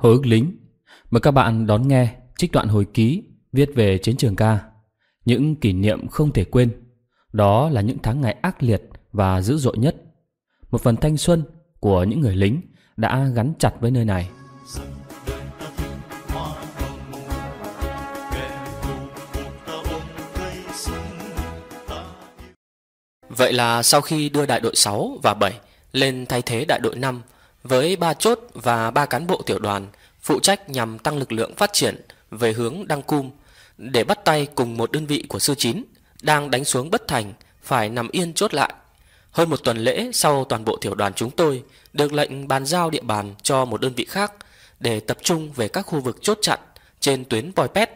Hồi ức lính Mời các bạn đón nghe trích đoạn hồi ký viết về chiến trường ca Những kỷ niệm không thể quên Đó là những tháng ngày ác liệt và dữ dội nhất Một phần thanh xuân của những người lính đã gắn chặt với nơi này Vậy là sau khi đưa đại đội 6 và 7 lên thay thế đại đội 5 với ba chốt và ba cán bộ tiểu đoàn phụ trách nhằm tăng lực lượng phát triển về hướng Đăng Cung để bắt tay cùng một đơn vị của sư chín đang đánh xuống bất thành phải nằm yên chốt lại. Hơn một tuần lễ sau toàn bộ tiểu đoàn chúng tôi được lệnh bàn giao địa bàn cho một đơn vị khác để tập trung về các khu vực chốt chặn trên tuyến pet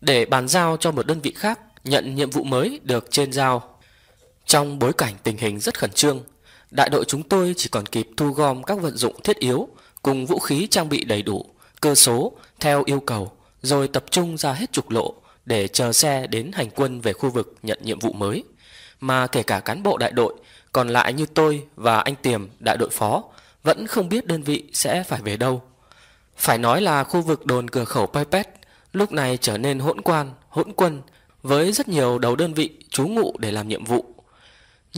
để bàn giao cho một đơn vị khác nhận nhiệm vụ mới được trên giao. Trong bối cảnh tình hình rất khẩn trương, Đại đội chúng tôi chỉ còn kịp thu gom các vận dụng thiết yếu cùng vũ khí trang bị đầy đủ, cơ số theo yêu cầu rồi tập trung ra hết trục lộ để chờ xe đến hành quân về khu vực nhận nhiệm vụ mới. Mà kể cả cán bộ đại đội, còn lại như tôi và anh Tiềm đại đội phó vẫn không biết đơn vị sẽ phải về đâu. Phải nói là khu vực đồn cửa khẩu Paipet lúc này trở nên hỗn quan, hỗn quân với rất nhiều đầu đơn vị trú ngụ để làm nhiệm vụ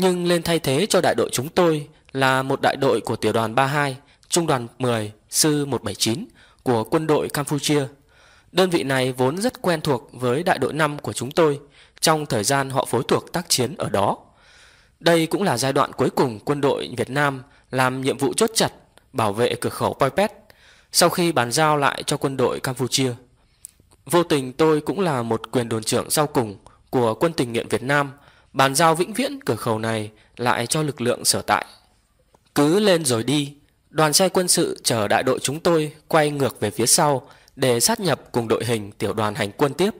nhưng lên thay thế cho đại đội chúng tôi là một đại đội của tiểu đoàn 32, trung đoàn 10, sư 179 của quân đội Campuchia. Đơn vị này vốn rất quen thuộc với đại đội 5 của chúng tôi trong thời gian họ phối thuộc tác chiến ở đó. Đây cũng là giai đoạn cuối cùng quân đội Việt Nam làm nhiệm vụ chốt chặt bảo vệ cửa khẩu Poipet sau khi bàn giao lại cho quân đội Campuchia. Vô tình tôi cũng là một quyền đồn trưởng sau cùng của quân tình nguyện Việt Nam Bàn giao vĩnh viễn cửa khẩu này lại cho lực lượng sở tại. Cứ lên rồi đi, đoàn xe quân sự chở đại đội chúng tôi quay ngược về phía sau để sát nhập cùng đội hình tiểu đoàn hành quân tiếp.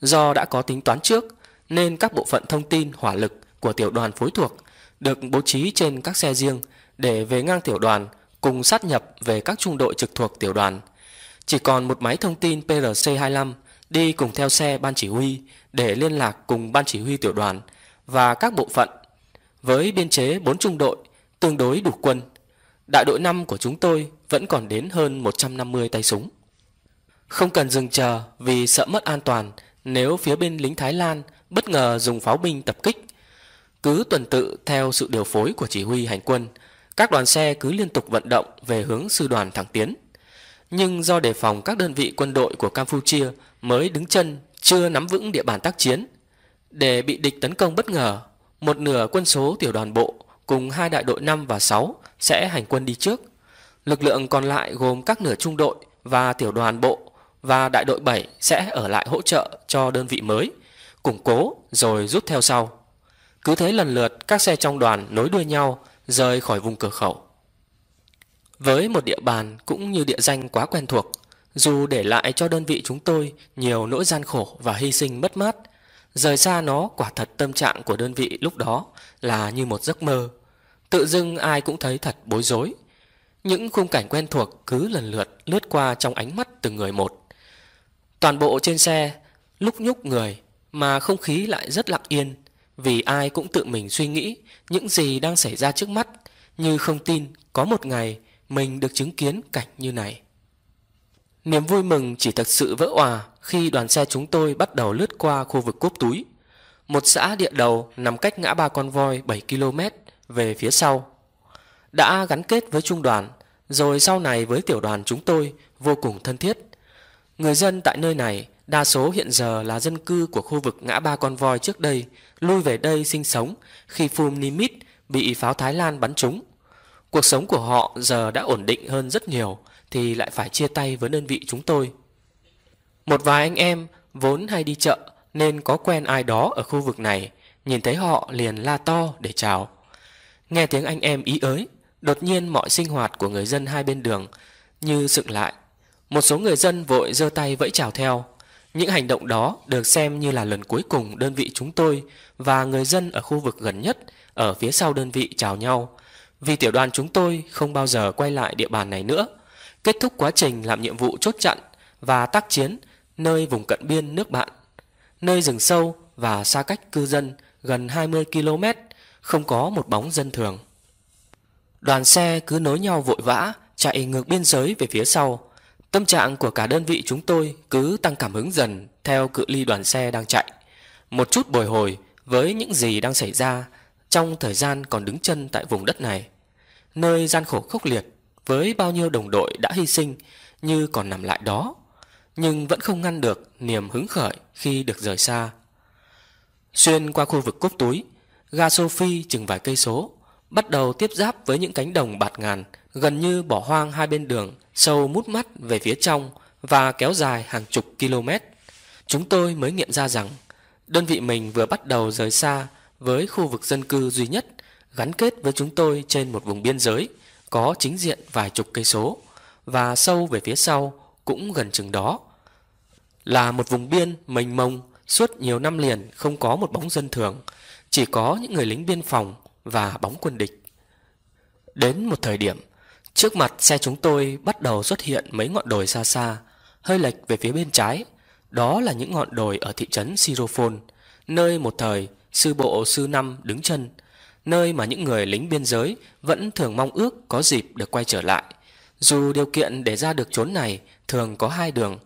Do đã có tính toán trước nên các bộ phận thông tin hỏa lực của tiểu đoàn phối thuộc được bố trí trên các xe riêng để về ngang tiểu đoàn cùng sát nhập về các trung đội trực thuộc tiểu đoàn. Chỉ còn một máy thông tin PRC-25 đi cùng theo xe ban chỉ huy để liên lạc cùng ban chỉ huy tiểu đoàn – và các bộ phận. Với biên chế 4 trung đội, tương đối đủ quân, đại đội 5 của chúng tôi vẫn còn đến hơn 150 tay súng. Không cần dừng chờ vì sợ mất an toàn nếu phía bên lính Thái Lan bất ngờ dùng pháo binh tập kích. Cứ tuần tự theo sự điều phối của chỉ huy hành quân, các đoàn xe cứ liên tục vận động về hướng sư đoàn thẳng tiến. Nhưng do đề phòng các đơn vị quân đội của Campuchia mới đứng chân chưa nắm vững địa bàn tác chiến để bị địch tấn công bất ngờ, một nửa quân số tiểu đoàn bộ cùng hai đại đội 5 và 6 sẽ hành quân đi trước. Lực lượng còn lại gồm các nửa trung đội và tiểu đoàn bộ và đại đội 7 sẽ ở lại hỗ trợ cho đơn vị mới, củng cố rồi rút theo sau. Cứ thế lần lượt các xe trong đoàn nối đuôi nhau rời khỏi vùng cửa khẩu. Với một địa bàn cũng như địa danh quá quen thuộc, dù để lại cho đơn vị chúng tôi nhiều nỗi gian khổ và hy sinh mất mát, Rời xa nó quả thật tâm trạng của đơn vị lúc đó là như một giấc mơ. Tự dưng ai cũng thấy thật bối rối. Những khung cảnh quen thuộc cứ lần lượt lướt qua trong ánh mắt từng người một. Toàn bộ trên xe lúc nhúc người mà không khí lại rất lặng yên vì ai cũng tự mình suy nghĩ những gì đang xảy ra trước mắt như không tin có một ngày mình được chứng kiến cảnh như này. Niềm vui mừng chỉ thật sự vỡ òa khi đoàn xe chúng tôi bắt đầu lướt qua khu vực cốp túi. Một xã địa đầu nằm cách ngã ba con voi 7 km về phía sau. Đã gắn kết với trung đoàn, rồi sau này với tiểu đoàn chúng tôi vô cùng thân thiết. Người dân tại nơi này đa số hiện giờ là dân cư của khu vực ngã ba con voi trước đây, lui về đây sinh sống khi Phum Nimit bị pháo Thái Lan bắn trúng. Cuộc sống của họ giờ đã ổn định hơn rất nhiều thì lại phải chia tay với đơn vị chúng tôi. Một vài anh em vốn hay đi chợ nên có quen ai đó ở khu vực này, nhìn thấy họ liền la to để chào. Nghe tiếng anh em ý ới, đột nhiên mọi sinh hoạt của người dân hai bên đường như dựng lại. Một số người dân vội giơ tay vẫy chào theo. Những hành động đó được xem như là lần cuối cùng đơn vị chúng tôi và người dân ở khu vực gần nhất ở phía sau đơn vị chào nhau. Vì tiểu đoàn chúng tôi không bao giờ quay lại địa bàn này nữa. Kết thúc quá trình làm nhiệm vụ chốt chặn và tác chiến nơi vùng cận biên nước bạn, nơi rừng sâu và xa cách cư dân gần 20 km, không có một bóng dân thường. Đoàn xe cứ nối nhau vội vã, chạy ngược biên giới về phía sau. Tâm trạng của cả đơn vị chúng tôi cứ tăng cảm hứng dần theo cự ly đoàn xe đang chạy. Một chút bồi hồi với những gì đang xảy ra trong thời gian còn đứng chân tại vùng đất này. Nơi gian khổ khốc liệt với bao nhiêu đồng đội đã hy sinh như còn nằm lại đó nhưng vẫn không ngăn được niềm hứng khởi khi được rời xa. Xuyên qua khu vực cốp túi, ga Sophie chừng vài cây số, bắt đầu tiếp giáp với những cánh đồng bạt ngàn gần như bỏ hoang hai bên đường, sâu mút mắt về phía trong và kéo dài hàng chục km. Chúng tôi mới nghiệm ra rằng đơn vị mình vừa bắt đầu rời xa với khu vực dân cư duy nhất gắn kết với chúng tôi trên một vùng biên giới có chính diện vài chục cây số và sâu về phía sau cũng gần chừng đó. Là một vùng biên mênh mông suốt nhiều năm liền không có một bóng dân thường, chỉ có những người lính biên phòng và bóng quân địch. Đến một thời điểm, trước mặt xe chúng tôi bắt đầu xuất hiện mấy ngọn đồi xa xa, hơi lệch về phía bên trái. Đó là những ngọn đồi ở thị trấn Sirophon, nơi một thời sư bộ sư năm đứng chân, nơi mà những người lính biên giới vẫn thường mong ước có dịp được quay trở lại. Dù điều kiện để ra được chốn này thường có hai đường,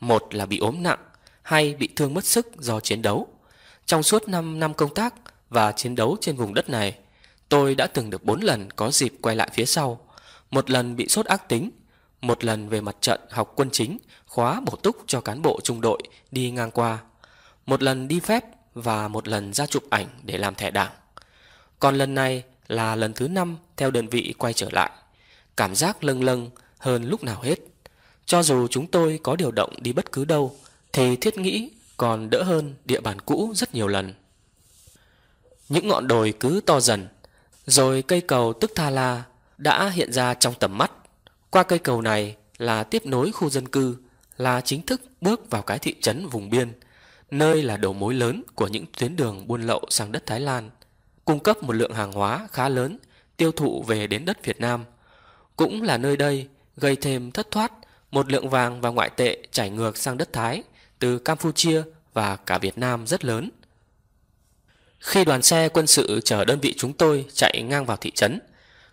một là bị ốm nặng hay bị thương mất sức do chiến đấu. Trong suốt 5 năm công tác và chiến đấu trên vùng đất này, tôi đã từng được 4 lần có dịp quay lại phía sau, một lần bị sốt ác tính, một lần về mặt trận học quân chính, khóa bổ túc cho cán bộ trung đội đi ngang qua, một lần đi phép và một lần ra chụp ảnh để làm thẻ đảng. Còn lần này là lần thứ 5 theo đơn vị quay trở lại cảm giác lâng lâng hơn lúc nào hết. Cho dù chúng tôi có điều động đi bất cứ đâu thì thiết nghĩ còn đỡ hơn địa bàn cũ rất nhiều lần. Những ngọn đồi cứ to dần, rồi cây cầu Tức Tha La đã hiện ra trong tầm mắt. Qua cây cầu này là tiếp nối khu dân cư, là chính thức bước vào cái thị trấn vùng biên, nơi là đầu mối lớn của những tuyến đường buôn lậu sang đất Thái Lan, cung cấp một lượng hàng hóa khá lớn tiêu thụ về đến đất Việt Nam – cũng là nơi đây gây thêm thất thoát một lượng vàng và ngoại tệ chảy ngược sang đất Thái từ Campuchia và cả Việt Nam rất lớn. Khi đoàn xe quân sự chở đơn vị chúng tôi chạy ngang vào thị trấn,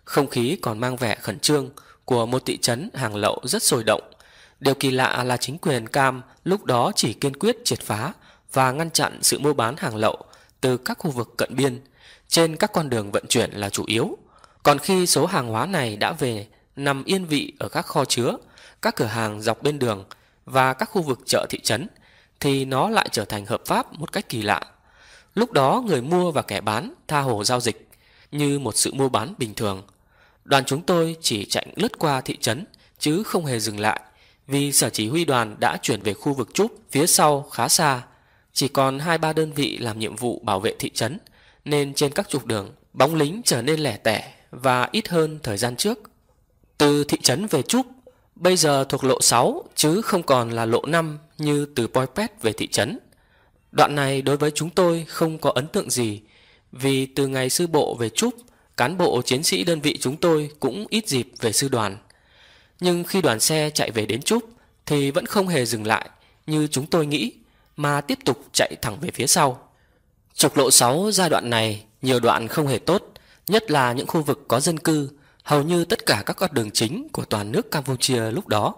không khí còn mang vẻ khẩn trương của một thị trấn hàng lậu rất sôi động. Điều kỳ lạ là chính quyền Cam lúc đó chỉ kiên quyết triệt phá và ngăn chặn sự mua bán hàng lậu từ các khu vực cận biên trên các con đường vận chuyển là chủ yếu. Còn khi số hàng hóa này đã về nằm yên vị ở các kho chứa, các cửa hàng dọc bên đường và các khu vực chợ thị trấn thì nó lại trở thành hợp pháp một cách kỳ lạ. Lúc đó người mua và kẻ bán tha hồ giao dịch như một sự mua bán bình thường. Đoàn chúng tôi chỉ chạy lướt qua thị trấn chứ không hề dừng lại vì sở chỉ huy đoàn đã chuyển về khu vực trúp phía sau khá xa. Chỉ còn 2-3 đơn vị làm nhiệm vụ bảo vệ thị trấn nên trên các trục đường bóng lính trở nên lẻ tẻ và ít hơn thời gian trước. Từ thị trấn về Trúc, bây giờ thuộc lộ 6 chứ không còn là lộ 5 như từ Poipet về thị trấn. Đoạn này đối với chúng tôi không có ấn tượng gì, vì từ ngày sư bộ về Trúc, cán bộ chiến sĩ đơn vị chúng tôi cũng ít dịp về sư đoàn. Nhưng khi đoàn xe chạy về đến Trúc thì vẫn không hề dừng lại như chúng tôi nghĩ mà tiếp tục chạy thẳng về phía sau. Trục lộ 6 giai đoạn này nhiều đoạn không hề tốt, nhất là những khu vực có dân cư, hầu như tất cả các con đường chính của toàn nước Campuchia lúc đó.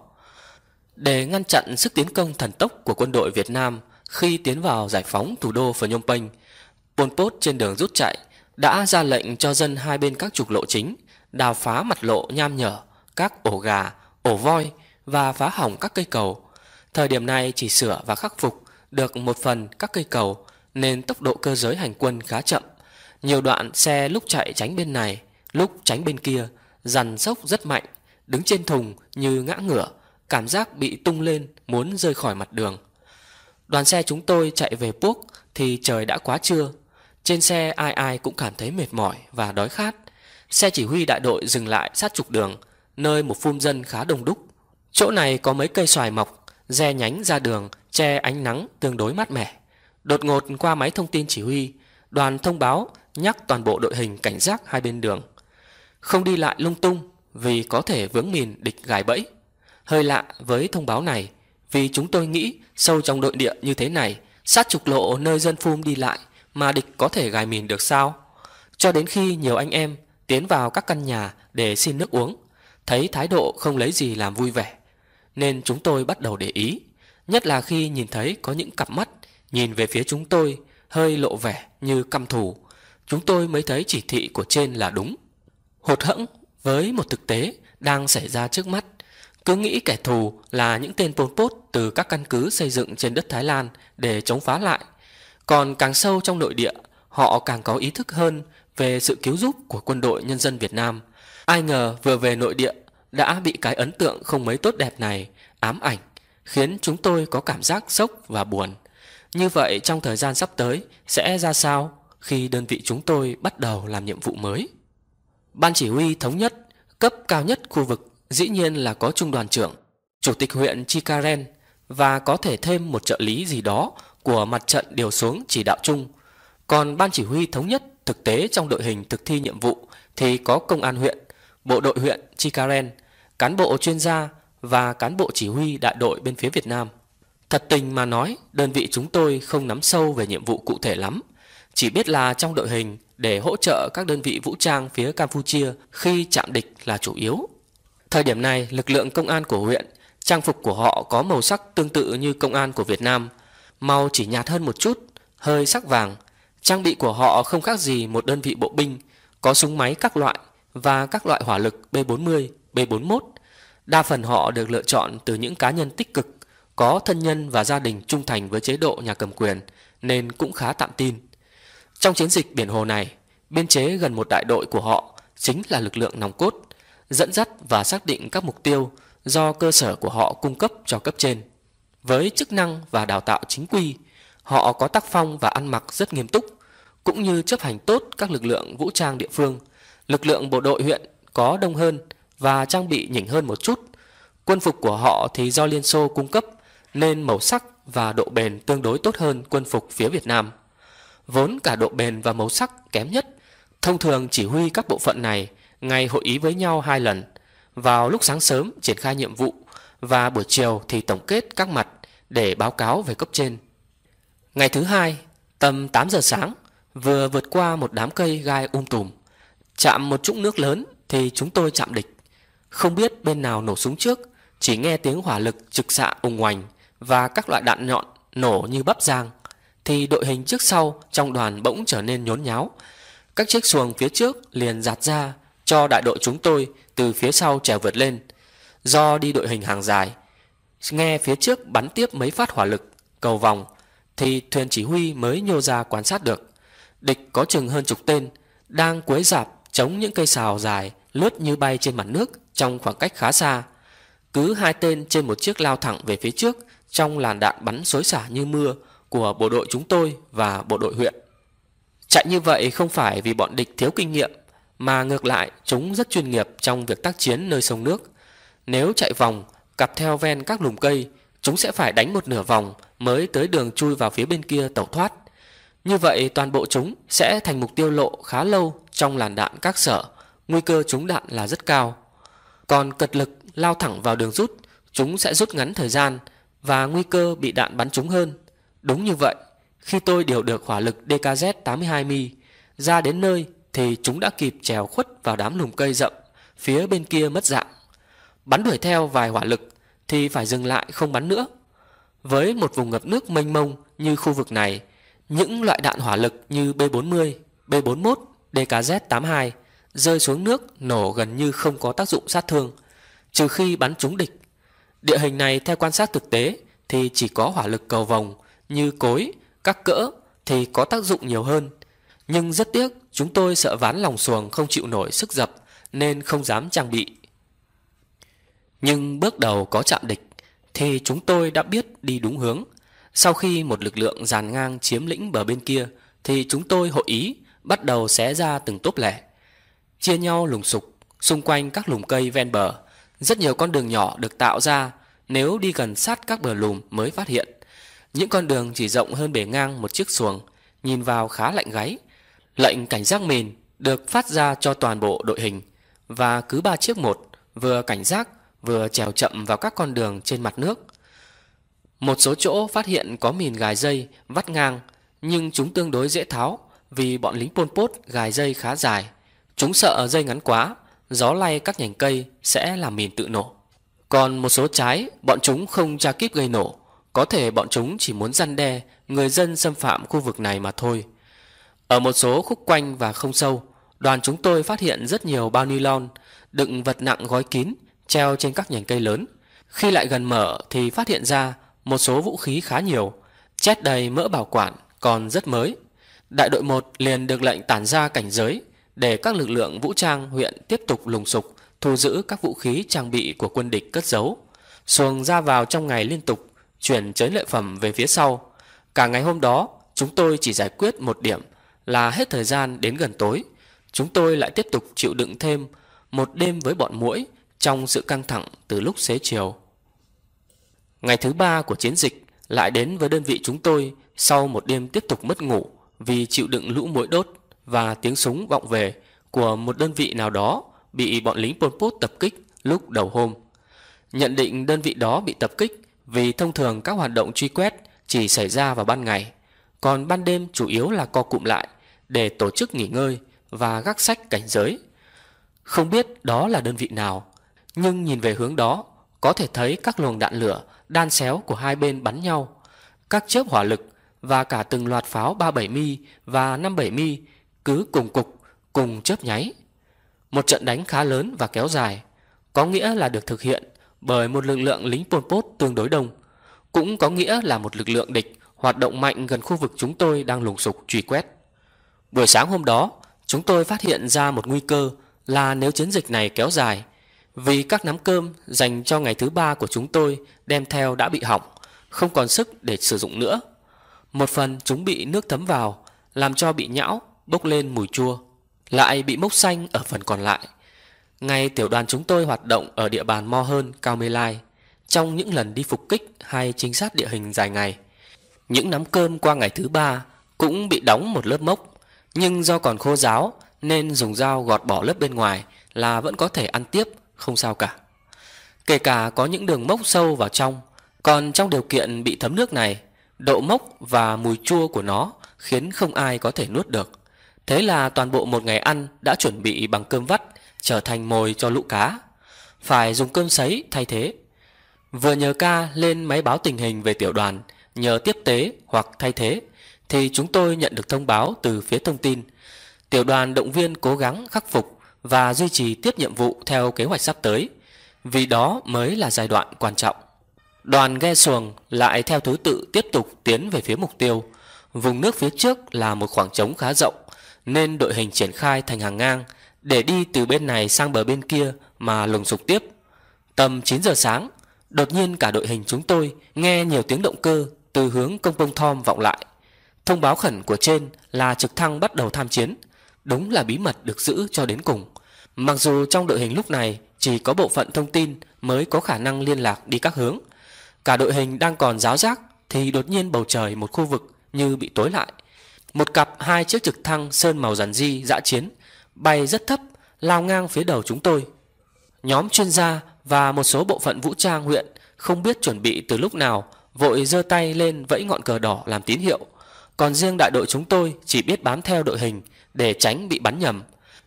Để ngăn chặn sức tiến công thần tốc của quân đội Việt Nam khi tiến vào giải phóng thủ đô Phnom Penh, Pol Pot trên đường rút chạy đã ra lệnh cho dân hai bên các trục lộ chính đào phá mặt lộ nham nhở, các ổ gà, ổ voi và phá hỏng các cây cầu. Thời điểm này chỉ sửa và khắc phục được một phần các cây cầu nên tốc độ cơ giới hành quân khá chậm. Nhiều đoạn xe lúc chạy tránh bên này, lúc tránh bên kia dằn sốc rất mạnh, đứng trên thùng như ngã ngửa, cảm giác bị tung lên muốn rơi khỏi mặt đường. Đoàn xe chúng tôi chạy về Puốc thì trời đã quá trưa. Trên xe ai ai cũng cảm thấy mệt mỏi và đói khát. Xe chỉ huy đại đội dừng lại sát trục đường, nơi một phun dân khá đông đúc. Chỗ này có mấy cây xoài mọc, re nhánh ra đường, che ánh nắng tương đối mát mẻ. Đột ngột qua máy thông tin chỉ huy, đoàn thông báo nhắc toàn bộ đội hình cảnh giác hai bên đường. Không đi lại lung tung vì có thể vướng mìn địch gài bẫy. Hơi lạ với thông báo này vì chúng tôi nghĩ sâu trong đội địa như thế này, sát trục lộ nơi dân phum đi lại mà địch có thể gài mìn được sao? Cho đến khi nhiều anh em tiến vào các căn nhà để xin nước uống, thấy thái độ không lấy gì làm vui vẻ, nên chúng tôi bắt đầu để ý, nhất là khi nhìn thấy có những cặp mắt nhìn về phía chúng tôi hơi lộ vẻ như căm thù, chúng tôi mới thấy chỉ thị của trên là đúng hụt hẫng với một thực tế đang xảy ra trước mắt. Cứ nghĩ kẻ thù là những tên Pol Pot từ các căn cứ xây dựng trên đất Thái Lan để chống phá lại. Còn càng sâu trong nội địa, họ càng có ý thức hơn về sự cứu giúp của quân đội nhân dân Việt Nam. Ai ngờ vừa về nội địa đã bị cái ấn tượng không mấy tốt đẹp này ám ảnh, khiến chúng tôi có cảm giác sốc và buồn. Như vậy trong thời gian sắp tới sẽ ra sao khi đơn vị chúng tôi bắt đầu làm nhiệm vụ mới? Ban chỉ huy thống nhất, cấp cao nhất khu vực dĩ nhiên là có trung đoàn trưởng, chủ tịch huyện Chikaren và có thể thêm một trợ lý gì đó của mặt trận điều xuống chỉ đạo chung. Còn ban chỉ huy thống nhất thực tế trong đội hình thực thi nhiệm vụ thì có công an huyện, bộ đội huyện Chikaren, cán bộ chuyên gia và cán bộ chỉ huy đại đội bên phía Việt Nam. Thật tình mà nói, đơn vị chúng tôi không nắm sâu về nhiệm vụ cụ thể lắm, chỉ biết là trong đội hình để hỗ trợ các đơn vị vũ trang phía Campuchia khi chạm địch là chủ yếu. Thời điểm này, lực lượng công an của huyện, trang phục của họ có màu sắc tương tự như công an của Việt Nam, màu chỉ nhạt hơn một chút, hơi sắc vàng. Trang bị của họ không khác gì một đơn vị bộ binh, có súng máy các loại và các loại hỏa lực B40, B41. Đa phần họ được lựa chọn từ những cá nhân tích cực, có thân nhân và gia đình trung thành với chế độ nhà cầm quyền, nên cũng khá tạm tin. Trong chiến dịch biển hồ này, biên chế gần một đại đội của họ chính là lực lượng nòng cốt, dẫn dắt và xác định các mục tiêu do cơ sở của họ cung cấp cho cấp trên. Với chức năng và đào tạo chính quy, họ có tác phong và ăn mặc rất nghiêm túc, cũng như chấp hành tốt các lực lượng vũ trang địa phương. Lực lượng bộ đội huyện có đông hơn và trang bị nhỉnh hơn một chút. Quân phục của họ thì do Liên Xô cung cấp nên màu sắc và độ bền tương đối tốt hơn quân phục phía Việt Nam vốn cả độ bền và màu sắc kém nhất, thông thường chỉ huy các bộ phận này ngày hội ý với nhau hai lần, vào lúc sáng sớm triển khai nhiệm vụ và buổi chiều thì tổng kết các mặt để báo cáo về cấp trên. Ngày thứ hai, tầm 8 giờ sáng, vừa vượt qua một đám cây gai um tùm, chạm một trũng nước lớn thì chúng tôi chạm địch. Không biết bên nào nổ súng trước, chỉ nghe tiếng hỏa lực trực xạ ùng oành và các loại đạn nhọn nổ như bắp giang thì đội hình trước sau trong đoàn bỗng trở nên nhốn nháo. Các chiếc xuồng phía trước liền giạt ra cho đại đội chúng tôi từ phía sau trèo vượt lên. Do đi đội hình hàng dài, nghe phía trước bắn tiếp mấy phát hỏa lực, cầu vòng, thì thuyền chỉ huy mới nhô ra quan sát được. Địch có chừng hơn chục tên, đang quấy dạp chống những cây xào dài lướt như bay trên mặt nước trong khoảng cách khá xa. Cứ hai tên trên một chiếc lao thẳng về phía trước trong làn đạn bắn xối xả như mưa, của bộ đội chúng tôi và bộ đội huyện. Chạy như vậy không phải vì bọn địch thiếu kinh nghiệm, mà ngược lại chúng rất chuyên nghiệp trong việc tác chiến nơi sông nước. Nếu chạy vòng, cặp theo ven các lùm cây, chúng sẽ phải đánh một nửa vòng mới tới đường chui vào phía bên kia tẩu thoát. Như vậy toàn bộ chúng sẽ thành mục tiêu lộ khá lâu trong làn đạn các sở, nguy cơ trúng đạn là rất cao. Còn cật lực lao thẳng vào đường rút, chúng sẽ rút ngắn thời gian và nguy cơ bị đạn bắn trúng hơn. Đúng như vậy, khi tôi điều được hỏa lực DKZ-82Mi ra đến nơi thì chúng đã kịp trèo khuất vào đám lùm cây rậm phía bên kia mất dạng. Bắn đuổi theo vài hỏa lực thì phải dừng lại không bắn nữa. Với một vùng ngập nước mênh mông như khu vực này, những loại đạn hỏa lực như B40, B41, DKZ-82 rơi xuống nước nổ gần như không có tác dụng sát thương, trừ khi bắn trúng địch. Địa hình này theo quan sát thực tế thì chỉ có hỏa lực cầu vòng như cối, các cỡ thì có tác dụng nhiều hơn. Nhưng rất tiếc chúng tôi sợ ván lòng xuồng không chịu nổi sức dập nên không dám trang bị. Nhưng bước đầu có chạm địch thì chúng tôi đã biết đi đúng hướng. Sau khi một lực lượng dàn ngang chiếm lĩnh bờ bên kia thì chúng tôi hội ý bắt đầu xé ra từng tốp lẻ. Chia nhau lùng sục xung quanh các lùm cây ven bờ. Rất nhiều con đường nhỏ được tạo ra nếu đi gần sát các bờ lùm mới phát hiện. Những con đường chỉ rộng hơn bể ngang một chiếc xuồng, nhìn vào khá lạnh gáy. Lệnh cảnh giác mìn được phát ra cho toàn bộ đội hình và cứ ba chiếc một vừa cảnh giác vừa trèo chậm vào các con đường trên mặt nước. Một số chỗ phát hiện có mìn gài dây vắt ngang nhưng chúng tương đối dễ tháo vì bọn lính Pol Pot gài dây khá dài. Chúng sợ dây ngắn quá, gió lay các nhành cây sẽ làm mìn tự nổ. Còn một số trái bọn chúng không tra kíp gây nổ có thể bọn chúng chỉ muốn răn đe người dân xâm phạm khu vực này mà thôi. Ở một số khúc quanh và không sâu, đoàn chúng tôi phát hiện rất nhiều bao ni nylon đựng vật nặng gói kín treo trên các nhành cây lớn. Khi lại gần mở thì phát hiện ra một số vũ khí khá nhiều, chét đầy mỡ bảo quản còn rất mới. Đại đội 1 liền được lệnh tản ra cảnh giới để các lực lượng vũ trang huyện tiếp tục lùng sục thu giữ các vũ khí trang bị của quân địch cất giấu. Xuồng ra vào trong ngày liên tục chuyển chới lệ phẩm về phía sau. Cả ngày hôm đó, chúng tôi chỉ giải quyết một điểm là hết thời gian đến gần tối. Chúng tôi lại tiếp tục chịu đựng thêm một đêm với bọn mũi trong sự căng thẳng từ lúc xế chiều. Ngày thứ ba của chiến dịch lại đến với đơn vị chúng tôi sau một đêm tiếp tục mất ngủ vì chịu đựng lũ mũi đốt và tiếng súng vọng về của một đơn vị nào đó bị bọn lính Pol Pot tập kích lúc đầu hôm. Nhận định đơn vị đó bị tập kích vì thông thường các hoạt động truy quét chỉ xảy ra vào ban ngày, còn ban đêm chủ yếu là co cụm lại để tổ chức nghỉ ngơi và gác sách cảnh giới. Không biết đó là đơn vị nào, nhưng nhìn về hướng đó có thể thấy các luồng đạn lửa đan xéo của hai bên bắn nhau, các chớp hỏa lực và cả từng loạt pháo 37 mi và 57 mi cứ cùng cục, cùng chớp nháy. Một trận đánh khá lớn và kéo dài, có nghĩa là được thực hiện bởi một lực lượng lính Pol Pot tương đối đông, cũng có nghĩa là một lực lượng địch hoạt động mạnh gần khu vực chúng tôi đang lùng sục truy quét. Buổi sáng hôm đó, chúng tôi phát hiện ra một nguy cơ là nếu chiến dịch này kéo dài, vì các nắm cơm dành cho ngày thứ ba của chúng tôi đem theo đã bị hỏng, không còn sức để sử dụng nữa. Một phần chúng bị nước thấm vào, làm cho bị nhão, bốc lên mùi chua, lại bị mốc xanh ở phần còn lại. Ngày tiểu đoàn chúng tôi hoạt động ở địa bàn Mo Hơn, Cao Mê Lai trong những lần đi phục kích hay trinh sát địa hình dài ngày. Những nắm cơm qua ngày thứ ba cũng bị đóng một lớp mốc, nhưng do còn khô ráo nên dùng dao gọt bỏ lớp bên ngoài là vẫn có thể ăn tiếp, không sao cả. Kể cả có những đường mốc sâu vào trong, còn trong điều kiện bị thấm nước này, độ mốc và mùi chua của nó khiến không ai có thể nuốt được. Thế là toàn bộ một ngày ăn đã chuẩn bị bằng cơm vắt trở thành mồi cho lũ cá. Phải dùng cơm sấy thay thế. Vừa nhờ ca lên máy báo tình hình về tiểu đoàn, nhờ tiếp tế hoặc thay thế, thì chúng tôi nhận được thông báo từ phía thông tin. Tiểu đoàn động viên cố gắng khắc phục và duy trì tiếp nhiệm vụ theo kế hoạch sắp tới, vì đó mới là giai đoạn quan trọng. Đoàn ghe xuồng lại theo thứ tự tiếp tục tiến về phía mục tiêu. Vùng nước phía trước là một khoảng trống khá rộng, nên đội hình triển khai thành hàng ngang, để đi từ bên này sang bờ bên kia mà lùng sục tiếp. Tầm 9 giờ sáng, đột nhiên cả đội hình chúng tôi nghe nhiều tiếng động cơ từ hướng công bông thom vọng lại. Thông báo khẩn của trên là trực thăng bắt đầu tham chiến, đúng là bí mật được giữ cho đến cùng. Mặc dù trong đội hình lúc này chỉ có bộ phận thông tin mới có khả năng liên lạc đi các hướng. Cả đội hình đang còn giáo giác thì đột nhiên bầu trời một khu vực như bị tối lại. Một cặp hai chiếc trực thăng sơn màu rắn di dã chiến bay rất thấp lao ngang phía đầu chúng tôi. Nhóm chuyên gia và một số bộ phận vũ trang huyện không biết chuẩn bị từ lúc nào vội giơ tay lên vẫy ngọn cờ đỏ làm tín hiệu. Còn riêng đại đội chúng tôi chỉ biết bám theo đội hình để tránh bị bắn nhầm.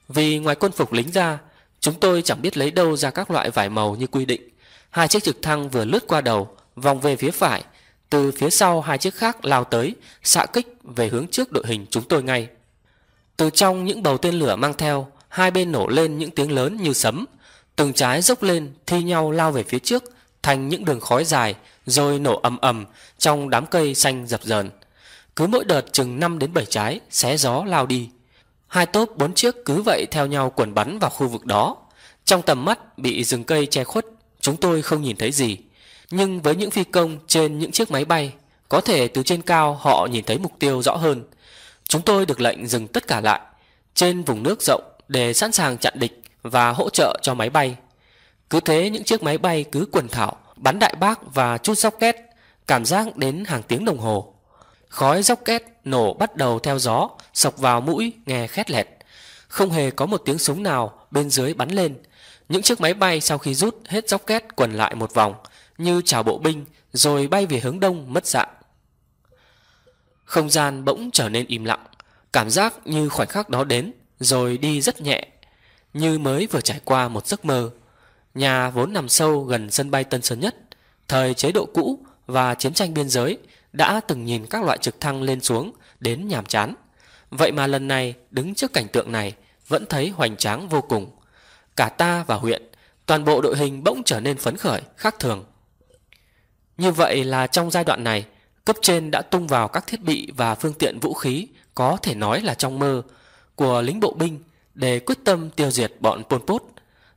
Vì ngoài quân phục lính ra, chúng tôi chẳng biết lấy đâu ra các loại vải màu như quy định. Hai chiếc trực thăng vừa lướt qua đầu, vòng về phía phải, từ phía sau hai chiếc khác lao tới, xạ kích về hướng trước đội hình chúng tôi ngay. Từ trong những bầu tên lửa mang theo, hai bên nổ lên những tiếng lớn như sấm. Từng trái dốc lên, thi nhau lao về phía trước, thành những đường khói dài, rồi nổ ầm ầm trong đám cây xanh dập dờn. Cứ mỗi đợt chừng 5 đến 7 trái, xé gió lao đi. Hai tốp bốn chiếc cứ vậy theo nhau quẩn bắn vào khu vực đó. Trong tầm mắt bị rừng cây che khuất, chúng tôi không nhìn thấy gì. Nhưng với những phi công trên những chiếc máy bay, có thể từ trên cao họ nhìn thấy mục tiêu rõ hơn – Chúng tôi được lệnh dừng tất cả lại trên vùng nước rộng để sẵn sàng chặn địch và hỗ trợ cho máy bay. Cứ thế những chiếc máy bay cứ quần thảo, bắn đại bác và chút rocket, cảm giác đến hàng tiếng đồng hồ. Khói rocket nổ bắt đầu theo gió, sọc vào mũi nghe khét lẹt. Không hề có một tiếng súng nào bên dưới bắn lên. Những chiếc máy bay sau khi rút hết rocket quần lại một vòng, như chào bộ binh, rồi bay về hướng đông mất dạng. Không gian bỗng trở nên im lặng, cảm giác như khoảnh khắc đó đến rồi đi rất nhẹ, như mới vừa trải qua một giấc mơ. Nhà vốn nằm sâu gần sân bay Tân Sơn Nhất, thời chế độ cũ và chiến tranh biên giới đã từng nhìn các loại trực thăng lên xuống đến nhàm chán. Vậy mà lần này đứng trước cảnh tượng này vẫn thấy hoành tráng vô cùng. Cả ta và huyện, toàn bộ đội hình bỗng trở nên phấn khởi, khác thường. Như vậy là trong giai đoạn này, Cấp trên đã tung vào các thiết bị và phương tiện vũ khí có thể nói là trong mơ của lính bộ binh để quyết tâm tiêu diệt bọn Pol Pot,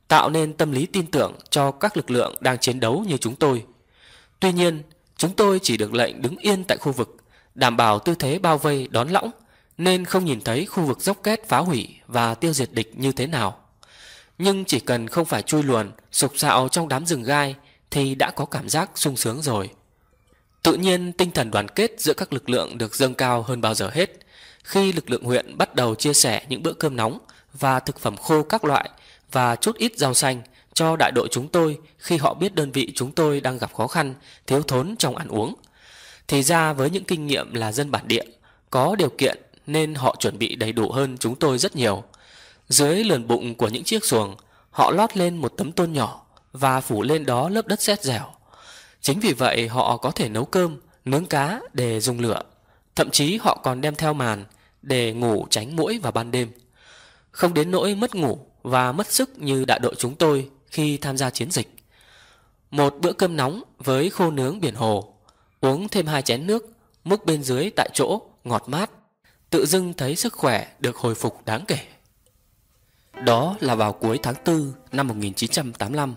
tạo nên tâm lý tin tưởng cho các lực lượng đang chiến đấu như chúng tôi. Tuy nhiên, chúng tôi chỉ được lệnh đứng yên tại khu vực, đảm bảo tư thế bao vây đón lõng, nên không nhìn thấy khu vực dốc kết phá hủy và tiêu diệt địch như thế nào. Nhưng chỉ cần không phải chui luồn, sục sạo trong đám rừng gai thì đã có cảm giác sung sướng rồi. Tự nhiên tinh thần đoàn kết giữa các lực lượng được dâng cao hơn bao giờ hết khi lực lượng huyện bắt đầu chia sẻ những bữa cơm nóng và thực phẩm khô các loại và chút ít rau xanh cho đại đội chúng tôi khi họ biết đơn vị chúng tôi đang gặp khó khăn, thiếu thốn trong ăn uống. Thì ra với những kinh nghiệm là dân bản địa, có điều kiện nên họ chuẩn bị đầy đủ hơn chúng tôi rất nhiều. Dưới lườn bụng của những chiếc xuồng, họ lót lên một tấm tôn nhỏ và phủ lên đó lớp đất sét dẻo. Chính vì vậy họ có thể nấu cơm, nướng cá để dùng lửa. Thậm chí họ còn đem theo màn để ngủ tránh muỗi vào ban đêm. Không đến nỗi mất ngủ và mất sức như đại đội chúng tôi khi tham gia chiến dịch. Một bữa cơm nóng với khô nướng biển hồ, uống thêm hai chén nước, múc bên dưới tại chỗ, ngọt mát. Tự dưng thấy sức khỏe được hồi phục đáng kể. Đó là vào cuối tháng 4 năm 1985.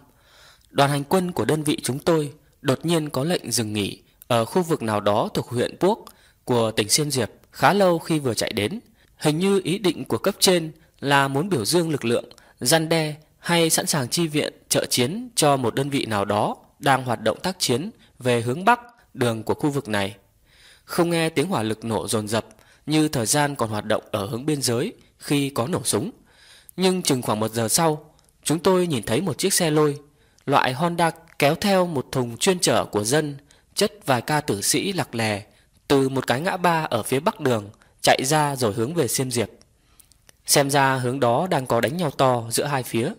Đoàn hành quân của đơn vị chúng tôi – đột nhiên có lệnh dừng nghỉ ở khu vực nào đó thuộc huyện Quốc của tỉnh Siêm Diệp khá lâu khi vừa chạy đến. Hình như ý định của cấp trên là muốn biểu dương lực lượng, gian đe hay sẵn sàng chi viện trợ chiến cho một đơn vị nào đó đang hoạt động tác chiến về hướng Bắc đường của khu vực này. Không nghe tiếng hỏa lực nổ rồn rập như thời gian còn hoạt động ở hướng biên giới khi có nổ súng. Nhưng chừng khoảng một giờ sau, chúng tôi nhìn thấy một chiếc xe lôi, loại Honda kéo theo một thùng chuyên chở của dân, chất vài ca tử sĩ lạc lè từ một cái ngã ba ở phía bắc đường chạy ra rồi hướng về Xiêm Diệp. Xem ra hướng đó đang có đánh nhau to giữa hai phía.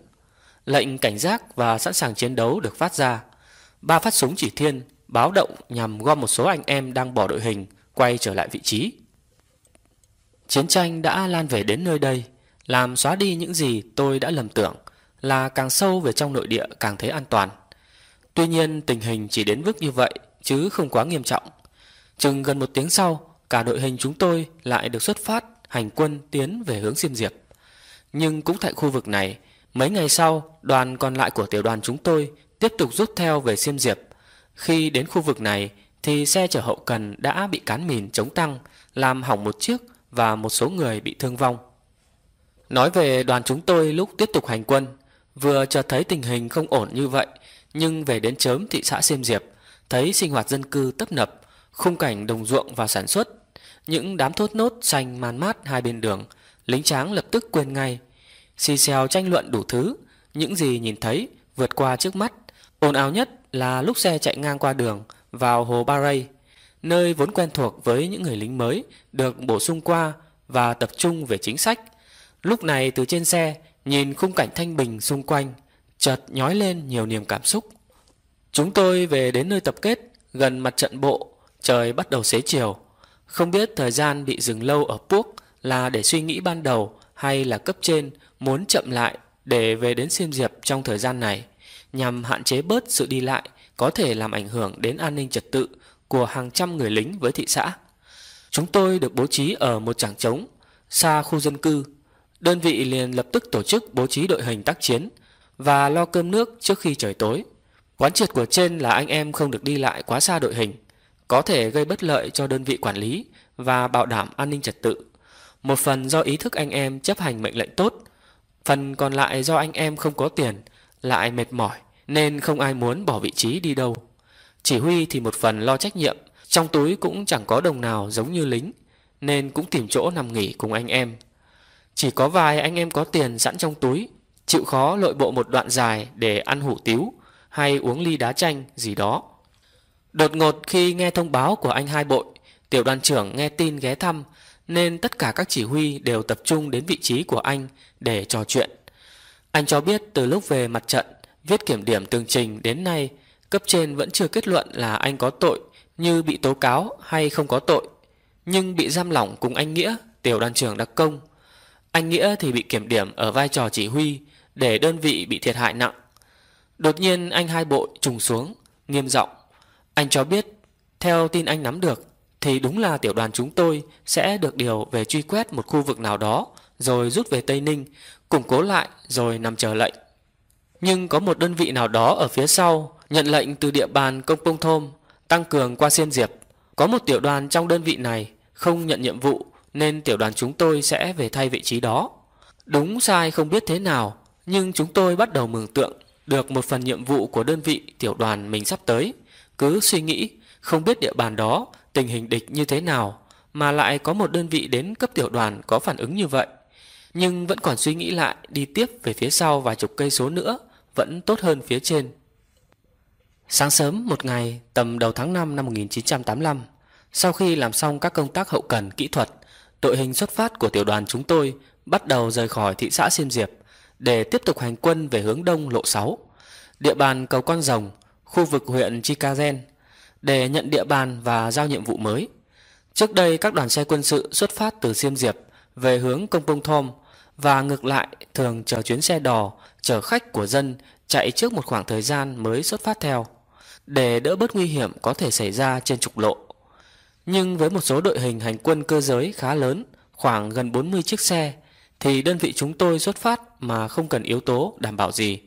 Lệnh cảnh giác và sẵn sàng chiến đấu được phát ra. Ba phát súng chỉ thiên báo động nhằm gom một số anh em đang bỏ đội hình quay trở lại vị trí. Chiến tranh đã lan về đến nơi đây, làm xóa đi những gì tôi đã lầm tưởng là càng sâu về trong nội địa càng thấy an toàn. Tuy nhiên tình hình chỉ đến mức như vậy chứ không quá nghiêm trọng. Chừng gần một tiếng sau, cả đội hình chúng tôi lại được xuất phát hành quân tiến về hướng xiêm Diệp. Nhưng cũng tại khu vực này, mấy ngày sau, đoàn còn lại của tiểu đoàn chúng tôi tiếp tục rút theo về xiêm Diệp. Khi đến khu vực này thì xe chở hậu cần đã bị cán mìn chống tăng, làm hỏng một chiếc và một số người bị thương vong. Nói về đoàn chúng tôi lúc tiếp tục hành quân, vừa chợt thấy tình hình không ổn như vậy nhưng về đến chớm thị xã Xiêm Diệp, thấy sinh hoạt dân cư tấp nập, khung cảnh đồng ruộng và sản xuất, những đám thốt nốt xanh man mát hai bên đường, lính tráng lập tức quên ngay. Xì xèo tranh luận đủ thứ, những gì nhìn thấy vượt qua trước mắt. Ồn ào nhất là lúc xe chạy ngang qua đường vào hồ Baray nơi vốn quen thuộc với những người lính mới được bổ sung qua và tập trung về chính sách. Lúc này từ trên xe nhìn khung cảnh thanh bình xung quanh chợt nhói lên nhiều niềm cảm xúc. Chúng tôi về đến nơi tập kết, gần mặt trận bộ, trời bắt đầu xế chiều. Không biết thời gian bị dừng lâu ở Puốc là để suy nghĩ ban đầu hay là cấp trên muốn chậm lại để về đến Xiêm Diệp trong thời gian này, nhằm hạn chế bớt sự đi lại có thể làm ảnh hưởng đến an ninh trật tự của hàng trăm người lính với thị xã. Chúng tôi được bố trí ở một trảng trống xa khu dân cư. Đơn vị liền lập tức tổ chức bố trí đội hình tác chiến và lo cơm nước trước khi trời tối. Quán triệt của trên là anh em không được đi lại quá xa đội hình, có thể gây bất lợi cho đơn vị quản lý và bảo đảm an ninh trật tự. Một phần do ý thức anh em chấp hành mệnh lệnh tốt, phần còn lại do anh em không có tiền, lại mệt mỏi nên không ai muốn bỏ vị trí đi đâu. Chỉ huy thì một phần lo trách nhiệm, trong túi cũng chẳng có đồng nào giống như lính, nên cũng tìm chỗ nằm nghỉ cùng anh em. Chỉ có vài anh em có tiền sẵn trong túi chịu khó lội bộ một đoạn dài để ăn hủ tiếu hay uống ly đá chanh gì đó. Đột ngột khi nghe thông báo của anh hai bội, tiểu đoàn trưởng nghe tin ghé thăm nên tất cả các chỉ huy đều tập trung đến vị trí của anh để trò chuyện. Anh cho biết từ lúc về mặt trận, viết kiểm điểm tường trình đến nay, cấp trên vẫn chưa kết luận là anh có tội như bị tố cáo hay không có tội, nhưng bị giam lỏng cùng anh Nghĩa, tiểu đoàn trưởng đặc công. Anh Nghĩa thì bị kiểm điểm ở vai trò chỉ huy, để đơn vị bị thiệt hại nặng. Đột nhiên anh hai bộ trùng xuống, nghiêm giọng Anh cho biết, theo tin anh nắm được, thì đúng là tiểu đoàn chúng tôi sẽ được điều về truy quét một khu vực nào đó, rồi rút về Tây Ninh, củng cố lại rồi nằm chờ lệnh. Nhưng có một đơn vị nào đó ở phía sau nhận lệnh từ địa bàn Công Pông Thôm tăng cường qua Xiên Diệp. Có một tiểu đoàn trong đơn vị này không nhận nhiệm vụ nên tiểu đoàn chúng tôi sẽ về thay vị trí đó. Đúng sai không biết thế nào nhưng chúng tôi bắt đầu mường tượng được một phần nhiệm vụ của đơn vị tiểu đoàn mình sắp tới. Cứ suy nghĩ, không biết địa bàn đó, tình hình địch như thế nào, mà lại có một đơn vị đến cấp tiểu đoàn có phản ứng như vậy. Nhưng vẫn còn suy nghĩ lại đi tiếp về phía sau vài chục cây số nữa, vẫn tốt hơn phía trên. Sáng sớm một ngày tầm đầu tháng 5 năm 1985, sau khi làm xong các công tác hậu cần kỹ thuật, đội hình xuất phát của tiểu đoàn chúng tôi bắt đầu rời khỏi thị xã Xiêm Diệp để tiếp tục hành quân về hướng đông lộ 6, địa bàn cầu Con Rồng, khu vực huyện Chikazen, để nhận địa bàn và giao nhiệm vụ mới. Trước đây các đoàn xe quân sự xuất phát từ Siêm Diệp về hướng Công Pông Thom và ngược lại thường chờ chuyến xe đò, chở khách của dân chạy trước một khoảng thời gian mới xuất phát theo, để đỡ bớt nguy hiểm có thể xảy ra trên trục lộ. Nhưng với một số đội hình hành quân cơ giới khá lớn, khoảng gần 40 chiếc xe, thì đơn vị chúng tôi xuất phát mà không cần yếu tố đảm bảo gì.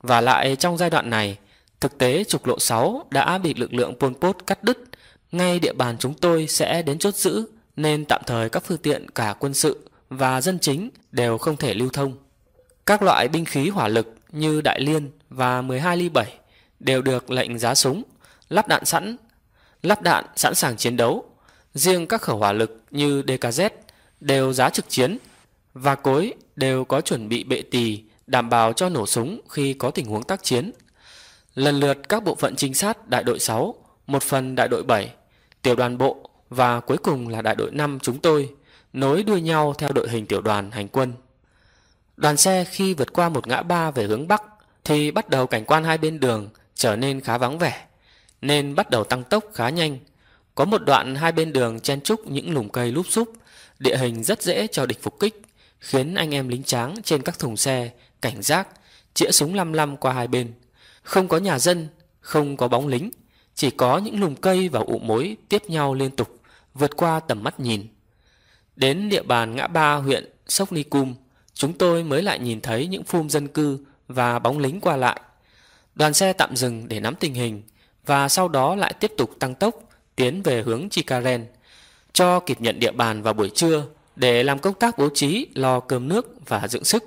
Và lại trong giai đoạn này, thực tế trục lộ 6 đã bị lực lượng Pol Pot cắt đứt, ngay địa bàn chúng tôi sẽ đến chốt giữ nên tạm thời các phương tiện cả quân sự và dân chính đều không thể lưu thông. Các loại binh khí hỏa lực như đại liên và 12 ly 7 đều được lệnh giá súng, lắp đạn sẵn, lắp đạn sẵn sàng chiến đấu. Riêng các khẩu hỏa lực như DKZ đều giá trực chiến và cối đều có chuẩn bị bệ tỳ đảm bảo cho nổ súng khi có tình huống tác chiến. Lần lượt các bộ phận trinh sát đại đội 6, một phần đại đội 7, tiểu đoàn bộ và cuối cùng là đại đội 5 chúng tôi nối đuôi nhau theo đội hình tiểu đoàn hành quân. Đoàn xe khi vượt qua một ngã ba về hướng Bắc thì bắt đầu cảnh quan hai bên đường trở nên khá vắng vẻ, nên bắt đầu tăng tốc khá nhanh. Có một đoạn hai bên đường chen trúc những lùm cây lúp xúp, địa hình rất dễ cho địch phục kích khiến anh em lính tráng trên các thùng xe cảnh giác, chĩa súng lăm lăm qua hai bên. Không có nhà dân, không có bóng lính, chỉ có những lùm cây và ụ mối tiếp nhau liên tục, vượt qua tầm mắt nhìn. Đến địa bàn ngã ba huyện Sốc Ni Cum, chúng tôi mới lại nhìn thấy những phum dân cư và bóng lính qua lại. Đoàn xe tạm dừng để nắm tình hình và sau đó lại tiếp tục tăng tốc tiến về hướng Chikaren. Cho kịp nhận địa bàn vào buổi trưa, để làm công tác bố trí lo cơm nước và dưỡng sức.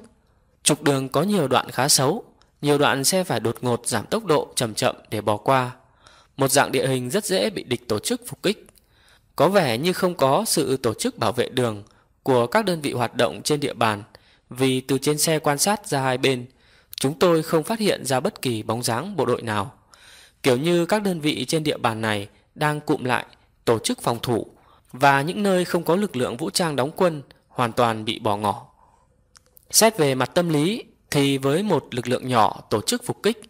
Trục đường có nhiều đoạn khá xấu, nhiều đoạn xe phải đột ngột giảm tốc độ chậm chậm để bỏ qua. Một dạng địa hình rất dễ bị địch tổ chức phục kích. Có vẻ như không có sự tổ chức bảo vệ đường của các đơn vị hoạt động trên địa bàn vì từ trên xe quan sát ra hai bên, chúng tôi không phát hiện ra bất kỳ bóng dáng bộ đội nào. Kiểu như các đơn vị trên địa bàn này đang cụm lại, tổ chức phòng thủ và những nơi không có lực lượng vũ trang đóng quân hoàn toàn bị bỏ ngỏ. Xét về mặt tâm lý thì với một lực lượng nhỏ tổ chức phục kích,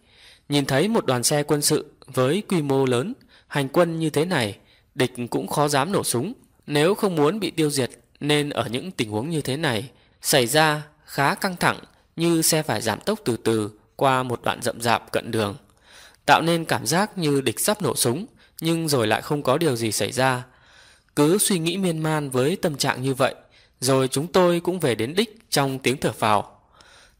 nhìn thấy một đoàn xe quân sự với quy mô lớn, hành quân như thế này, địch cũng khó dám nổ súng. Nếu không muốn bị tiêu diệt nên ở những tình huống như thế này xảy ra khá căng thẳng như xe phải giảm tốc từ từ qua một đoạn rậm rạp cận đường, tạo nên cảm giác như địch sắp nổ súng nhưng rồi lại không có điều gì xảy ra cứ suy nghĩ miên man với tâm trạng như vậy, rồi chúng tôi cũng về đến đích trong tiếng thở phào.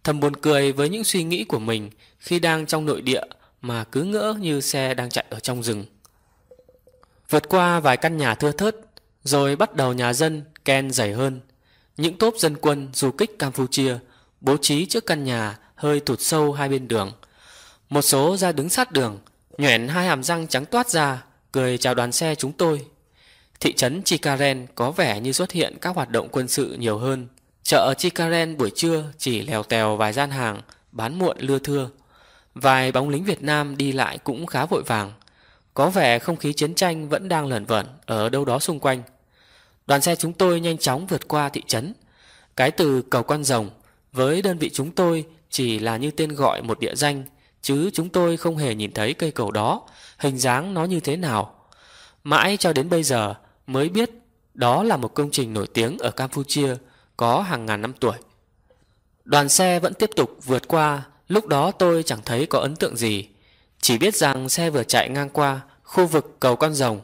Thầm buồn cười với những suy nghĩ của mình khi đang trong nội địa mà cứ ngỡ như xe đang chạy ở trong rừng. Vượt qua vài căn nhà thưa thớt, rồi bắt đầu nhà dân ken dày hơn. Những tốp dân quân du kích Campuchia bố trí trước căn nhà hơi thụt sâu hai bên đường. Một số ra đứng sát đường, nhoẻn hai hàm răng trắng toát ra, cười chào đoàn xe chúng tôi. Thị trấn Chikaren có vẻ như xuất hiện các hoạt động quân sự nhiều hơn. Chợ Chikaren buổi trưa chỉ lèo tèo vài gian hàng, bán muộn lưa thưa. Vài bóng lính Việt Nam đi lại cũng khá vội vàng. Có vẻ không khí chiến tranh vẫn đang lẩn vẩn ở đâu đó xung quanh. Đoàn xe chúng tôi nhanh chóng vượt qua thị trấn. Cái từ cầu quan rồng với đơn vị chúng tôi chỉ là như tên gọi một địa danh chứ chúng tôi không hề nhìn thấy cây cầu đó, hình dáng nó như thế nào. Mãi cho đến bây giờ, mới biết đó là một công trình nổi tiếng ở Campuchia có hàng ngàn năm tuổi. Đoàn xe vẫn tiếp tục vượt qua, lúc đó tôi chẳng thấy có ấn tượng gì. Chỉ biết rằng xe vừa chạy ngang qua khu vực cầu Con Rồng,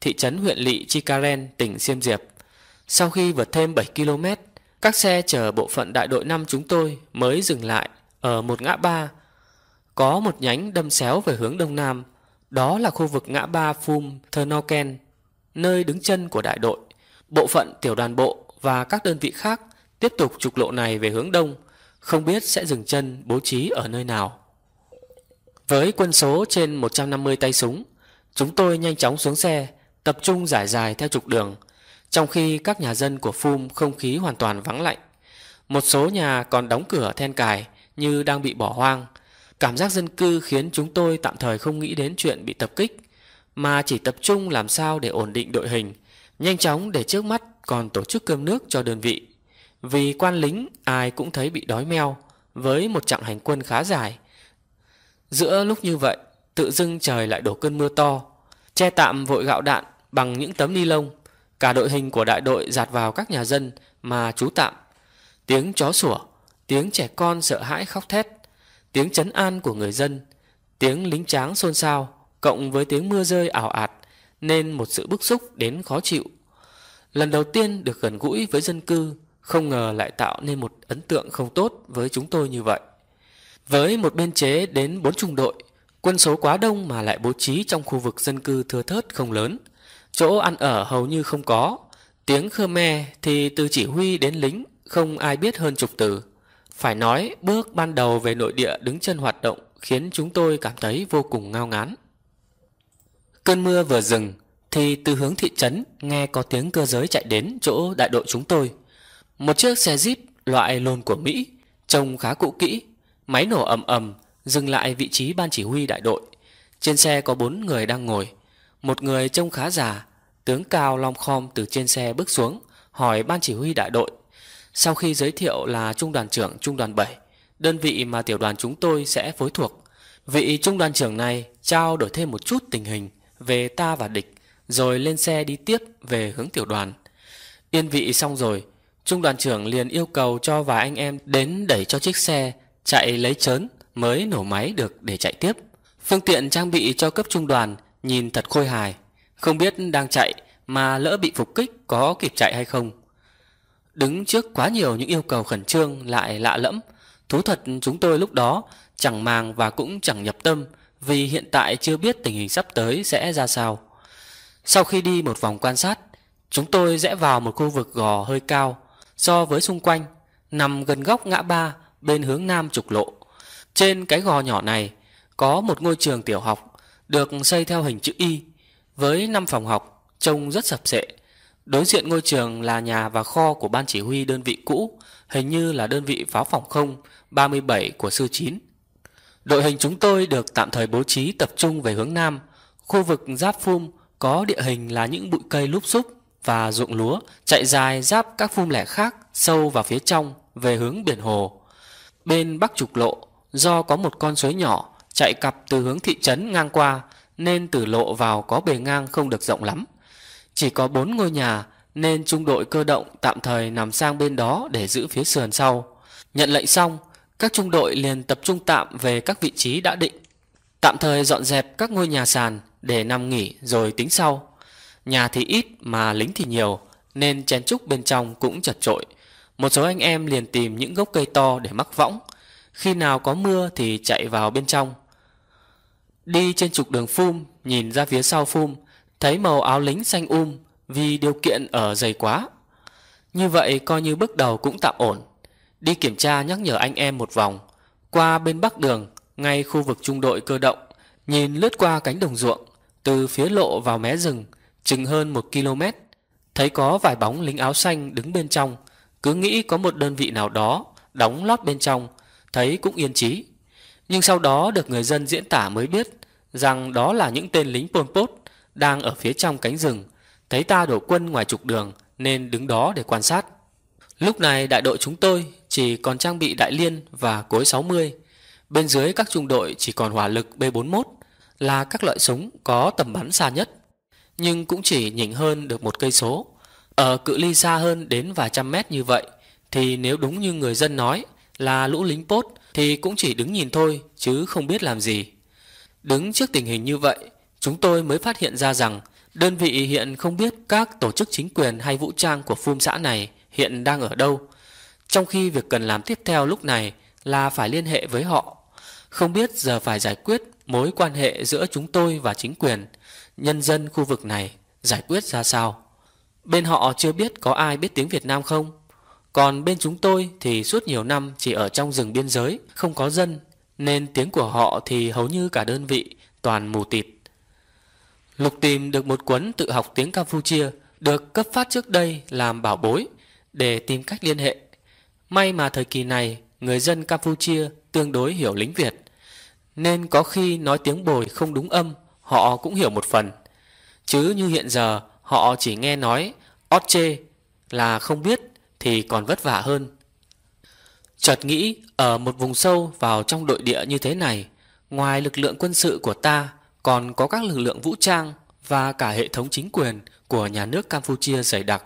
thị trấn huyện lỵ Chikaren, tỉnh Siêm Diệp. Sau khi vượt thêm 7 km, các xe chở bộ phận đại đội năm chúng tôi mới dừng lại ở một ngã ba. Có một nhánh đâm xéo về hướng đông nam, đó là khu vực ngã ba Phum Thơ nơi đứng chân của đại đội. Bộ phận tiểu đoàn bộ và các đơn vị khác tiếp tục trục lộ này về hướng đông, không biết sẽ dừng chân bố trí ở nơi nào. Với quân số trên 150 tay súng, chúng tôi nhanh chóng xuống xe, tập trung giải dài theo trục đường, trong khi các nhà dân của Phum không khí hoàn toàn vắng lạnh. Một số nhà còn đóng cửa then cài như đang bị bỏ hoang. Cảm giác dân cư khiến chúng tôi tạm thời không nghĩ đến chuyện bị tập kích mà chỉ tập trung làm sao để ổn định đội hình, nhanh chóng để trước mắt còn tổ chức cơm nước cho đơn vị. Vì quan lính ai cũng thấy bị đói meo với một chặng hành quân khá dài. Giữa lúc như vậy, tự dưng trời lại đổ cơn mưa to, che tạm vội gạo đạn bằng những tấm ni lông. Cả đội hình của đại đội dạt vào các nhà dân mà trú tạm. Tiếng chó sủa, tiếng trẻ con sợ hãi khóc thét, tiếng chấn an của người dân, tiếng lính tráng xôn xao cộng với tiếng mưa rơi ảo ạt nên một sự bức xúc đến khó chịu. Lần đầu tiên được gần gũi với dân cư, không ngờ lại tạo nên một ấn tượng không tốt với chúng tôi như vậy. Với một biên chế đến 4 trung đội, quân số quá đông mà lại bố trí trong khu vực dân cư thừa thớt không lớn, chỗ ăn ở hầu như không có, tiếng Khmer thì từ chỉ huy đến lính không ai biết hơn chục từ. Phải nói, bước ban đầu về nội địa đứng chân hoạt động khiến chúng tôi cảm thấy vô cùng ngao ngán. Cơn mưa vừa dừng thì từ hướng thị trấn nghe có tiếng cơ giới chạy đến chỗ đại đội chúng tôi. Một chiếc xe Jeep loại lồn của Mỹ trông khá cũ kỹ, máy nổ ầm ầm dừng lại vị trí ban chỉ huy đại đội. Trên xe có bốn người đang ngồi, một người trông khá già, tướng cao long khom từ trên xe bước xuống, hỏi ban chỉ huy đại đội. Sau khi giới thiệu là trung đoàn trưởng trung đoàn 7, đơn vị mà tiểu đoàn chúng tôi sẽ phối thuộc. Vị trung đoàn trưởng này trao đổi thêm một chút tình hình về ta và địch Rồi lên xe đi tiếp về hướng tiểu đoàn Yên vị xong rồi Trung đoàn trưởng liền yêu cầu cho vài anh em đến đẩy cho chiếc xe Chạy lấy chớn mới nổ máy được để chạy tiếp Phương tiện trang bị cho cấp trung đoàn nhìn thật khôi hài Không biết đang chạy mà lỡ bị phục kích có kịp chạy hay không Đứng trước quá nhiều những yêu cầu khẩn trương lại lạ lẫm Thú thật chúng tôi lúc đó chẳng màng và cũng chẳng nhập tâm vì hiện tại chưa biết tình hình sắp tới sẽ ra sao. Sau khi đi một vòng quan sát, chúng tôi rẽ vào một khu vực gò hơi cao so với xung quanh, nằm gần góc ngã ba bên hướng nam trục lộ. Trên cái gò nhỏ này có một ngôi trường tiểu học được xây theo hình chữ Y với 5 phòng học trông rất sập sệ. Đối diện ngôi trường là nhà và kho của ban chỉ huy đơn vị cũ, hình như là đơn vị pháo phòng không 37 của sư 9. Đội hình chúng tôi được tạm thời bố trí tập trung về hướng nam, khu vực giáp phum có địa hình là những bụi cây lúp xúp và ruộng lúa chạy dài giáp các phum lẻ khác sâu vào phía trong về hướng biển hồ. Bên bắc trục lộ do có một con suối nhỏ chạy cặp từ hướng thị trấn ngang qua nên từ lộ vào có bề ngang không được rộng lắm. Chỉ có bốn ngôi nhà nên trung đội cơ động tạm thời nằm sang bên đó để giữ phía sườn sau. Nhận lệnh xong, các trung đội liền tập trung tạm về các vị trí đã định, tạm thời dọn dẹp các ngôi nhà sàn để nằm nghỉ rồi tính sau. Nhà thì ít mà lính thì nhiều nên chén trúc bên trong cũng chật trội. Một số anh em liền tìm những gốc cây to để mắc võng, khi nào có mưa thì chạy vào bên trong. Đi trên trục đường phum, nhìn ra phía sau phum, thấy màu áo lính xanh um vì điều kiện ở dày quá. Như vậy coi như bước đầu cũng tạm ổn. Đi kiểm tra nhắc nhở anh em một vòng Qua bên bắc đường Ngay khu vực trung đội cơ động Nhìn lướt qua cánh đồng ruộng Từ phía lộ vào mé rừng Chừng hơn một km Thấy có vài bóng lính áo xanh đứng bên trong Cứ nghĩ có một đơn vị nào đó Đóng lót bên trong Thấy cũng yên trí Nhưng sau đó được người dân diễn tả mới biết Rằng đó là những tên lính Pol Pot Đang ở phía trong cánh rừng Thấy ta đổ quân ngoài trục đường Nên đứng đó để quan sát Lúc này đại đội chúng tôi chỉ còn trang bị đại liên và cối 60. Bên dưới các trung đội chỉ còn hỏa lực B41 là các loại súng có tầm bắn xa nhất, nhưng cũng chỉ nhỉnh hơn được một cây số. Ở cự ly xa hơn đến vài trăm mét như vậy thì nếu đúng như người dân nói là lũ lính pốt thì cũng chỉ đứng nhìn thôi chứ không biết làm gì. Đứng trước tình hình như vậy, chúng tôi mới phát hiện ra rằng đơn vị hiện không biết các tổ chức chính quyền hay vũ trang của phun xã này hiện đang ở đâu. Trong khi việc cần làm tiếp theo lúc này là phải liên hệ với họ. Không biết giờ phải giải quyết mối quan hệ giữa chúng tôi và chính quyền, nhân dân khu vực này giải quyết ra sao. Bên họ chưa biết có ai biết tiếng Việt Nam không. Còn bên chúng tôi thì suốt nhiều năm chỉ ở trong rừng biên giới, không có dân, nên tiếng của họ thì hầu như cả đơn vị toàn mù tịt. Lục tìm được một cuốn tự học tiếng Campuchia được cấp phát trước đây làm bảo bối để tìm cách liên hệ. May mà thời kỳ này người dân Campuchia tương đối hiểu lính Việt, nên có khi nói tiếng bồi không đúng âm họ cũng hiểu một phần. Chứ như hiện giờ họ chỉ nghe nói ót chê là không biết thì còn vất vả hơn. Chợt nghĩ ở một vùng sâu vào trong đội địa như thế này, ngoài lực lượng quân sự của ta còn có các lực lượng vũ trang và cả hệ thống chính quyền của nhà nước Campuchia dày đặc.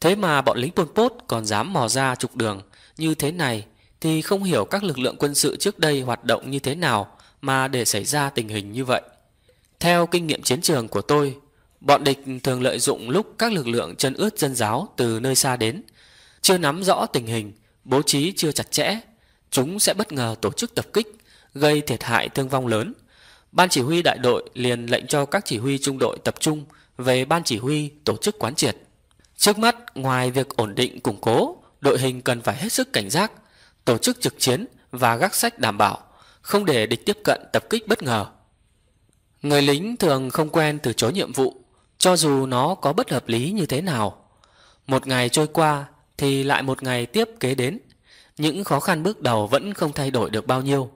Thế mà bọn lính Pol Pot còn dám mò ra trục đường như thế này thì không hiểu các lực lượng quân sự trước đây hoạt động như thế nào mà để xảy ra tình hình như vậy. Theo kinh nghiệm chiến trường của tôi, bọn địch thường lợi dụng lúc các lực lượng chân ướt dân giáo từ nơi xa đến, chưa nắm rõ tình hình, bố trí chưa chặt chẽ, chúng sẽ bất ngờ tổ chức tập kích, gây thiệt hại thương vong lớn. Ban chỉ huy đại đội liền lệnh cho các chỉ huy trung đội tập trung về ban chỉ huy tổ chức quán triệt. Trước mắt, ngoài việc ổn định củng cố, đội hình cần phải hết sức cảnh giác, tổ chức trực chiến và gác sách đảm bảo, không để địch tiếp cận tập kích bất ngờ. Người lính thường không quen từ chối nhiệm vụ, cho dù nó có bất hợp lý như thế nào. Một ngày trôi qua thì lại một ngày tiếp kế đến. Những khó khăn bước đầu vẫn không thay đổi được bao nhiêu.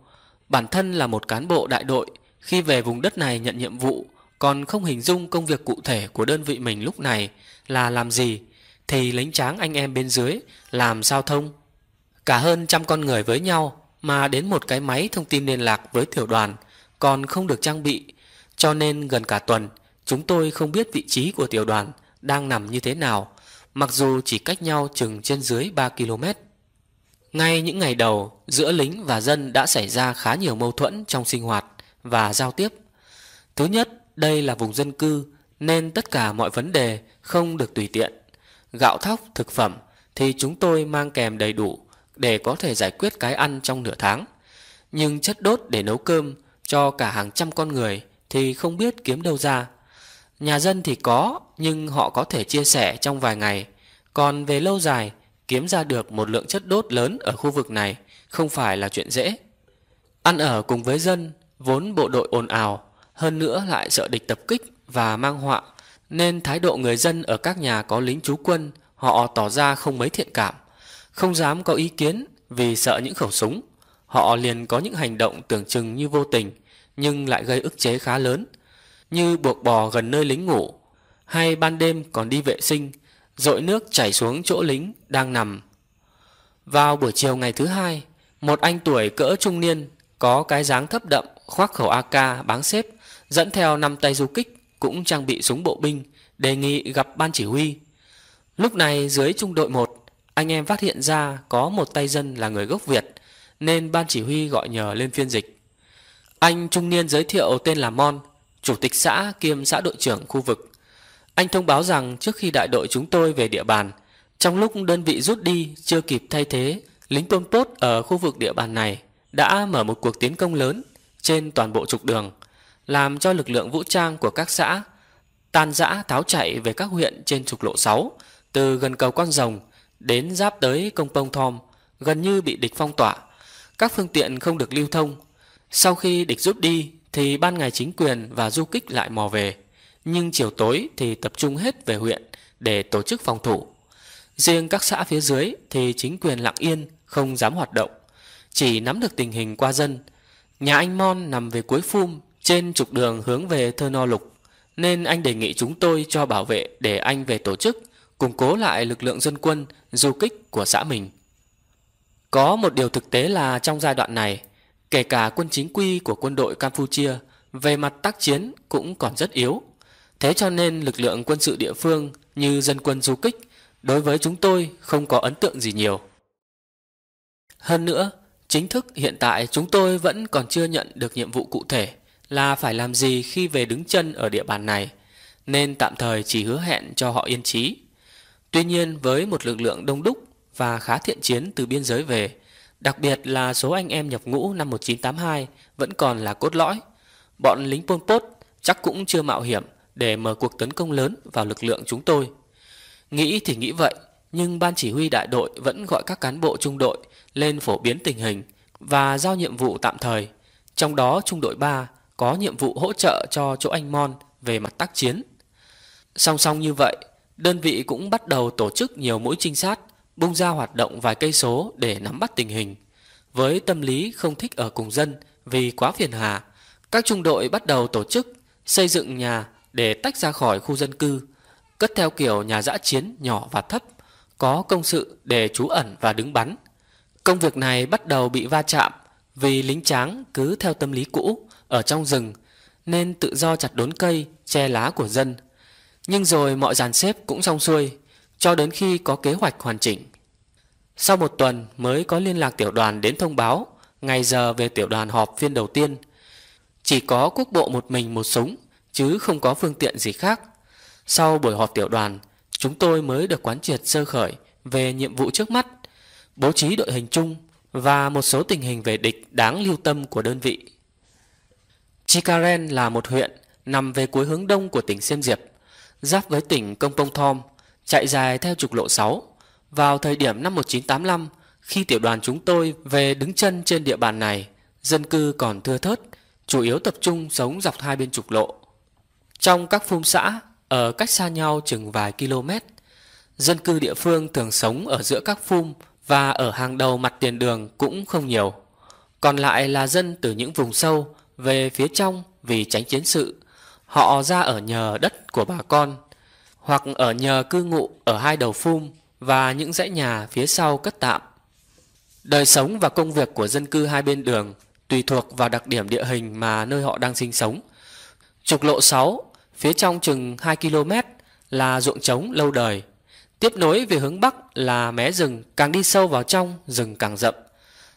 Bản thân là một cán bộ đại đội, khi về vùng đất này nhận nhiệm vụ, còn không hình dung công việc cụ thể của đơn vị mình lúc này là làm gì Thì lính tráng anh em bên dưới Làm sao thông Cả hơn trăm con người với nhau Mà đến một cái máy thông tin liên lạc với tiểu đoàn Còn không được trang bị Cho nên gần cả tuần Chúng tôi không biết vị trí của tiểu đoàn Đang nằm như thế nào Mặc dù chỉ cách nhau chừng trên dưới 3 km Ngay những ngày đầu Giữa lính và dân đã xảy ra khá nhiều mâu thuẫn Trong sinh hoạt và giao tiếp Thứ nhất đây là vùng dân cư nên tất cả mọi vấn đề không được tùy tiện. Gạo thóc, thực phẩm thì chúng tôi mang kèm đầy đủ để có thể giải quyết cái ăn trong nửa tháng. Nhưng chất đốt để nấu cơm cho cả hàng trăm con người thì không biết kiếm đâu ra. Nhà dân thì có nhưng họ có thể chia sẻ trong vài ngày. Còn về lâu dài, kiếm ra được một lượng chất đốt lớn ở khu vực này không phải là chuyện dễ. Ăn ở cùng với dân, vốn bộ đội ồn ào, hơn nữa lại sợ địch tập kích và mang họa nên thái độ người dân ở các nhà có lính trú quân họ tỏ ra không mấy thiện cảm, không dám có ý kiến vì sợ những khẩu súng. Họ liền có những hành động tưởng chừng như vô tình nhưng lại gây ức chế khá lớn, như buộc bò gần nơi lính ngủ hay ban đêm còn đi vệ sinh, dội nước chảy xuống chỗ lính đang nằm. Vào buổi chiều ngày thứ hai, một anh tuổi cỡ trung niên có cái dáng thấp đậm khoác khẩu AK báng xếp dẫn theo năm tay du kích cũng trang bị súng bộ binh đề nghị gặp ban chỉ huy lúc này dưới trung đội một anh em phát hiện ra có một tay dân là người gốc Việt nên ban chỉ huy gọi nhờ lên phiên dịch anh trung niên giới thiệu tên là Mon chủ tịch xã kiêm xã đội trưởng khu vực anh thông báo rằng trước khi đại đội chúng tôi về địa bàn trong lúc đơn vị rút đi chưa kịp thay thế lính Pol Pot ở khu vực địa bàn này đã mở một cuộc tiến công lớn trên toàn bộ trục đường làm cho lực lượng vũ trang của các xã tan rã tháo chạy về các huyện trên trục lộ 6 từ gần cầu Quan Rồng đến giáp tới công Pông Thom gần như bị địch phong tỏa. Các phương tiện không được lưu thông. Sau khi địch rút đi thì ban ngày chính quyền và du kích lại mò về. Nhưng chiều tối thì tập trung hết về huyện để tổ chức phòng thủ. Riêng các xã phía dưới thì chính quyền lặng yên không dám hoạt động. Chỉ nắm được tình hình qua dân. Nhà anh Mon nằm về cuối phum trên trục đường hướng về thơ no lục nên anh đề nghị chúng tôi cho bảo vệ để anh về tổ chức củng cố lại lực lượng dân quân du kích của xã mình có một điều thực tế là trong giai đoạn này kể cả quân chính quy của quân đội campuchia về mặt tác chiến cũng còn rất yếu thế cho nên lực lượng quân sự địa phương như dân quân du kích đối với chúng tôi không có ấn tượng gì nhiều hơn nữa chính thức hiện tại chúng tôi vẫn còn chưa nhận được nhiệm vụ cụ thể là phải làm gì khi về đứng chân ở địa bàn này, nên tạm thời chỉ hứa hẹn cho họ yên trí. Tuy nhiên với một lực lượng đông đúc và khá thiện chiến từ biên giới về, đặc biệt là số anh em nhập ngũ năm 1982 vẫn còn là cốt lõi, bọn lính Pol Pot chắc cũng chưa mạo hiểm để mở cuộc tấn công lớn vào lực lượng chúng tôi. Nghĩ thì nghĩ vậy, nhưng ban chỉ huy đại đội vẫn gọi các cán bộ trung đội lên phổ biến tình hình và giao nhiệm vụ tạm thời. Trong đó trung đội 3 có nhiệm vụ hỗ trợ cho chỗ anh Mon về mặt tác chiến. Song song như vậy, đơn vị cũng bắt đầu tổ chức nhiều mũi trinh sát, bung ra hoạt động vài cây số để nắm bắt tình hình. Với tâm lý không thích ở cùng dân vì quá phiền hà, các trung đội bắt đầu tổ chức xây dựng nhà để tách ra khỏi khu dân cư, cất theo kiểu nhà dã chiến nhỏ và thấp, có công sự để trú ẩn và đứng bắn. Công việc này bắt đầu bị va chạm vì lính tráng cứ theo tâm lý cũ, ở trong rừng nên tự do chặt đốn cây, che lá của dân. Nhưng rồi mọi dàn xếp cũng xong xuôi cho đến khi có kế hoạch hoàn chỉnh. Sau một tuần mới có liên lạc tiểu đoàn đến thông báo ngày giờ về tiểu đoàn họp phiên đầu tiên. Chỉ có quốc bộ một mình một súng chứ không có phương tiện gì khác. Sau buổi họp tiểu đoàn, chúng tôi mới được quán triệt sơ khởi về nhiệm vụ trước mắt, bố trí đội hình chung và một số tình hình về địch đáng lưu tâm của đơn vị. Chikaren là một huyện nằm về cuối hướng đông của tỉnh Xiêm Diệp, giáp với tỉnh Công Pông Thom, chạy dài theo trục lộ 6. Vào thời điểm năm 1985, khi tiểu đoàn chúng tôi về đứng chân trên địa bàn này, dân cư còn thưa thớt, chủ yếu tập trung sống dọc hai bên trục lộ. Trong các phum xã, ở cách xa nhau chừng vài km, dân cư địa phương thường sống ở giữa các phum và ở hàng đầu mặt tiền đường cũng không nhiều. Còn lại là dân từ những vùng sâu, về phía trong vì tránh chiến sự. Họ ra ở nhờ đất của bà con, hoặc ở nhờ cư ngụ ở hai đầu phum và những dãy nhà phía sau cất tạm. Đời sống và công việc của dân cư hai bên đường tùy thuộc vào đặc điểm địa hình mà nơi họ đang sinh sống. Trục lộ 6, phía trong chừng 2 km là ruộng trống lâu đời. Tiếp nối về hướng Bắc là mé rừng, càng đi sâu vào trong, rừng càng rậm.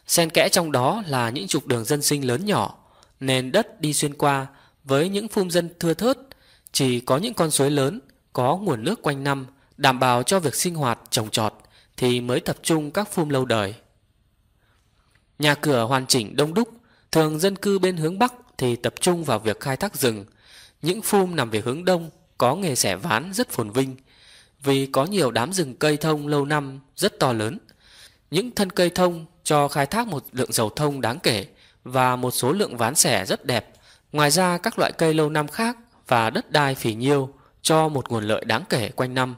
Xen kẽ trong đó là những trục đường dân sinh lớn nhỏ, nền đất đi xuyên qua với những phum dân thưa thớt, chỉ có những con suối lớn có nguồn nước quanh năm đảm bảo cho việc sinh hoạt trồng trọt thì mới tập trung các phum lâu đời. Nhà cửa hoàn chỉnh đông đúc, thường dân cư bên hướng Bắc thì tập trung vào việc khai thác rừng. Những phum nằm về hướng Đông có nghề xẻ ván rất phồn vinh, vì có nhiều đám rừng cây thông lâu năm rất to lớn. Những thân cây thông cho khai thác một lượng dầu thông đáng kể và một số lượng ván xẻ rất đẹp, ngoài ra các loại cây lâu năm khác và đất đai phì nhiêu cho một nguồn lợi đáng kể quanh năm.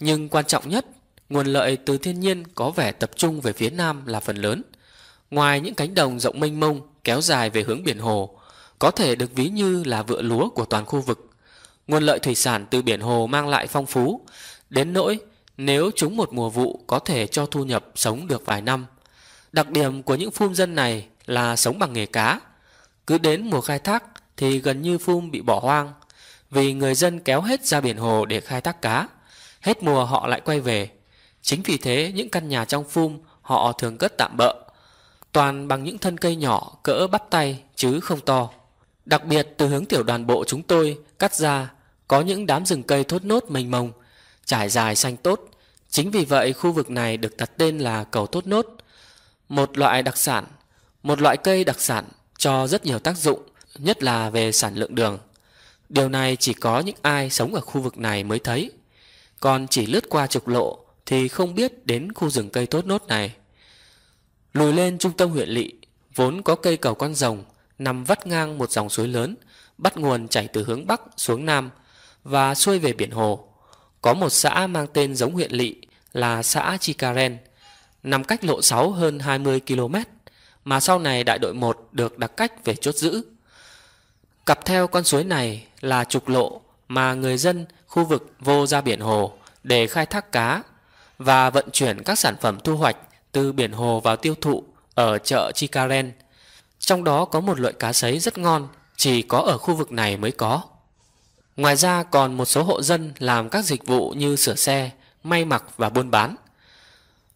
Nhưng quan trọng nhất, nguồn lợi từ thiên nhiên có vẻ tập trung về phía nam là phần lớn. Ngoài những cánh đồng rộng mênh mông kéo dài về hướng biển hồ, có thể được ví như là vựa lúa của toàn khu vực. Nguồn lợi thủy sản từ biển hồ mang lại phong phú, đến nỗi nếu chúng một mùa vụ có thể cho thu nhập sống được vài năm. Đặc điểm của những phun dân này là sống bằng nghề cá. Cứ đến mùa khai thác thì gần như phum bị bỏ hoang vì người dân kéo hết ra biển hồ để khai thác cá. Hết mùa họ lại quay về. Chính vì thế những căn nhà trong phum họ thường cất tạm bỡ. Toàn bằng những thân cây nhỏ cỡ bắt tay chứ không to. Đặc biệt từ hướng tiểu đoàn bộ chúng tôi cắt ra có những đám rừng cây thốt nốt mênh mông, trải dài xanh tốt. Chính vì vậy khu vực này được đặt tên là cầu thốt nốt. Một loại đặc sản một loại cây đặc sản cho rất nhiều tác dụng, nhất là về sản lượng đường. Điều này chỉ có những ai sống ở khu vực này mới thấy. Còn chỉ lướt qua trục lộ thì không biết đến khu rừng cây tốt nốt này. Lùi lên trung tâm huyện lỵ, vốn có cây cầu con rồng nằm vắt ngang một dòng suối lớn, bắt nguồn chảy từ hướng Bắc xuống Nam và xuôi về biển Hồ. Có một xã mang tên giống huyện lỵ là xã chikaren nằm cách lộ 6 hơn 20 km mà sau này đại đội 1 được đặc cách về chốt giữ. Cặp theo con suối này là trục lộ mà người dân khu vực vô ra biển hồ để khai thác cá và vận chuyển các sản phẩm thu hoạch từ biển hồ vào tiêu thụ ở chợ Chicaren. Trong đó có một loại cá sấy rất ngon, chỉ có ở khu vực này mới có. Ngoài ra còn một số hộ dân làm các dịch vụ như sửa xe, may mặc và buôn bán.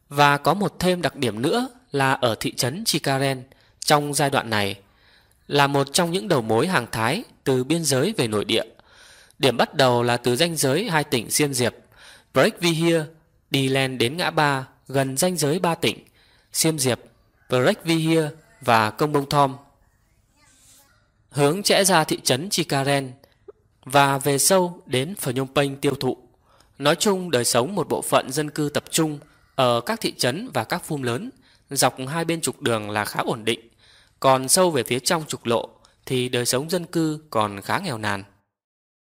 Và có một thêm đặc điểm nữa là ở thị trấn Chikaren trong giai đoạn này là một trong những đầu mối hàng Thái từ biên giới về nội địa. Điểm bắt đầu là từ danh giới hai tỉnh Xiêm Diệp, Brekvihir đi lên đến ngã ba gần danh giới ba tỉnh Xiêm Diệp, Brekvihir và Công Bông Thom. Hướng rẽ ra thị trấn Chikaren và về sâu đến Phnom Penh tiêu thụ. Nói chung đời sống một bộ phận dân cư tập trung ở các thị trấn và các phum lớn dọc hai bên trục đường là khá ổn định, còn sâu về phía trong trục lộ thì đời sống dân cư còn khá nghèo nàn.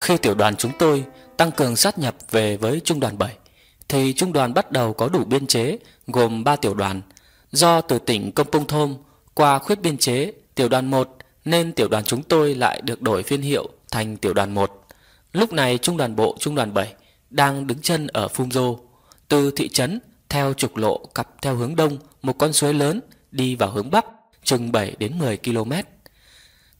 Khi tiểu đoàn chúng tôi tăng cường sát nhập về với trung đoàn 7 thì trung đoàn bắt đầu có đủ biên chế gồm 3 tiểu đoàn do từ tỉnh Công Pông Thôm qua khuyết biên chế tiểu đoàn 1 nên tiểu đoàn chúng tôi lại được đổi phiên hiệu thành tiểu đoàn 1. Lúc này trung đoàn bộ trung đoàn 7 đang đứng chân ở phung Dô từ thị trấn theo trục lộ cặp theo hướng đông, một con suối lớn đi vào hướng bắc, chừng 7 đến 10 km.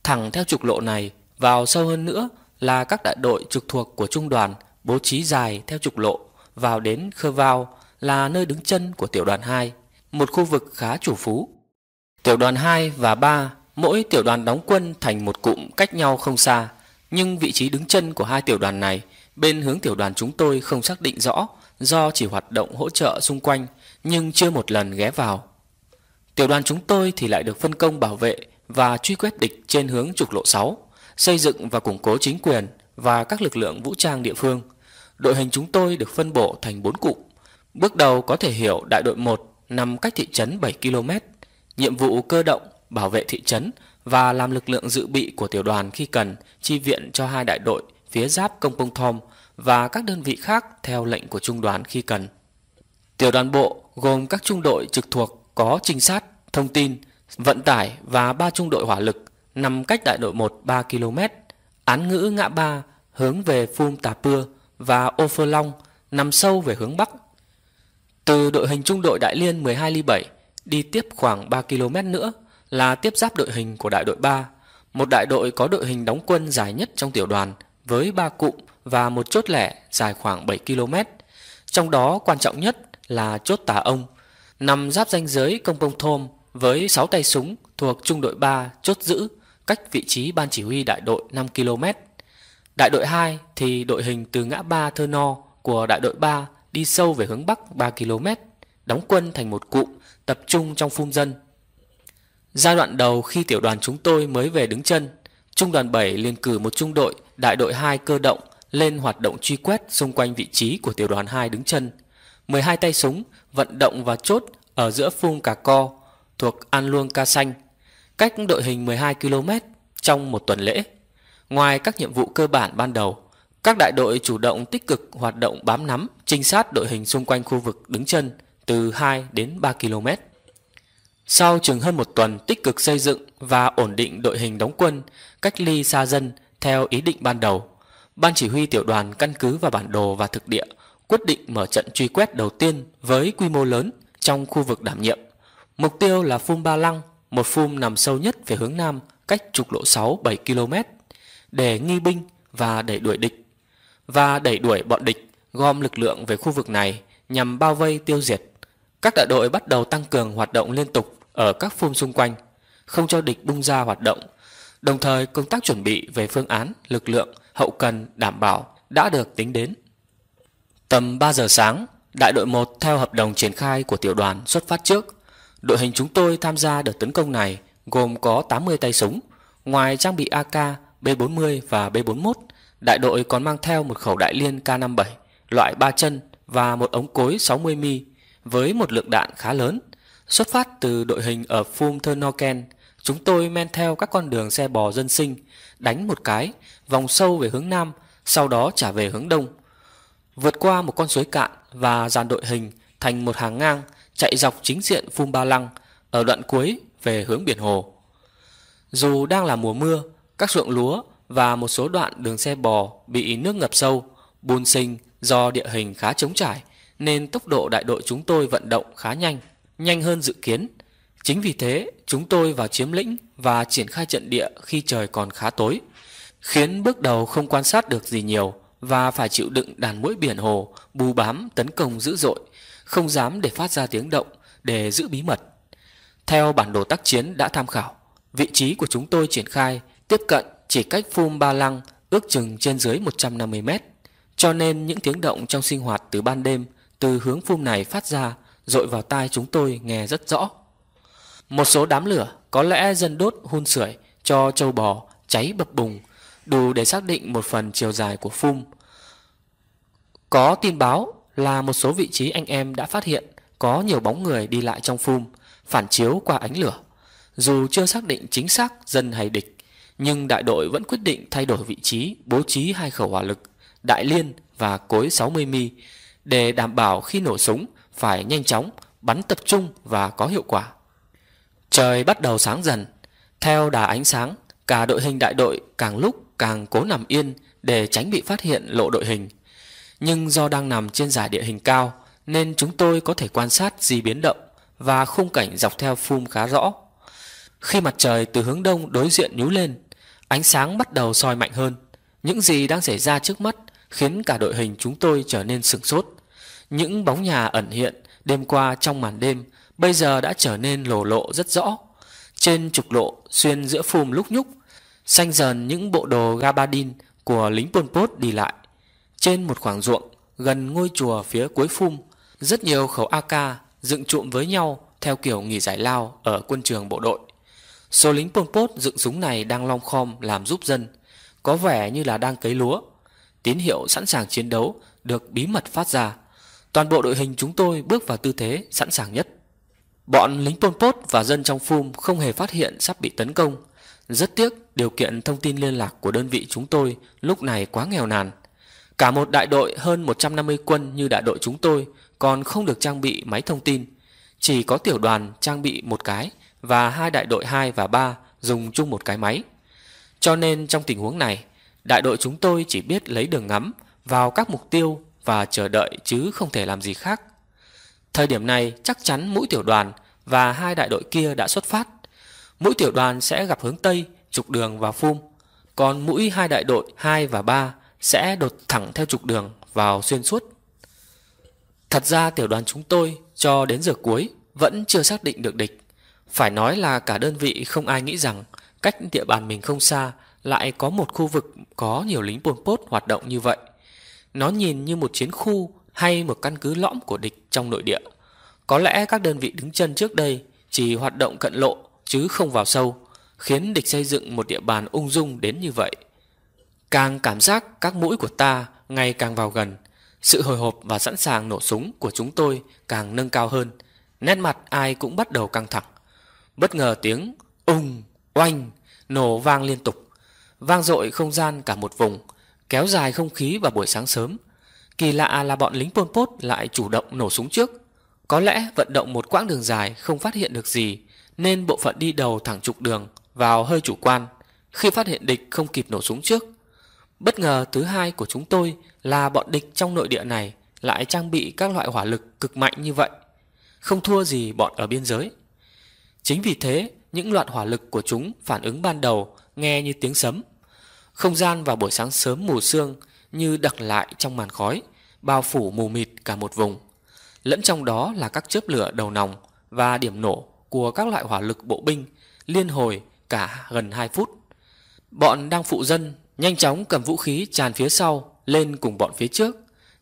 Thẳng theo trục lộ này, vào sâu hơn nữa là các đại đội trực thuộc của trung đoàn bố trí dài theo trục lộ vào đến Khơ Vào là nơi đứng chân của tiểu đoàn 2, một khu vực khá chủ phú. Tiểu đoàn 2 và 3, mỗi tiểu đoàn đóng quân thành một cụm cách nhau không xa, nhưng vị trí đứng chân của hai tiểu đoàn này bên hướng tiểu đoàn chúng tôi không xác định rõ do chỉ hoạt động hỗ trợ xung quanh nhưng chưa một lần ghé vào. Tiểu đoàn chúng tôi thì lại được phân công bảo vệ và truy quét địch trên hướng trục lộ 6, xây dựng và củng cố chính quyền và các lực lượng vũ trang địa phương. Đội hình chúng tôi được phân bổ thành 4 cụm. Bước đầu có thể hiểu đại đội 1 nằm cách thị trấn 7 km, nhiệm vụ cơ động, bảo vệ thị trấn và làm lực lượng dự bị của tiểu đoàn khi cần chi viện cho hai đại đội phía giáp Công Pông Thom và các đơn vị khác theo lệnh của trung đoàn khi cần. Tiểu đoàn bộ gồm các trung đội trực thuộc có trinh sát, thông tin, vận tải và ba trung đội hỏa lực nằm cách đại đội 1 3 km, án ngữ ngã ba hướng về Phum Tà Pưa và Ô Phơ Long nằm sâu về hướng Bắc. Từ đội hình trung đội Đại Liên 12 ly 7 đi tiếp khoảng 3 km nữa là tiếp giáp đội hình của đại đội 3, một đại đội có đội hình đóng quân dài nhất trong tiểu đoàn với ba cụm và một chốt lẻ dài khoảng 7 km. Trong đó quan trọng nhất là chốt tà ông, nằm giáp danh giới công công thôm với 6 tay súng thuộc trung đội 3 chốt giữ cách vị trí ban chỉ huy đại đội 5 km. Đại đội 2 thì đội hình từ ngã ba Thơ No của đại đội 3 đi sâu về hướng Bắc 3 km, đóng quân thành một cụm tập trung trong phun dân. Giai đoạn đầu khi tiểu đoàn chúng tôi mới về đứng chân, Trung đoàn 7 liền cử một trung đội, đại đội 2 cơ động lên hoạt động truy quét xung quanh vị trí của tiểu đoàn 2 đứng chân. 12 tay súng vận động và chốt ở giữa phung cà co thuộc An Luông Ca Xanh, cách đội hình 12 km trong một tuần lễ. Ngoài các nhiệm vụ cơ bản ban đầu, các đại đội chủ động tích cực hoạt động bám nắm, trinh sát đội hình xung quanh khu vực đứng chân từ 2 đến 3 km. Sau chừng hơn một tuần tích cực xây dựng và ổn định đội hình đóng quân, cách ly xa dân theo ý định ban đầu, Ban chỉ huy tiểu đoàn căn cứ vào bản đồ và thực địa quyết định mở trận truy quét đầu tiên với quy mô lớn trong khu vực đảm nhiệm. Mục tiêu là Phum Ba Lăng, một phum nằm sâu nhất về hướng nam cách trục lộ 6-7 km để nghi binh và đẩy đuổi địch. Và đẩy đuổi bọn địch gom lực lượng về khu vực này nhằm bao vây tiêu diệt. Các đại đội bắt đầu tăng cường hoạt động liên tục ở các phum xung quanh, không cho địch bung ra hoạt động. Đồng thời công tác chuẩn bị về phương án, lực lượng – hậu cần đảm bảo đã được tính đến. Tầm 3 giờ sáng, đại đội 1 theo hợp đồng triển khai của tiểu đoàn xuất phát trước. Đội hình chúng tôi tham gia đợt tấn công này gồm có 80 tay súng, ngoài trang bị AK, B40 và B41, đại đội còn mang theo một khẩu đại liên K57 loại 3 chân và một ống cối 60 mm với một lượng đạn khá lớn. Xuất phát từ đội hình ở Phum Thơ Noken, chúng tôi men theo các con đường xe bò dân sinh, đánh một cái vòng sâu về hướng nam, sau đó trả về hướng đông. Vượt qua một con suối cạn và dàn đội hình thành một hàng ngang chạy dọc chính diện Phum Ba Lăng ở đoạn cuối về hướng biển hồ. Dù đang là mùa mưa, các ruộng lúa và một số đoạn đường xe bò bị nước ngập sâu, bùn sinh do địa hình khá trống trải nên tốc độ đại đội chúng tôi vận động khá nhanh, nhanh hơn dự kiến. Chính vì thế, chúng tôi vào chiếm lĩnh và triển khai trận địa khi trời còn khá tối khiến bước đầu không quan sát được gì nhiều và phải chịu đựng đàn mũi biển hồ bù bám tấn công dữ dội, không dám để phát ra tiếng động để giữ bí mật. Theo bản đồ tác chiến đã tham khảo, vị trí của chúng tôi triển khai tiếp cận chỉ cách phum Ba Lăng ước chừng trên dưới 150 mét, cho nên những tiếng động trong sinh hoạt từ ban đêm từ hướng phum này phát ra dội vào tai chúng tôi nghe rất rõ. Một số đám lửa có lẽ dân đốt hun sưởi cho châu bò cháy bập bùng đủ để xác định một phần chiều dài của phum. Có tin báo là một số vị trí anh em đã phát hiện có nhiều bóng người đi lại trong phum, phản chiếu qua ánh lửa. Dù chưa xác định chính xác dân hay địch, nhưng đại đội vẫn quyết định thay đổi vị trí bố trí hai khẩu hỏa lực, đại liên và cối 60 mi để đảm bảo khi nổ súng phải nhanh chóng, bắn tập trung và có hiệu quả. Trời bắt đầu sáng dần, theo đà ánh sáng, cả đội hình đại đội càng lúc càng cố nằm yên để tránh bị phát hiện lộ đội hình. Nhưng do đang nằm trên giải địa hình cao nên chúng tôi có thể quan sát di biến động và khung cảnh dọc theo phum khá rõ. Khi mặt trời từ hướng đông đối diện nhú lên, ánh sáng bắt đầu soi mạnh hơn. Những gì đang xảy ra trước mắt khiến cả đội hình chúng tôi trở nên sừng sốt. Những bóng nhà ẩn hiện đêm qua trong màn đêm bây giờ đã trở nên lồ lộ rất rõ. Trên trục lộ xuyên giữa phùm lúc nhúc Xanh dần những bộ đồ gabardine của lính Pol Pot đi lại. Trên một khoảng ruộng, gần ngôi chùa phía cuối phum, rất nhiều khẩu AK dựng trụm với nhau theo kiểu nghỉ giải lao ở quân trường bộ đội. Số lính Pol Pot dựng súng này đang long khom làm giúp dân, có vẻ như là đang cấy lúa. Tín hiệu sẵn sàng chiến đấu được bí mật phát ra. Toàn bộ đội hình chúng tôi bước vào tư thế sẵn sàng nhất. Bọn lính Pol Pot và dân trong phum không hề phát hiện sắp bị tấn công, rất tiếc điều kiện thông tin liên lạc của đơn vị chúng tôi lúc này quá nghèo nàn. Cả một đại đội hơn 150 quân như đại đội chúng tôi còn không được trang bị máy thông tin. Chỉ có tiểu đoàn trang bị một cái và hai đại đội 2 và 3 dùng chung một cái máy. Cho nên trong tình huống này, đại đội chúng tôi chỉ biết lấy đường ngắm vào các mục tiêu và chờ đợi chứ không thể làm gì khác. Thời điểm này chắc chắn mũi tiểu đoàn và hai đại đội kia đã xuất phát. Mũi tiểu đoàn sẽ gặp hướng Tây, trục đường vào Phum. Còn mũi hai đại đội 2 và 3 sẽ đột thẳng theo trục đường vào xuyên suốt. Thật ra tiểu đoàn chúng tôi cho đến giờ cuối vẫn chưa xác định được địch. Phải nói là cả đơn vị không ai nghĩ rằng cách địa bàn mình không xa lại có một khu vực có nhiều lính Pol Pot hoạt động như vậy. Nó nhìn như một chiến khu hay một căn cứ lõm của địch trong nội địa. Có lẽ các đơn vị đứng chân trước đây chỉ hoạt động cận lộ chứ không vào sâu, khiến địch xây dựng một địa bàn ung dung đến như vậy. Càng cảm giác các mũi của ta ngày càng vào gần, sự hồi hộp và sẵn sàng nổ súng của chúng tôi càng nâng cao hơn, nét mặt ai cũng bắt đầu căng thẳng. Bất ngờ tiếng ung, oanh, nổ vang liên tục, vang dội không gian cả một vùng, kéo dài không khí vào buổi sáng sớm. Kỳ lạ là bọn lính Pol Pot lại chủ động nổ súng trước. Có lẽ vận động một quãng đường dài không phát hiện được gì nên bộ phận đi đầu thẳng trục đường vào hơi chủ quan khi phát hiện địch không kịp nổ súng trước. Bất ngờ thứ hai của chúng tôi là bọn địch trong nội địa này lại trang bị các loại hỏa lực cực mạnh như vậy, không thua gì bọn ở biên giới. Chính vì thế, những loạt hỏa lực của chúng phản ứng ban đầu nghe như tiếng sấm. Không gian vào buổi sáng sớm mù sương như đặc lại trong màn khói, bao phủ mù mịt cả một vùng. Lẫn trong đó là các chớp lửa đầu nòng và điểm nổ của các loại hỏa lực bộ binh liên hồi cả gần 2 phút. Bọn đang phụ dân nhanh chóng cầm vũ khí tràn phía sau lên cùng bọn phía trước.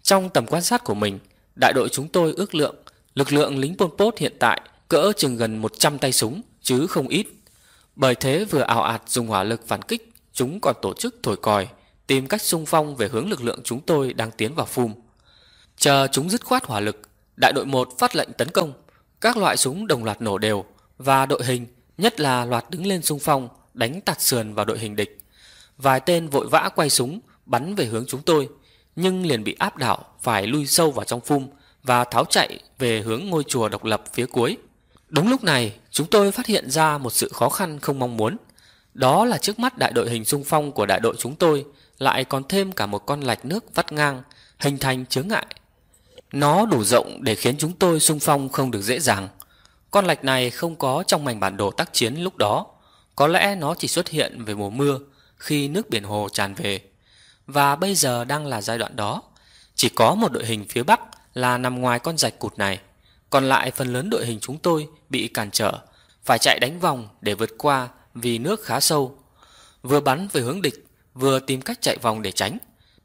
Trong tầm quan sát của mình, đại đội chúng tôi ước lượng lực lượng lính Pol Pot hiện tại cỡ chừng gần 100 tay súng chứ không ít. Bởi thế vừa ảo ạt dùng hỏa lực phản kích, chúng còn tổ chức thổi còi, tìm cách xung phong về hướng lực lượng chúng tôi đang tiến vào phum. Chờ chúng dứt khoát hỏa lực, đại đội 1 phát lệnh tấn công. Các loại súng đồng loạt nổ đều và đội hình, nhất là loạt đứng lên xung phong, đánh tạt sườn vào đội hình địch. Vài tên vội vã quay súng, bắn về hướng chúng tôi, nhưng liền bị áp đảo phải lui sâu vào trong phum và tháo chạy về hướng ngôi chùa độc lập phía cuối. Đúng lúc này, chúng tôi phát hiện ra một sự khó khăn không mong muốn. Đó là trước mắt đại đội hình xung phong của đại đội chúng tôi lại còn thêm cả một con lạch nước vắt ngang, hình thành chướng ngại nó đủ rộng để khiến chúng tôi xung phong không được dễ dàng. Con lạch này không có trong mảnh bản đồ tác chiến lúc đó. Có lẽ nó chỉ xuất hiện về mùa mưa khi nước biển hồ tràn về. Và bây giờ đang là giai đoạn đó. Chỉ có một đội hình phía Bắc là nằm ngoài con rạch cụt này. Còn lại phần lớn đội hình chúng tôi bị cản trở, phải chạy đánh vòng để vượt qua vì nước khá sâu. Vừa bắn về hướng địch, vừa tìm cách chạy vòng để tránh.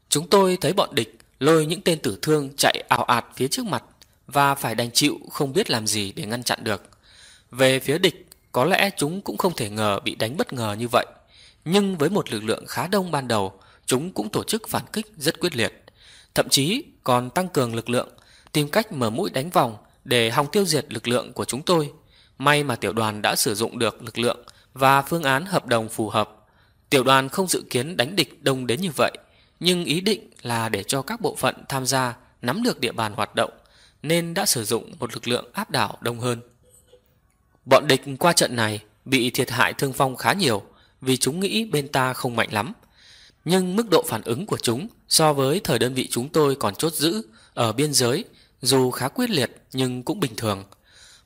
Chúng tôi thấy bọn địch lôi những tên tử thương chạy ảo ạt phía trước mặt và phải đành chịu không biết làm gì để ngăn chặn được. Về phía địch, có lẽ chúng cũng không thể ngờ bị đánh bất ngờ như vậy. Nhưng với một lực lượng khá đông ban đầu, chúng cũng tổ chức phản kích rất quyết liệt. Thậm chí còn tăng cường lực lượng, tìm cách mở mũi đánh vòng để hòng tiêu diệt lực lượng của chúng tôi. May mà tiểu đoàn đã sử dụng được lực lượng và phương án hợp đồng phù hợp. Tiểu đoàn không dự kiến đánh địch đông đến như vậy nhưng ý định là để cho các bộ phận tham gia nắm được địa bàn hoạt động nên đã sử dụng một lực lượng áp đảo đông hơn. Bọn địch qua trận này bị thiệt hại thương vong khá nhiều vì chúng nghĩ bên ta không mạnh lắm. Nhưng mức độ phản ứng của chúng so với thời đơn vị chúng tôi còn chốt giữ ở biên giới dù khá quyết liệt nhưng cũng bình thường.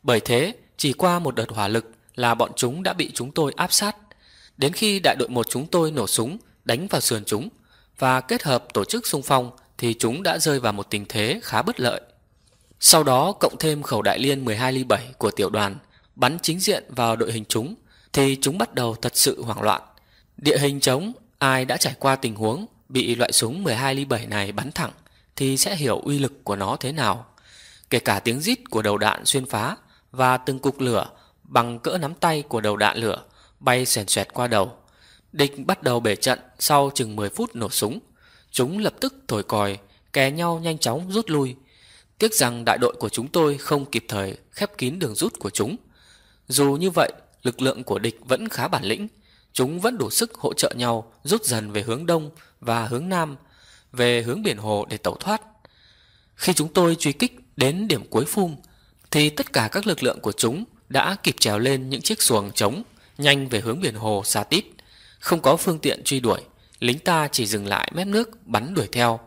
Bởi thế, chỉ qua một đợt hỏa lực là bọn chúng đã bị chúng tôi áp sát. Đến khi đại đội một chúng tôi nổ súng đánh vào sườn chúng, và kết hợp tổ chức xung phong thì chúng đã rơi vào một tình thế khá bất lợi. Sau đó cộng thêm khẩu đại liên 12 ly 7 của tiểu đoàn bắn chính diện vào đội hình chúng thì chúng bắt đầu thật sự hoảng loạn. Địa hình trống, ai đã trải qua tình huống bị loại súng 12 ly 7 này bắn thẳng thì sẽ hiểu uy lực của nó thế nào. Kể cả tiếng rít của đầu đạn xuyên phá và từng cục lửa bằng cỡ nắm tay của đầu đạn lửa bay xèn xẹt qua đầu Địch bắt đầu bể trận sau chừng 10 phút nổ súng. Chúng lập tức thổi còi, kè nhau nhanh chóng rút lui. Tiếc rằng đại đội của chúng tôi không kịp thời khép kín đường rút của chúng. Dù như vậy, lực lượng của địch vẫn khá bản lĩnh. Chúng vẫn đủ sức hỗ trợ nhau rút dần về hướng đông và hướng nam, về hướng biển hồ để tẩu thoát. Khi chúng tôi truy kích đến điểm cuối phum, thì tất cả các lực lượng của chúng đã kịp trèo lên những chiếc xuồng trống nhanh về hướng biển hồ xa tít. Không có phương tiện truy đuổi, lính ta chỉ dừng lại mép nước bắn đuổi theo,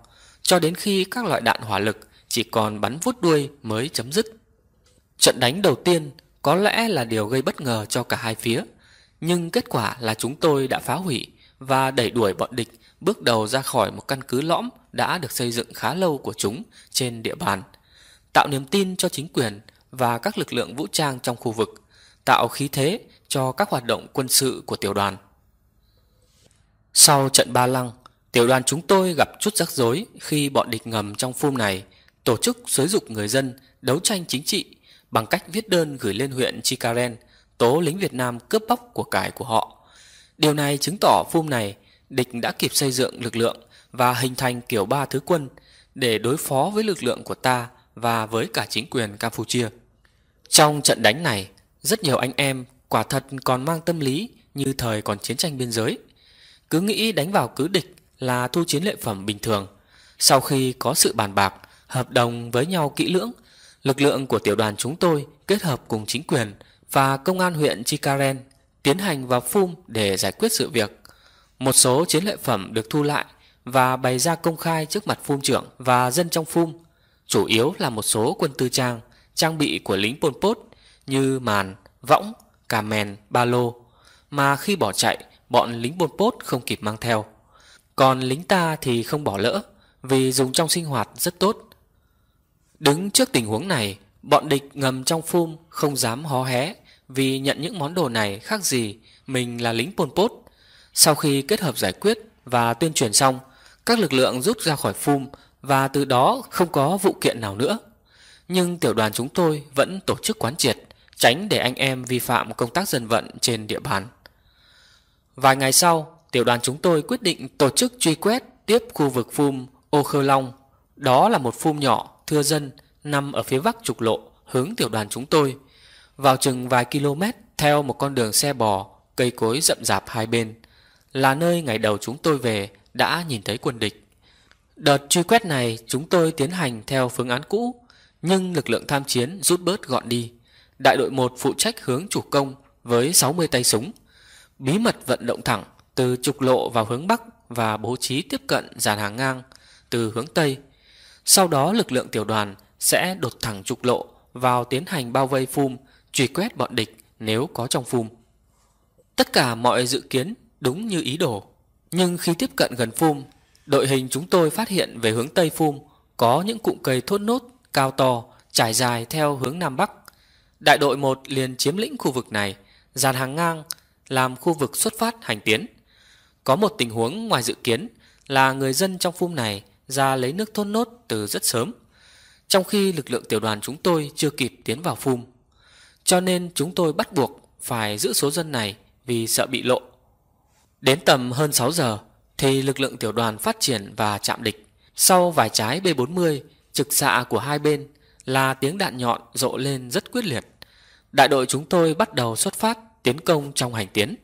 cho đến khi các loại đạn hỏa lực chỉ còn bắn vút đuôi mới chấm dứt. Trận đánh đầu tiên có lẽ là điều gây bất ngờ cho cả hai phía, nhưng kết quả là chúng tôi đã phá hủy và đẩy đuổi bọn địch bước đầu ra khỏi một căn cứ lõm đã được xây dựng khá lâu của chúng trên địa bàn, tạo niềm tin cho chính quyền và các lực lượng vũ trang trong khu vực, tạo khí thế cho các hoạt động quân sự của tiểu đoàn. Sau trận Ba Lăng, tiểu đoàn chúng tôi gặp chút rắc rối khi bọn địch ngầm trong phum này tổ chức xối dục người dân đấu tranh chính trị bằng cách viết đơn gửi lên huyện Chikaren tố lính Việt Nam cướp bóc của cải của họ. Điều này chứng tỏ phum này địch đã kịp xây dựng lực lượng và hình thành kiểu ba thứ quân để đối phó với lực lượng của ta và với cả chính quyền Campuchia. Trong trận đánh này, rất nhiều anh em quả thật còn mang tâm lý như thời còn chiến tranh biên giới cứ nghĩ đánh vào cứ địch là thu chiến lợi phẩm bình thường. Sau khi có sự bàn bạc, hợp đồng với nhau kỹ lưỡng, lực lượng của tiểu đoàn chúng tôi kết hợp cùng chính quyền và công an huyện Chikaren tiến hành vào phum để giải quyết sự việc. Một số chiến lợi phẩm được thu lại và bày ra công khai trước mặt phum trưởng và dân trong phum, chủ yếu là một số quân tư trang, trang bị của lính Pol Pot như màn, võng, cà mèn, ba lô, mà khi bỏ chạy bọn lính Pol Pot không kịp mang theo. Còn lính ta thì không bỏ lỡ, vì dùng trong sinh hoạt rất tốt. Đứng trước tình huống này, bọn địch ngầm trong phum không dám hó hé vì nhận những món đồ này khác gì mình là lính Pol Pot. Sau khi kết hợp giải quyết và tuyên truyền xong, các lực lượng rút ra khỏi phum và từ đó không có vụ kiện nào nữa. Nhưng tiểu đoàn chúng tôi vẫn tổ chức quán triệt, tránh để anh em vi phạm công tác dân vận trên địa bàn. Vài ngày sau, tiểu đoàn chúng tôi quyết định tổ chức truy quét tiếp khu vực phum Ô Khơ Long. Đó là một phum nhỏ, thưa dân, nằm ở phía bắc trục lộ, hướng tiểu đoàn chúng tôi. Vào chừng vài km theo một con đường xe bò, cây cối rậm rạp hai bên. Là nơi ngày đầu chúng tôi về đã nhìn thấy quân địch. Đợt truy quét này chúng tôi tiến hành theo phương án cũ, nhưng lực lượng tham chiến rút bớt gọn đi. Đại đội 1 phụ trách hướng chủ công với 60 tay súng, bí mật vận động thẳng từ trục lộ vào hướng Bắc và bố trí tiếp cận dàn hàng ngang từ hướng Tây. Sau đó lực lượng tiểu đoàn sẽ đột thẳng trục lộ vào tiến hành bao vây phum, truy quét bọn địch nếu có trong phum. Tất cả mọi dự kiến đúng như ý đồ, nhưng khi tiếp cận gần phum, đội hình chúng tôi phát hiện về hướng Tây phum có những cụm cây thốt nốt cao to trải dài theo hướng Nam Bắc. Đại đội 1 liền chiếm lĩnh khu vực này, dàn hàng ngang làm khu vực xuất phát hành tiến. Có một tình huống ngoài dự kiến là người dân trong phum này ra lấy nước thôn nốt từ rất sớm, trong khi lực lượng tiểu đoàn chúng tôi chưa kịp tiến vào phum. Cho nên chúng tôi bắt buộc phải giữ số dân này vì sợ bị lộ. Đến tầm hơn 6 giờ thì lực lượng tiểu đoàn phát triển và chạm địch. Sau vài trái B40 trực xạ của hai bên là tiếng đạn nhọn rộ lên rất quyết liệt. Đại đội chúng tôi bắt đầu xuất phát tiến công trong hành tiến.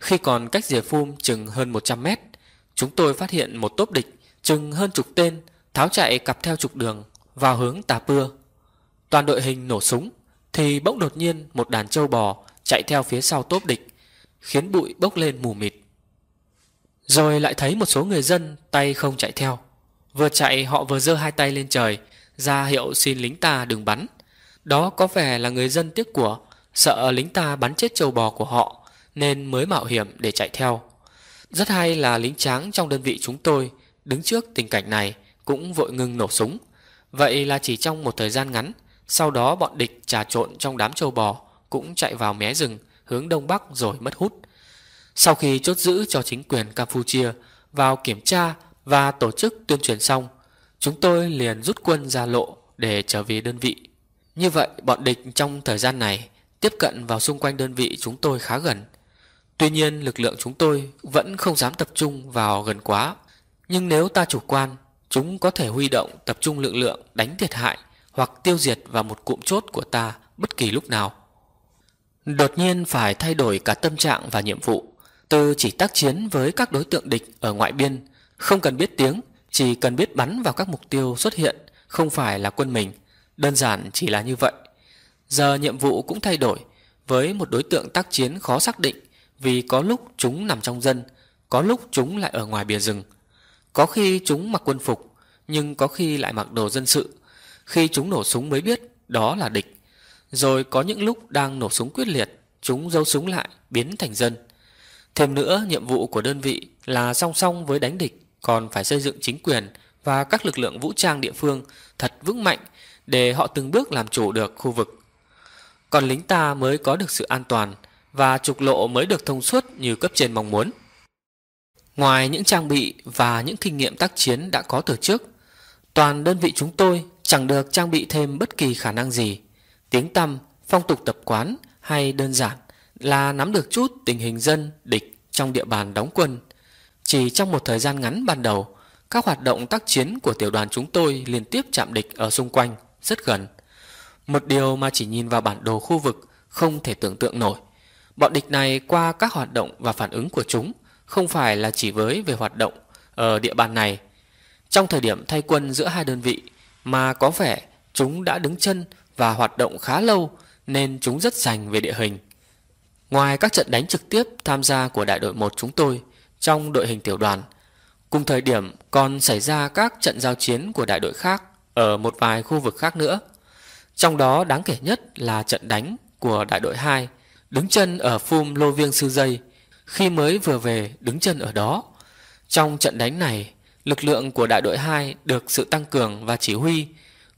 Khi còn cách rìa phum chừng hơn 100 mét, chúng tôi phát hiện một tốp địch chừng hơn chục tên tháo chạy cặp theo trục đường vào hướng tà pưa. Toàn đội hình nổ súng thì bỗng đột nhiên một đàn trâu bò chạy theo phía sau tốp địch khiến bụi bốc lên mù mịt. Rồi lại thấy một số người dân tay không chạy theo. Vừa chạy họ vừa giơ hai tay lên trời ra hiệu xin lính ta đừng bắn. Đó có vẻ là người dân tiếc của Sợ lính ta bắn chết châu bò của họ Nên mới mạo hiểm để chạy theo Rất hay là lính tráng trong đơn vị chúng tôi Đứng trước tình cảnh này Cũng vội ngừng nổ súng Vậy là chỉ trong một thời gian ngắn Sau đó bọn địch trà trộn trong đám châu bò Cũng chạy vào mé rừng Hướng đông bắc rồi mất hút Sau khi chốt giữ cho chính quyền Campuchia Vào kiểm tra và tổ chức tuyên truyền xong Chúng tôi liền rút quân ra lộ Để trở về đơn vị Như vậy bọn địch trong thời gian này tiếp cận vào xung quanh đơn vị chúng tôi khá gần. Tuy nhiên lực lượng chúng tôi vẫn không dám tập trung vào gần quá. Nhưng nếu ta chủ quan, chúng có thể huy động tập trung lực lượng đánh thiệt hại hoặc tiêu diệt vào một cụm chốt của ta bất kỳ lúc nào. Đột nhiên phải thay đổi cả tâm trạng và nhiệm vụ, từ chỉ tác chiến với các đối tượng địch ở ngoại biên, không cần biết tiếng, chỉ cần biết bắn vào các mục tiêu xuất hiện, không phải là quân mình, đơn giản chỉ là như vậy. Giờ nhiệm vụ cũng thay đổi Với một đối tượng tác chiến khó xác định Vì có lúc chúng nằm trong dân Có lúc chúng lại ở ngoài bìa rừng Có khi chúng mặc quân phục Nhưng có khi lại mặc đồ dân sự Khi chúng nổ súng mới biết Đó là địch Rồi có những lúc đang nổ súng quyết liệt Chúng giấu súng lại biến thành dân Thêm nữa nhiệm vụ của đơn vị Là song song với đánh địch Còn phải xây dựng chính quyền Và các lực lượng vũ trang địa phương Thật vững mạnh Để họ từng bước làm chủ được khu vực còn lính ta mới có được sự an toàn và trục lộ mới được thông suốt như cấp trên mong muốn. Ngoài những trang bị và những kinh nghiệm tác chiến đã có từ trước, toàn đơn vị chúng tôi chẳng được trang bị thêm bất kỳ khả năng gì, tiếng tăm, phong tục tập quán hay đơn giản là nắm được chút tình hình dân, địch trong địa bàn đóng quân. Chỉ trong một thời gian ngắn ban đầu, các hoạt động tác chiến của tiểu đoàn chúng tôi liên tiếp chạm địch ở xung quanh, rất gần – một điều mà chỉ nhìn vào bản đồ khu vực không thể tưởng tượng nổi. Bọn địch này qua các hoạt động và phản ứng của chúng không phải là chỉ với về hoạt động ở địa bàn này. Trong thời điểm thay quân giữa hai đơn vị mà có vẻ chúng đã đứng chân và hoạt động khá lâu nên chúng rất rành về địa hình. Ngoài các trận đánh trực tiếp tham gia của đại đội 1 chúng tôi trong đội hình tiểu đoàn, cùng thời điểm còn xảy ra các trận giao chiến của đại đội khác ở một vài khu vực khác nữa. Trong đó đáng kể nhất là trận đánh của đại đội 2 đứng chân ở phum Lô Viêng Sư Dây khi mới vừa về đứng chân ở đó. Trong trận đánh này, lực lượng của đại đội 2 được sự tăng cường và chỉ huy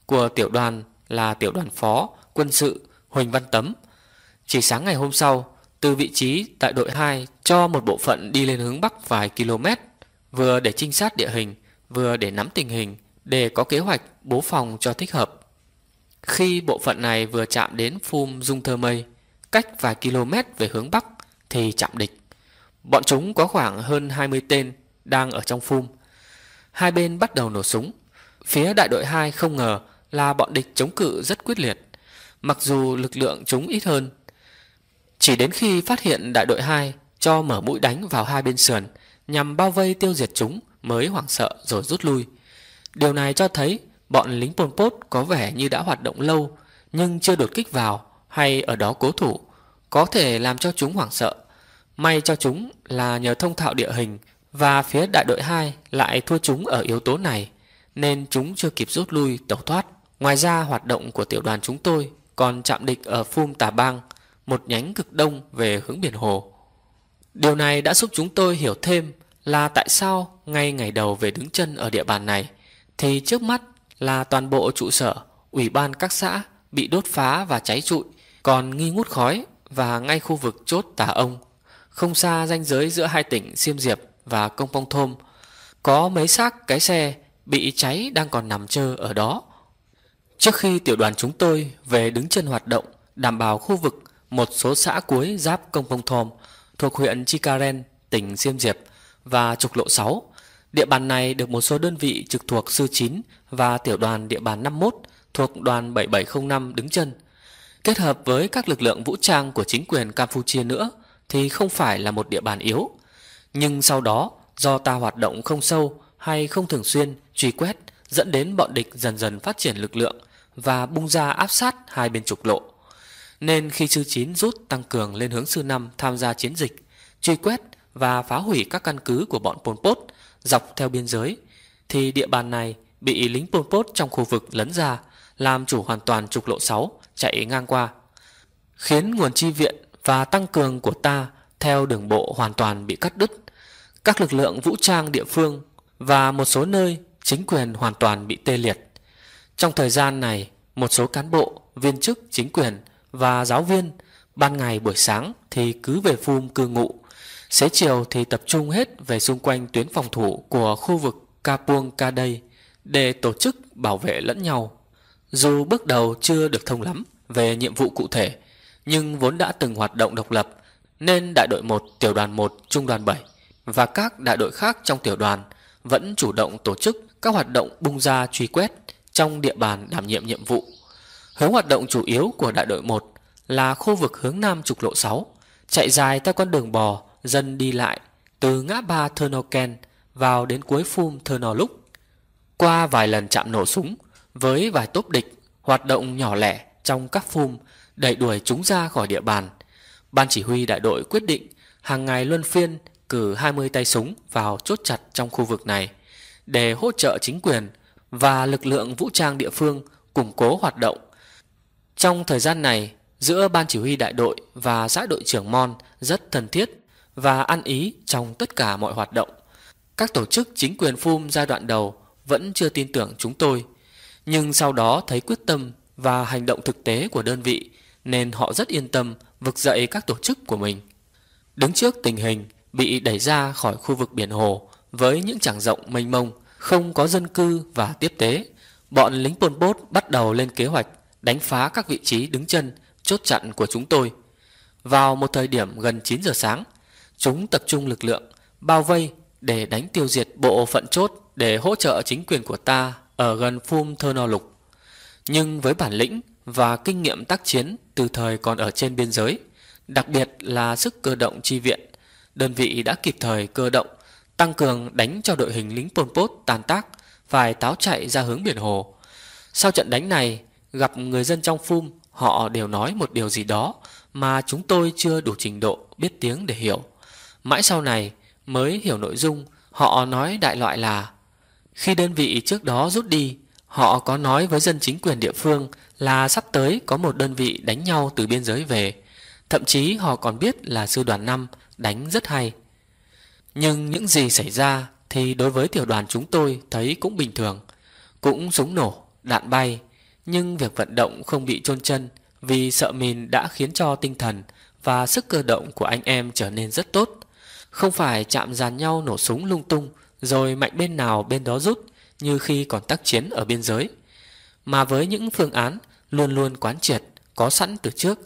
của tiểu đoàn là tiểu đoàn phó quân sự Huỳnh Văn Tấm. Chỉ sáng ngày hôm sau, từ vị trí tại đội 2 cho một bộ phận đi lên hướng Bắc vài km, vừa để trinh sát địa hình, vừa để nắm tình hình, để có kế hoạch bố phòng cho thích hợp. Khi bộ phận này vừa chạm đến phum Dung Thơ Mây, cách vài km về hướng Bắc thì chạm địch. Bọn chúng có khoảng hơn 20 tên đang ở trong phum. Hai bên bắt đầu nổ súng. Phía đại đội 2 không ngờ là bọn địch chống cự rất quyết liệt, mặc dù lực lượng chúng ít hơn. Chỉ đến khi phát hiện đại đội 2 cho mở mũi đánh vào hai bên sườn nhằm bao vây tiêu diệt chúng mới hoảng sợ rồi rút lui. Điều này cho thấy Bọn lính Pol Pot có vẻ như đã hoạt động lâu nhưng chưa đột kích vào hay ở đó cố thủ, có thể làm cho chúng hoảng sợ. May cho chúng là nhờ thông thạo địa hình và phía đại đội 2 lại thua chúng ở yếu tố này nên chúng chưa kịp rút lui tẩu thoát. Ngoài ra hoạt động của tiểu đoàn chúng tôi còn chạm địch ở Phum Tà Bang, một nhánh cực đông về hướng biển hồ. Điều này đã giúp chúng tôi hiểu thêm là tại sao ngay ngày đầu về đứng chân ở địa bàn này thì trước mắt là toàn bộ trụ sở, ủy ban các xã bị đốt phá và cháy trụi, còn nghi ngút khói và ngay khu vực chốt tả ông, không xa ranh giới giữa hai tỉnh Siêm Diệp và Công Pong Thôm, có mấy xác cái xe bị cháy đang còn nằm chơ ở đó. Trước khi tiểu đoàn chúng tôi về đứng chân hoạt động, đảm bảo khu vực một số xã cuối giáp Công Pong Thôm thuộc huyện Chikaren, tỉnh Siêm Diệp và trục lộ 6 Địa bàn này được một số đơn vị trực thuộc Sư 9 và tiểu đoàn địa bàn 51 thuộc đoàn 7705 đứng chân. Kết hợp với các lực lượng vũ trang của chính quyền Campuchia nữa thì không phải là một địa bàn yếu. Nhưng sau đó, do ta hoạt động không sâu hay không thường xuyên, truy quét, dẫn đến bọn địch dần dần phát triển lực lượng và bung ra áp sát hai bên trục lộ. Nên khi sư 9 rút tăng cường lên hướng sư 5 tham gia chiến dịch, truy quét và phá hủy các căn cứ của bọn Pol Pot dọc theo biên giới thì địa bàn này bị lính Pol Pot trong khu vực lấn ra làm chủ hoàn toàn trục lộ 6 chạy ngang qua khiến nguồn chi viện và tăng cường của ta theo đường bộ hoàn toàn bị cắt đứt các lực lượng vũ trang địa phương và một số nơi chính quyền hoàn toàn bị tê liệt trong thời gian này một số cán bộ viên chức chính quyền và giáo viên ban ngày buổi sáng thì cứ về phum cư ngụ Xế chiều thì tập trung hết về xung quanh tuyến phòng thủ của khu vực Kapuang Kadai để tổ chức bảo vệ lẫn nhau. Dù bước đầu chưa được thông lắm về nhiệm vụ cụ thể, nhưng vốn đã từng hoạt động độc lập nên đại đội 1, tiểu đoàn 1, trung đoàn 7 và các đại đội khác trong tiểu đoàn vẫn chủ động tổ chức các hoạt động bung ra truy quét trong địa bàn đảm nhiệm nhiệm vụ. Hướng hoạt động chủ yếu của đại đội 1 là khu vực hướng nam trục lộ 6, chạy dài theo con đường bò dân đi lại từ ngã ba Turnoken vào đến cuối phum Thernoluk, Qua vài lần chạm nổ súng với vài tốp địch hoạt động nhỏ lẻ trong các phum đẩy đuổi chúng ra khỏi địa bàn, ban chỉ huy đại đội quyết định hàng ngày luân phiên cử 20 tay súng vào chốt chặt trong khu vực này để hỗ trợ chính quyền và lực lượng vũ trang địa phương củng cố hoạt động. Trong thời gian này, giữa ban chỉ huy đại đội và xã đội trưởng Mon rất thân thiết và ăn ý trong tất cả mọi hoạt động. Các tổ chức chính quyền Phum giai đoạn đầu vẫn chưa tin tưởng chúng tôi, nhưng sau đó thấy quyết tâm và hành động thực tế của đơn vị nên họ rất yên tâm vực dậy các tổ chức của mình. Đứng trước tình hình bị đẩy ra khỏi khu vực biển hồ với những chẳng rộng mênh mông, không có dân cư và tiếp tế, bọn lính Pol Pot bắt đầu lên kế hoạch đánh phá các vị trí đứng chân, chốt chặn của chúng tôi. Vào một thời điểm gần 9 giờ sáng, Chúng tập trung lực lượng, bao vây để đánh tiêu diệt bộ phận chốt để hỗ trợ chính quyền của ta ở gần Phum Thơ No Lục. Nhưng với bản lĩnh và kinh nghiệm tác chiến từ thời còn ở trên biên giới, đặc biệt là sức cơ động chi viện, đơn vị đã kịp thời cơ động, tăng cường đánh cho đội hình lính Pol Pot tàn tác, phải táo chạy ra hướng biển hồ. Sau trận đánh này, gặp người dân trong Phum, họ đều nói một điều gì đó mà chúng tôi chưa đủ trình độ biết tiếng để hiểu. Mãi sau này mới hiểu nội dung họ nói đại loại là khi đơn vị trước đó rút đi, họ có nói với dân chính quyền địa phương là sắp tới có một đơn vị đánh nhau từ biên giới về. Thậm chí họ còn biết là sư đoàn năm đánh rất hay. Nhưng những gì xảy ra thì đối với tiểu đoàn chúng tôi thấy cũng bình thường. Cũng súng nổ, đạn bay, nhưng việc vận động không bị chôn chân vì sợ mìn đã khiến cho tinh thần và sức cơ động của anh em trở nên rất tốt. Không phải chạm dàn nhau nổ súng lung tung Rồi mạnh bên nào bên đó rút Như khi còn tác chiến ở biên giới Mà với những phương án Luôn luôn quán triệt Có sẵn từ trước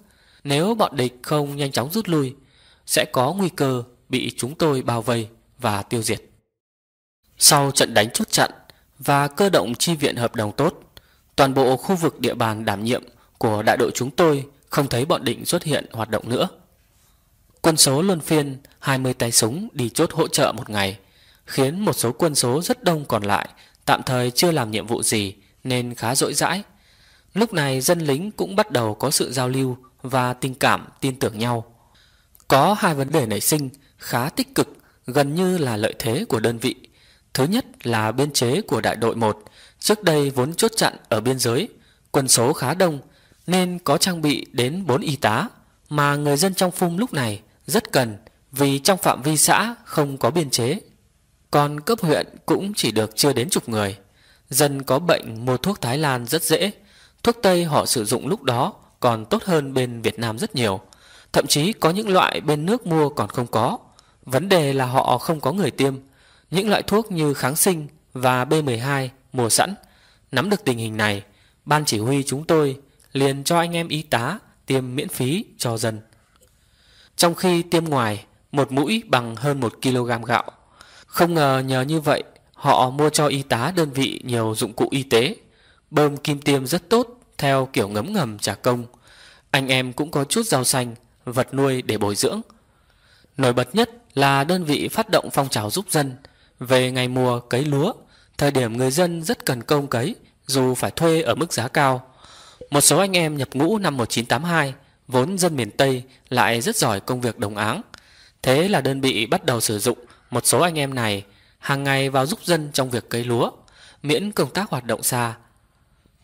Nếu bọn địch không nhanh chóng rút lui Sẽ có nguy cơ bị chúng tôi bao vây Và tiêu diệt Sau trận đánh chốt chặn Và cơ động chi viện hợp đồng tốt Toàn bộ khu vực địa bàn đảm nhiệm Của đại đội chúng tôi Không thấy bọn định xuất hiện hoạt động nữa Quân số luân phiên 20 tay súng đi chốt hỗ trợ một ngày, khiến một số quân số rất đông còn lại tạm thời chưa làm nhiệm vụ gì nên khá rỗi rãi. Lúc này dân lính cũng bắt đầu có sự giao lưu và tình cảm tin tưởng nhau. Có hai vấn đề nảy sinh khá tích cực, gần như là lợi thế của đơn vị. Thứ nhất là biên chế của đại đội 1, trước đây vốn chốt chặn ở biên giới, quân số khá đông nên có trang bị đến 4 y tá mà người dân trong phum lúc này rất cần vì trong phạm vi xã không có biên chế. Còn cấp huyện cũng chỉ được chưa đến chục người. Dân có bệnh mua thuốc Thái Lan rất dễ. Thuốc Tây họ sử dụng lúc đó còn tốt hơn bên Việt Nam rất nhiều. Thậm chí có những loại bên nước mua còn không có. Vấn đề là họ không có người tiêm. Những loại thuốc như kháng sinh và B12 mua sẵn. Nắm được tình hình này, ban chỉ huy chúng tôi liền cho anh em y tá tiêm miễn phí cho dân. Trong khi tiêm ngoài Một mũi bằng hơn 1 kg gạo Không ngờ nhờ như vậy Họ mua cho y tá đơn vị nhiều dụng cụ y tế Bơm kim tiêm rất tốt Theo kiểu ngấm ngầm trả công Anh em cũng có chút rau xanh Vật nuôi để bồi dưỡng Nổi bật nhất là đơn vị phát động phong trào giúp dân Về ngày mùa cấy lúa Thời điểm người dân rất cần công cấy Dù phải thuê ở mức giá cao Một số anh em nhập ngũ năm 1982 vốn dân miền Tây lại rất giỏi công việc đồng áng. Thế là đơn vị bắt đầu sử dụng một số anh em này hàng ngày vào giúp dân trong việc cấy lúa, miễn công tác hoạt động xa.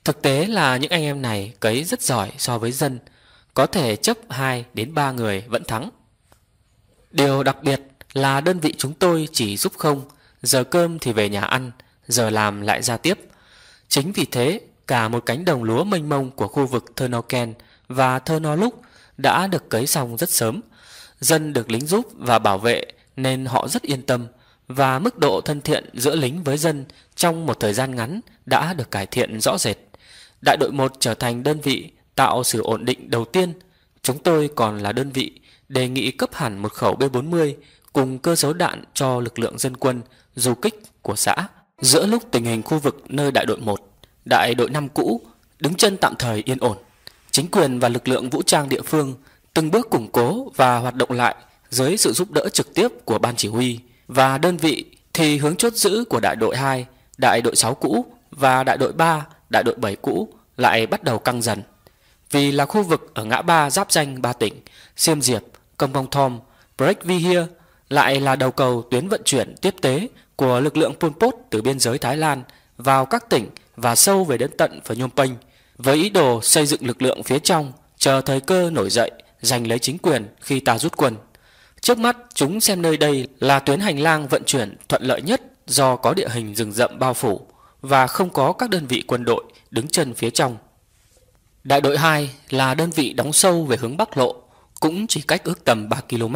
Thực tế là những anh em này cấy rất giỏi so với dân, có thể chấp 2 đến 3 người vẫn thắng. Điều đặc biệt là đơn vị chúng tôi chỉ giúp không, giờ cơm thì về nhà ăn, giờ làm lại ra tiếp. Chính vì thế, cả một cánh đồng lúa mênh mông của khu vực Thurnoken và thơ no lúc đã được cấy xong rất sớm. Dân được lính giúp và bảo vệ nên họ rất yên tâm và mức độ thân thiện giữa lính với dân trong một thời gian ngắn đã được cải thiện rõ rệt. Đại đội 1 trở thành đơn vị tạo sự ổn định đầu tiên. Chúng tôi còn là đơn vị đề nghị cấp hẳn một khẩu B40 cùng cơ số đạn cho lực lượng dân quân du kích của xã. Giữa lúc tình hình khu vực nơi đại đội 1, đại đội 5 cũ đứng chân tạm thời yên ổn chính quyền và lực lượng vũ trang địa phương từng bước củng cố và hoạt động lại dưới sự giúp đỡ trực tiếp của ban chỉ huy và đơn vị thì hướng chốt giữ của đại đội 2, đại đội 6 cũ và đại đội 3, đại đội 7 cũ lại bắt đầu căng dần. Vì là khu vực ở ngã ba giáp danh ba tỉnh Siêm Diệp, Công Bông Thom, Break Vihia lại là đầu cầu tuyến vận chuyển tiếp tế của lực lượng Pol Pot từ biên giới Thái Lan vào các tỉnh và sâu về đến tận Phnom Penh với ý đồ xây dựng lực lượng phía trong chờ thời cơ nổi dậy giành lấy chính quyền khi ta rút quân. Trước mắt chúng xem nơi đây là tuyến hành lang vận chuyển thuận lợi nhất do có địa hình rừng rậm bao phủ và không có các đơn vị quân đội đứng chân phía trong. Đại đội 2 là đơn vị đóng sâu về hướng Bắc Lộ, cũng chỉ cách ước tầm 3 km.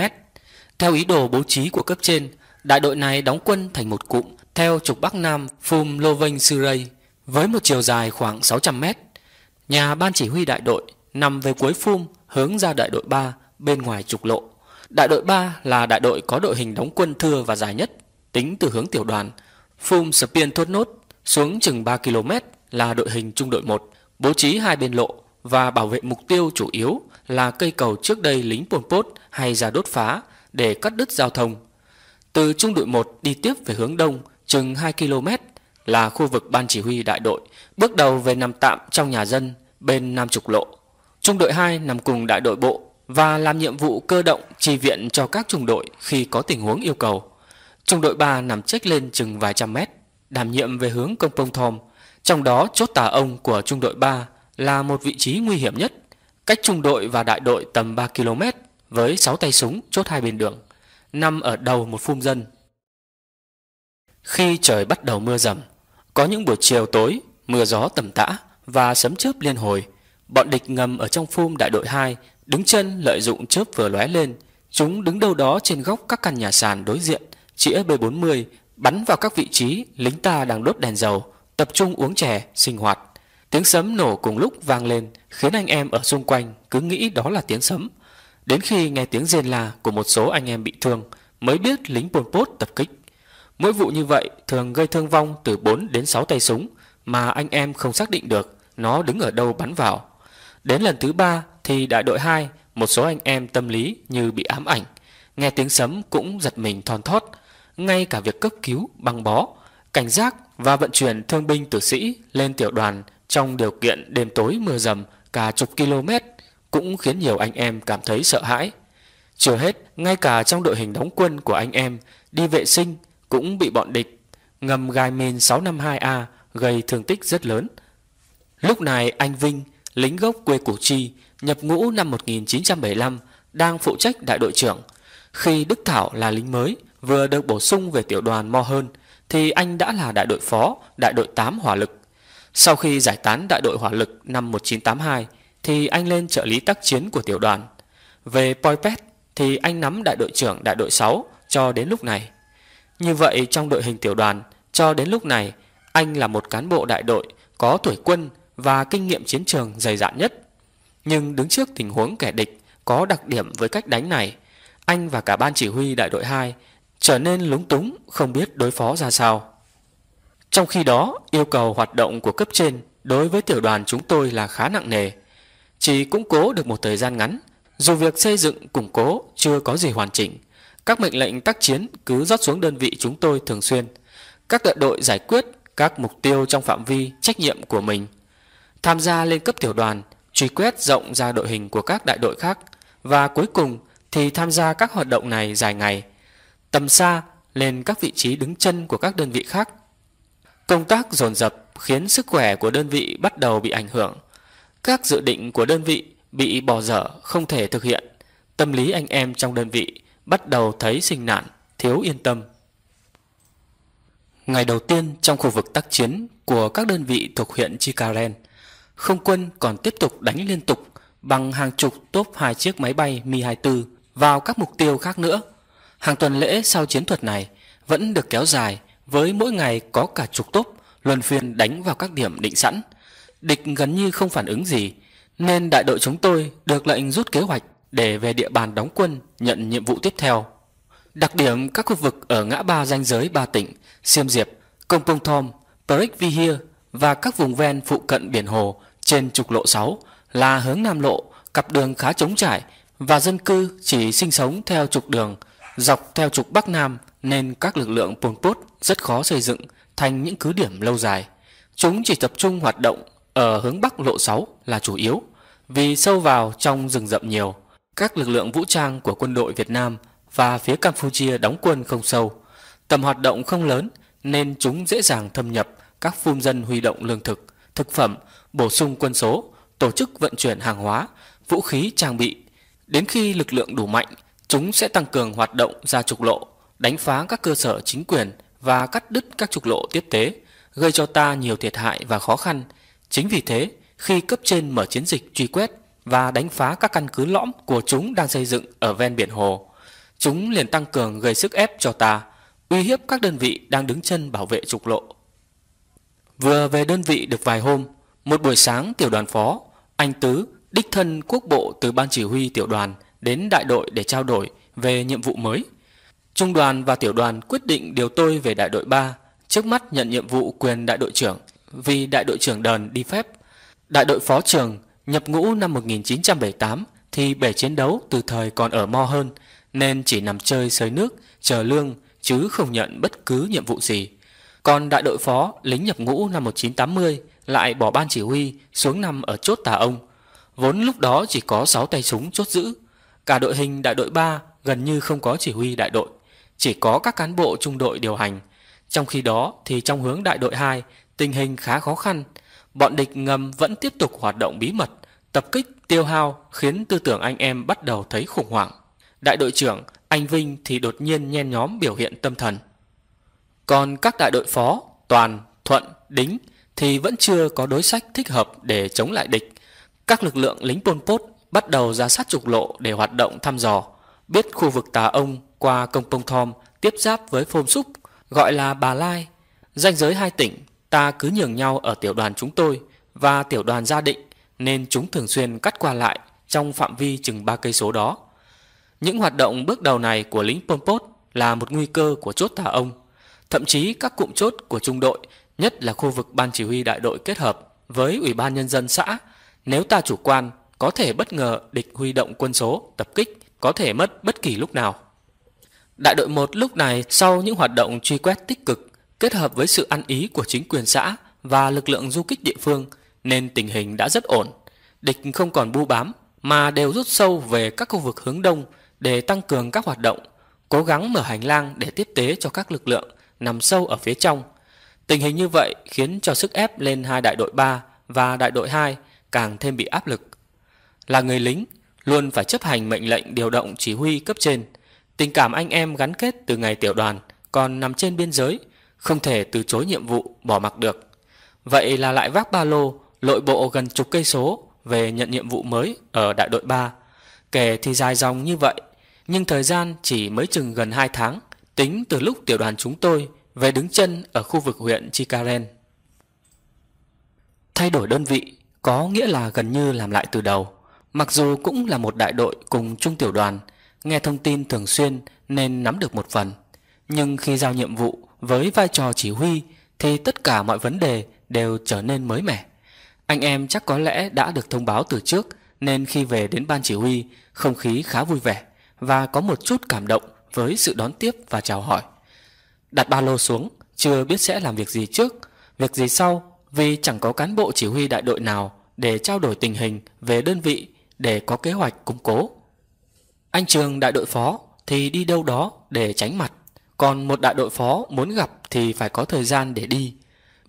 Theo ý đồ bố trí của cấp trên, đại đội này đóng quân thành một cụm theo trục Bắc Nam Phum Loveng Surrey với một chiều dài khoảng 600 mét Nhà ban chỉ huy đại đội nằm về cuối phum hướng ra đại đội 3 bên ngoài trục lộ. Đại đội 3 là đại đội có đội hình đóng quân thưa và dài nhất, tính từ hướng tiểu đoàn. Phum Spien Thốt Nốt xuống chừng 3 km là đội hình trung đội 1, bố trí hai bên lộ và bảo vệ mục tiêu chủ yếu là cây cầu trước đây lính Pol Pot hay ra đốt phá để cắt đứt giao thông. Từ trung đội 1 đi tiếp về hướng đông chừng 2 km là khu vực ban chỉ huy đại đội, bước đầu về nằm tạm trong nhà dân bên Nam Trục Lộ. Trung đội 2 nằm cùng đại đội bộ và làm nhiệm vụ cơ động chi viện cho các trung đội khi có tình huống yêu cầu. Trung đội 3 nằm trách lên chừng vài trăm mét, đảm nhiệm về hướng công pông thòm, trong đó chốt tà ông của trung đội 3 là một vị trí nguy hiểm nhất, cách trung đội và đại đội tầm 3 km với 6 tay súng chốt hai bên đường, nằm ở đầu một phun dân. Khi trời bắt đầu mưa dầm có những buổi chiều tối, mưa gió tầm tã, và sấm chớp liên hồi. Bọn địch ngầm ở trong phum đại đội 2, đứng chân lợi dụng chớp vừa lóe lên. Chúng đứng đâu đó trên góc các căn nhà sàn đối diện, chĩa B40, bắn vào các vị trí lính ta đang đốt đèn dầu, tập trung uống chè, sinh hoạt. Tiếng sấm nổ cùng lúc vang lên, khiến anh em ở xung quanh cứ nghĩ đó là tiếng sấm. Đến khi nghe tiếng rên la của một số anh em bị thương, mới biết lính Pol Pot tập kích. Mỗi vụ như vậy thường gây thương vong từ 4 đến 6 tay súng mà anh em không xác định được nó đứng ở đâu bắn vào. Đến lần thứ ba thì đại đội 2, một số anh em tâm lý như bị ám ảnh. Nghe tiếng sấm cũng giật mình thon thót. Ngay cả việc cấp cứu, băng bó, cảnh giác và vận chuyển thương binh tử sĩ lên tiểu đoàn trong điều kiện đêm tối mưa dầm cả chục km cũng khiến nhiều anh em cảm thấy sợ hãi. Chưa hết, ngay cả trong đội hình đóng quân của anh em, đi vệ sinh cũng bị bọn địch ngầm gai min 652A gây thương tích rất lớn. Lúc này anh Vinh, lính gốc quê Củ Chi, nhập ngũ năm 1975, đang phụ trách đại đội trưởng. Khi Đức Thảo là lính mới, vừa được bổ sung về tiểu đoàn Mo hơn, thì anh đã là đại đội phó, đại đội 8 hỏa lực. Sau khi giải tán đại đội hỏa lực năm 1982, thì anh lên trợ lý tác chiến của tiểu đoàn. Về Poipet thì anh nắm đại đội trưởng đại đội 6 cho đến lúc này. Như vậy trong đội hình tiểu đoàn, cho đến lúc này, anh là một cán bộ đại đội có tuổi quân và kinh nghiệm chiến trường dày dạn nhất. Nhưng đứng trước tình huống kẻ địch có đặc điểm với cách đánh này, anh và cả ban chỉ huy đại đội 2 trở nên lúng túng không biết đối phó ra sao. Trong khi đó, yêu cầu hoạt động của cấp trên đối với tiểu đoàn chúng tôi là khá nặng nề. Chỉ củng cố được một thời gian ngắn, dù việc xây dựng củng cố chưa có gì hoàn chỉnh, các mệnh lệnh tác chiến cứ rót xuống đơn vị chúng tôi thường xuyên. Các đội đội giải quyết các mục tiêu trong phạm vi trách nhiệm của mình – tham gia lên cấp tiểu đoàn, truy quét rộng ra đội hình của các đại đội khác và cuối cùng thì tham gia các hoạt động này dài ngày, tầm xa lên các vị trí đứng chân của các đơn vị khác. Công tác dồn dập khiến sức khỏe của đơn vị bắt đầu bị ảnh hưởng. Các dự định của đơn vị bị bỏ dở không thể thực hiện. Tâm lý anh em trong đơn vị bắt đầu thấy sinh nạn, thiếu yên tâm. Ngày đầu tiên trong khu vực tác chiến của các đơn vị thuộc huyện Chikaren – không quân còn tiếp tục đánh liên tục bằng hàng chục tốp hai chiếc máy bay Mi-24 vào các mục tiêu khác nữa. Hàng tuần lễ sau chiến thuật này vẫn được kéo dài với mỗi ngày có cả chục tốp luân phiên đánh vào các điểm định sẵn. Địch gần như không phản ứng gì nên đại đội chúng tôi được lệnh rút kế hoạch để về địa bàn đóng quân nhận nhiệm vụ tiếp theo. Đặc điểm các khu vực ở ngã ba ranh giới ba tỉnh Siem Diệp, Công Pông Thom, Prek Vihir và các vùng ven phụ cận biển hồ trên trục lộ 6 là hướng Nam Lộ, cặp đường khá trống trải và dân cư chỉ sinh sống theo trục đường, dọc theo trục Bắc Nam nên các lực lượng Pol Pot rất khó xây dựng thành những cứ điểm lâu dài. Chúng chỉ tập trung hoạt động ở hướng Bắc lộ 6 là chủ yếu vì sâu vào trong rừng rậm nhiều. Các lực lượng vũ trang của quân đội Việt Nam và phía Campuchia đóng quân không sâu. Tầm hoạt động không lớn nên chúng dễ dàng thâm nhập các phun dân huy động lương thực, thực phẩm bổ sung quân số, tổ chức vận chuyển hàng hóa, vũ khí trang bị. Đến khi lực lượng đủ mạnh, chúng sẽ tăng cường hoạt động ra trục lộ, đánh phá các cơ sở chính quyền và cắt đứt các trục lộ tiếp tế, gây cho ta nhiều thiệt hại và khó khăn. Chính vì thế, khi cấp trên mở chiến dịch truy quét và đánh phá các căn cứ lõm của chúng đang xây dựng ở ven biển hồ, chúng liền tăng cường gây sức ép cho ta, uy hiếp các đơn vị đang đứng chân bảo vệ trục lộ. Vừa về đơn vị được vài hôm, một buổi sáng tiểu đoàn phó, anh Tứ, đích thân quốc bộ từ ban chỉ huy tiểu đoàn đến đại đội để trao đổi về nhiệm vụ mới. Trung đoàn và tiểu đoàn quyết định điều tôi về đại đội 3, trước mắt nhận nhiệm vụ quyền đại đội trưởng vì đại đội trưởng đờn đi phép. Đại đội phó trưởng nhập ngũ năm 1978 thì bể chiến đấu từ thời còn ở mo hơn nên chỉ nằm chơi sới nước, chờ lương chứ không nhận bất cứ nhiệm vụ gì. Còn đại đội phó lính nhập ngũ năm 1980 lại bỏ ban chỉ huy xuống nằm ở chốt tà ông. Vốn lúc đó chỉ có 6 tay súng chốt giữ. Cả đội hình đại đội 3 gần như không có chỉ huy đại đội, chỉ có các cán bộ trung đội điều hành. Trong khi đó thì trong hướng đại đội 2, tình hình khá khó khăn. Bọn địch ngầm vẫn tiếp tục hoạt động bí mật, tập kích, tiêu hao khiến tư tưởng anh em bắt đầu thấy khủng hoảng. Đại đội trưởng, anh Vinh thì đột nhiên nhen nhóm biểu hiện tâm thần. Còn các đại đội phó, Toàn, Thuận, Đính – thì vẫn chưa có đối sách thích hợp để chống lại địch. Các lực lượng lính Pol Pot bắt đầu ra sát trục lộ để hoạt động thăm dò, biết khu vực Tà Ông qua Công Pông Thom tiếp giáp với Phôm Súc, gọi là Bà Lai. Danh giới hai tỉnh, ta cứ nhường nhau ở tiểu đoàn chúng tôi và tiểu đoàn gia định nên chúng thường xuyên cắt qua lại trong phạm vi chừng 3 cây số đó. Những hoạt động bước đầu này của lính Pol Pot là một nguy cơ của chốt Tà Ông. Thậm chí các cụm chốt của trung đội nhất là khu vực ban chỉ huy đại đội kết hợp với Ủy ban Nhân dân xã. Nếu ta chủ quan, có thể bất ngờ địch huy động quân số, tập kích, có thể mất bất kỳ lúc nào. Đại đội 1 lúc này sau những hoạt động truy quét tích cực, kết hợp với sự ăn ý của chính quyền xã và lực lượng du kích địa phương, nên tình hình đã rất ổn. Địch không còn bu bám, mà đều rút sâu về các khu vực hướng đông để tăng cường các hoạt động, cố gắng mở hành lang để tiếp tế cho các lực lượng nằm sâu ở phía trong – Tình hình như vậy khiến cho sức ép lên hai đại đội 3 và đại đội 2 càng thêm bị áp lực. Là người lính, luôn phải chấp hành mệnh lệnh điều động chỉ huy cấp trên. Tình cảm anh em gắn kết từ ngày tiểu đoàn còn nằm trên biên giới, không thể từ chối nhiệm vụ bỏ mặc được. Vậy là lại vác ba lô, lội bộ gần chục cây số về nhận nhiệm vụ mới ở đại đội 3. Kể thì dài dòng như vậy, nhưng thời gian chỉ mới chừng gần 2 tháng, tính từ lúc tiểu đoàn chúng tôi về đứng chân ở khu vực huyện Chikaren. Thay đổi đơn vị có nghĩa là gần như làm lại từ đầu. Mặc dù cũng là một đại đội cùng trung tiểu đoàn, nghe thông tin thường xuyên nên nắm được một phần. Nhưng khi giao nhiệm vụ với vai trò chỉ huy thì tất cả mọi vấn đề đều trở nên mới mẻ. Anh em chắc có lẽ đã được thông báo từ trước nên khi về đến ban chỉ huy, không khí khá vui vẻ và có một chút cảm động với sự đón tiếp và chào hỏi. Đặt ba lô xuống Chưa biết sẽ làm việc gì trước Việc gì sau Vì chẳng có cán bộ chỉ huy đại đội nào Để trao đổi tình hình về đơn vị Để có kế hoạch củng cố Anh Trường đại đội phó Thì đi đâu đó để tránh mặt Còn một đại đội phó muốn gặp Thì phải có thời gian để đi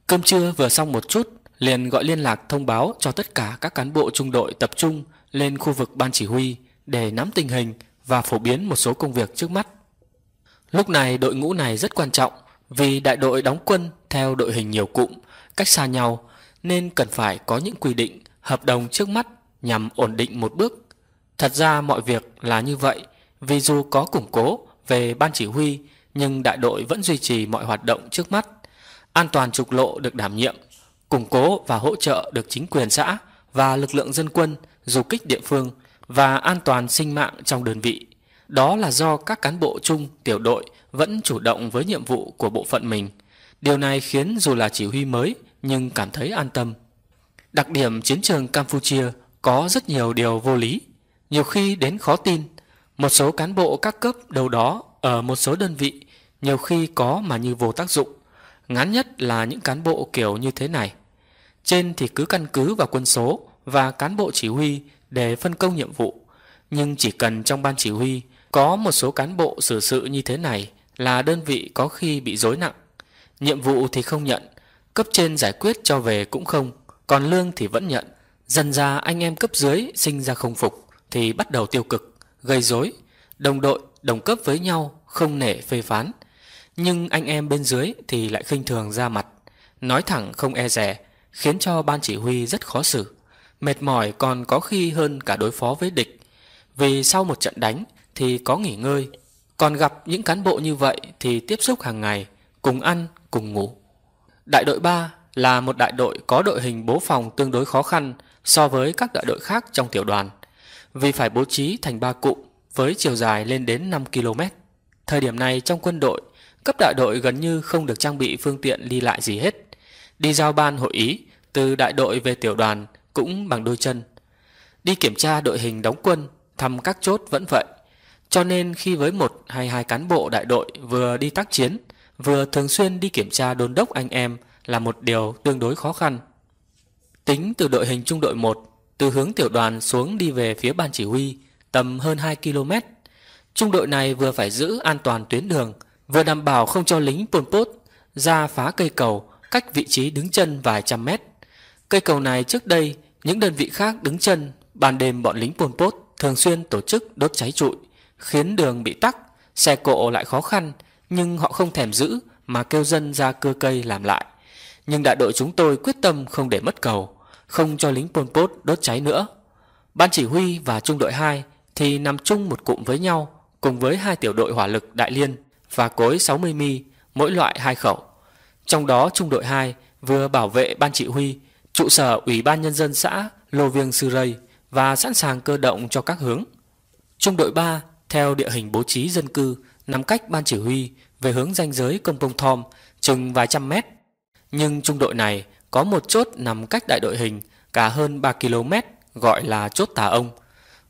Cơm trưa vừa xong một chút liền gọi liên lạc thông báo cho tất cả các cán bộ trung đội tập trung lên khu vực ban chỉ huy để nắm tình hình và phổ biến một số công việc trước mắt. Lúc này đội ngũ này rất quan trọng vì đại đội đóng quân theo đội hình nhiều cụm, cách xa nhau nên cần phải có những quy định, hợp đồng trước mắt nhằm ổn định một bước. Thật ra mọi việc là như vậy vì dù có củng cố về ban chỉ huy nhưng đại đội vẫn duy trì mọi hoạt động trước mắt. An toàn trục lộ được đảm nhiệm, củng cố và hỗ trợ được chính quyền xã và lực lượng dân quân, du kích địa phương và an toàn sinh mạng trong đơn vị. Đó là do các cán bộ chung, tiểu đội vẫn chủ động với nhiệm vụ của bộ phận mình. Điều này khiến dù là chỉ huy mới nhưng cảm thấy an tâm. Đặc điểm chiến trường Campuchia có rất nhiều điều vô lý, nhiều khi đến khó tin. Một số cán bộ các cấp đầu đó ở một số đơn vị nhiều khi có mà như vô tác dụng. Ngắn nhất là những cán bộ kiểu như thế này. Trên thì cứ căn cứ vào quân số và cán bộ chỉ huy để phân công nhiệm vụ. Nhưng chỉ cần trong ban chỉ huy có một số cán bộ xử sự như thế này là đơn vị có khi bị rối nặng. Nhiệm vụ thì không nhận, cấp trên giải quyết cho về cũng không, còn lương thì vẫn nhận. Dần ra anh em cấp dưới sinh ra không phục thì bắt đầu tiêu cực, gây rối, đồng đội đồng cấp với nhau không nể phê phán. Nhưng anh em bên dưới thì lại khinh thường ra mặt, nói thẳng không e dè, khiến cho ban chỉ huy rất khó xử. Mệt mỏi còn có khi hơn cả đối phó với địch. Vì sau một trận đánh, thì có nghỉ ngơi Còn gặp những cán bộ như vậy thì tiếp xúc hàng ngày Cùng ăn, cùng ngủ Đại đội ba là một đại đội có đội hình bố phòng tương đối khó khăn so với các đại đội khác trong tiểu đoàn Vì phải bố trí thành ba cụm với chiều dài lên đến 5 km Thời điểm này trong quân đội Cấp đại đội gần như không được trang bị phương tiện đi lại gì hết Đi giao ban hội ý Từ đại đội về tiểu đoàn Cũng bằng đôi chân Đi kiểm tra đội hình đóng quân Thăm các chốt vẫn vậy cho nên khi với một hay hai cán bộ đại đội vừa đi tác chiến, vừa thường xuyên đi kiểm tra đôn đốc anh em là một điều tương đối khó khăn. Tính từ đội hình trung đội 1, từ hướng tiểu đoàn xuống đi về phía ban chỉ huy, tầm hơn 2 km. Trung đội này vừa phải giữ an toàn tuyến đường, vừa đảm bảo không cho lính Pol Pot ra phá cây cầu cách vị trí đứng chân vài trăm mét. Cây cầu này trước đây, những đơn vị khác đứng chân, ban đêm bọn lính Pol Pot thường xuyên tổ chức đốt cháy trụi khiến đường bị tắc, xe cộ lại khó khăn, nhưng họ không thèm giữ mà kêu dân ra cưa cây làm lại. Nhưng đại đội chúng tôi quyết tâm không để mất cầu, không cho lính Pol Pot đốt cháy nữa. Ban chỉ huy và trung đội 2 thì nằm chung một cụm với nhau cùng với hai tiểu đội hỏa lực Đại Liên và cối 60 mi mỗi loại hai khẩu. Trong đó trung đội 2 vừa bảo vệ ban chỉ huy, trụ sở Ủy ban Nhân dân xã Lô Viêng Sư Rây và sẵn sàng cơ động cho các hướng. Trung đội 3 theo địa hình bố trí dân cư nằm cách ban chỉ huy về hướng ranh giới công Pông Thom chừng vài trăm mét. Nhưng trung đội này có một chốt nằm cách đại đội hình cả hơn 3 km gọi là chốt Tà Ông.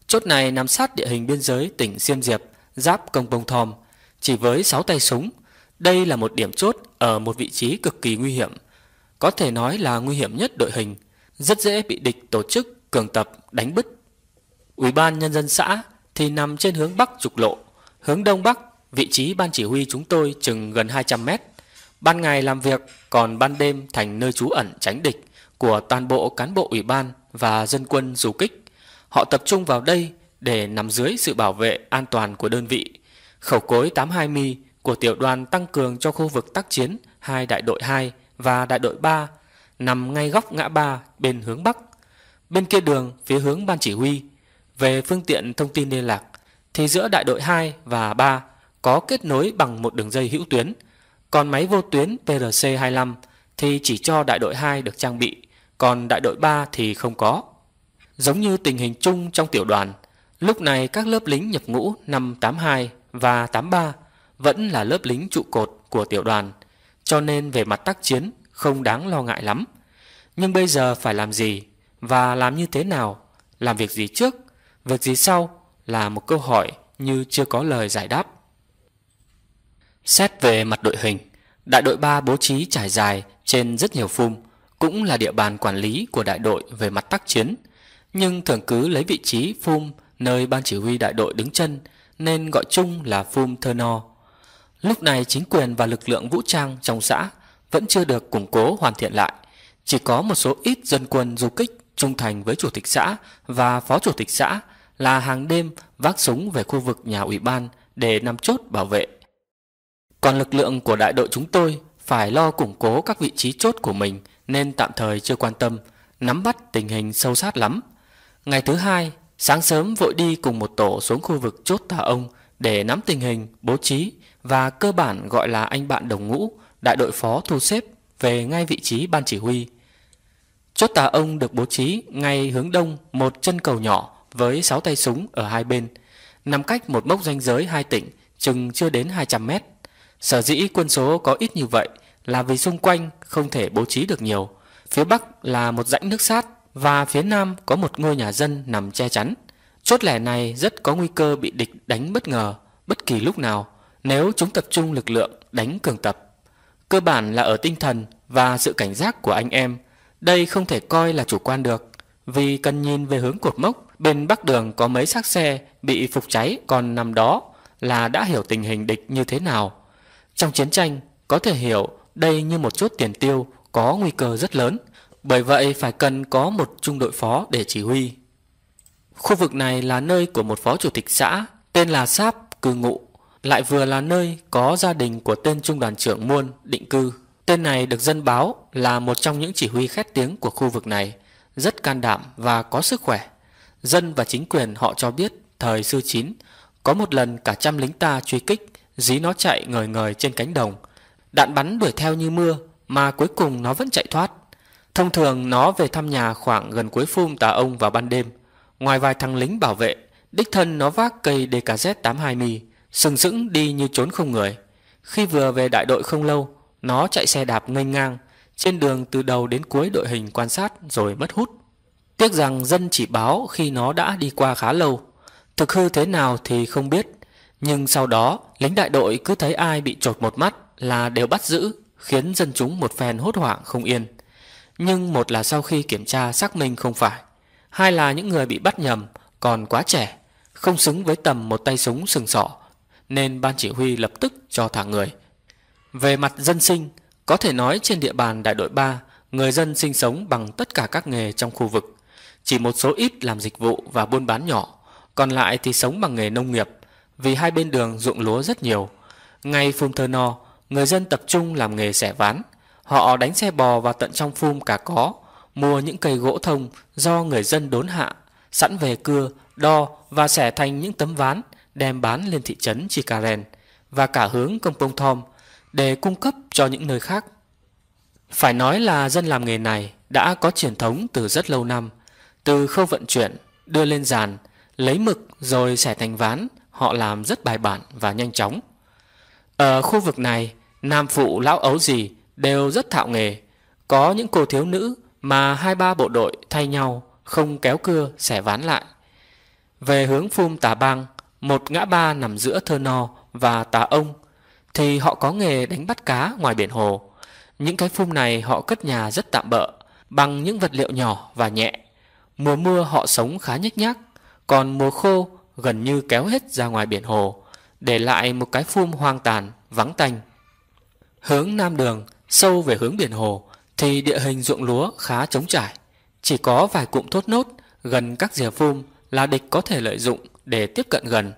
Chốt này nằm sát địa hình biên giới tỉnh Xiêm Diệp, giáp công Pông Thom, chỉ với 6 tay súng. Đây là một điểm chốt ở một vị trí cực kỳ nguy hiểm, có thể nói là nguy hiểm nhất đội hình, rất dễ bị địch tổ chức cường tập đánh bứt. Ủy ban nhân dân xã thì nằm trên hướng Bắc trục lộ, hướng Đông Bắc, vị trí ban chỉ huy chúng tôi chừng gần 200 mét. Ban ngày làm việc, còn ban đêm thành nơi trú ẩn tránh địch của toàn bộ cán bộ ủy ban và dân quân du kích. Họ tập trung vào đây để nằm dưới sự bảo vệ an toàn của đơn vị. Khẩu cối 82 mi của tiểu đoàn tăng cường cho khu vực tác chiến hai đại đội 2 và đại đội 3 nằm ngay góc ngã ba bên hướng Bắc. Bên kia đường phía hướng ban chỉ huy về phương tiện thông tin liên lạc thì giữa đại đội 2 và 3 có kết nối bằng một đường dây hữu tuyến, còn máy vô tuyến PRC-25 thì chỉ cho đại đội 2 được trang bị, còn đại đội 3 thì không có. Giống như tình hình chung trong tiểu đoàn, lúc này các lớp lính nhập ngũ năm 82 và 83 vẫn là lớp lính trụ cột của tiểu đoàn, cho nên về mặt tác chiến không đáng lo ngại lắm. Nhưng bây giờ phải làm gì và làm như thế nào, làm việc gì trước Việc gì sau là một câu hỏi như chưa có lời giải đáp. Xét về mặt đội hình, đại đội 3 bố trí trải dài trên rất nhiều phum, cũng là địa bàn quản lý của đại đội về mặt tác chiến, nhưng thường cứ lấy vị trí phum nơi ban chỉ huy đại đội đứng chân nên gọi chung là phum thơ no. Lúc này chính quyền và lực lượng vũ trang trong xã vẫn chưa được củng cố hoàn thiện lại, chỉ có một số ít dân quân du kích trung thành với chủ tịch xã và phó chủ tịch xã là hàng đêm vác súng về khu vực nhà ủy ban để nằm chốt bảo vệ. Còn lực lượng của đại đội chúng tôi phải lo củng cố các vị trí chốt của mình nên tạm thời chưa quan tâm, nắm bắt tình hình sâu sát lắm. Ngày thứ hai, sáng sớm vội đi cùng một tổ xuống khu vực chốt tà ông để nắm tình hình, bố trí và cơ bản gọi là anh bạn đồng ngũ, đại đội phó thu xếp về ngay vị trí ban chỉ huy. Chốt tà ông được bố trí ngay hướng đông một chân cầu nhỏ với 6 tay súng ở hai bên, nằm cách một mốc ranh giới hai tỉnh chừng chưa đến 200 mét. Sở dĩ quân số có ít như vậy là vì xung quanh không thể bố trí được nhiều. Phía Bắc là một rãnh nước sát và phía Nam có một ngôi nhà dân nằm che chắn. Chốt lẻ này rất có nguy cơ bị địch đánh bất ngờ bất kỳ lúc nào nếu chúng tập trung lực lượng đánh cường tập. Cơ bản là ở tinh thần và sự cảnh giác của anh em. Đây không thể coi là chủ quan được vì cần nhìn về hướng cột mốc Bên bắc đường có mấy xác xe bị phục cháy còn nằm đó là đã hiểu tình hình địch như thế nào. Trong chiến tranh, có thể hiểu đây như một chút tiền tiêu có nguy cơ rất lớn, bởi vậy phải cần có một trung đội phó để chỉ huy. Khu vực này là nơi của một phó chủ tịch xã tên là Sáp cư ngụ, lại vừa là nơi có gia đình của tên trung đoàn trưởng Muôn định cư. Tên này được dân báo là một trong những chỉ huy khét tiếng của khu vực này, rất can đảm và có sức khỏe. Dân và chính quyền họ cho biết thời xưa chín có một lần cả trăm lính ta truy kích dí nó chạy ngời ngời trên cánh đồng. Đạn bắn đuổi theo như mưa mà cuối cùng nó vẫn chạy thoát. Thông thường nó về thăm nhà khoảng gần cuối phum tà ông vào ban đêm. Ngoài vài thằng lính bảo vệ, đích thân nó vác cây DKZ-820 sừng sững đi như trốn không người. Khi vừa về đại đội không lâu, nó chạy xe đạp nghênh ngang, trên đường từ đầu đến cuối đội hình quan sát rồi mất hút. Tiếc rằng dân chỉ báo khi nó đã đi qua khá lâu. Thực hư thế nào thì không biết. Nhưng sau đó, lính đại đội cứ thấy ai bị trột một mắt là đều bắt giữ, khiến dân chúng một phen hốt hoảng không yên. Nhưng một là sau khi kiểm tra xác minh không phải, hai là những người bị bắt nhầm còn quá trẻ, không xứng với tầm một tay súng sừng sọ, nên ban chỉ huy lập tức cho thả người. Về mặt dân sinh, có thể nói trên địa bàn đại đội 3, người dân sinh sống bằng tất cả các nghề trong khu vực. Chỉ một số ít làm dịch vụ và buôn bán nhỏ, còn lại thì sống bằng nghề nông nghiệp, vì hai bên đường ruộng lúa rất nhiều. Ngay phum thơ no, người dân tập trung làm nghề xẻ ván. Họ đánh xe bò vào tận trong phum cả có, mua những cây gỗ thông do người dân đốn hạ, sẵn về cưa, đo và xẻ thành những tấm ván đem bán lên thị trấn Chikaren và cả hướng công Pông Thom để cung cấp cho những nơi khác. Phải nói là dân làm nghề này đã có truyền thống từ rất lâu năm, từ khâu vận chuyển, đưa lên giàn, lấy mực rồi xẻ thành ván, họ làm rất bài bản và nhanh chóng. Ở khu vực này, nam phụ lão ấu gì đều rất thạo nghề. Có những cô thiếu nữ mà hai ba bộ đội thay nhau, không kéo cưa, xẻ ván lại. Về hướng phum tà bang, một ngã ba nằm giữa thơ no và tà ông, thì họ có nghề đánh bắt cá ngoài biển hồ. Những cái phum này họ cất nhà rất tạm bỡ, bằng những vật liệu nhỏ và nhẹ. Mùa mưa họ sống khá nhếch nhác, còn mùa khô gần như kéo hết ra ngoài biển hồ, để lại một cái phum hoang tàn, vắng tanh. Hướng Nam Đường, sâu về hướng biển hồ, thì địa hình ruộng lúa khá trống trải. Chỉ có vài cụm thốt nốt gần các rìa phum là địch có thể lợi dụng để tiếp cận gần.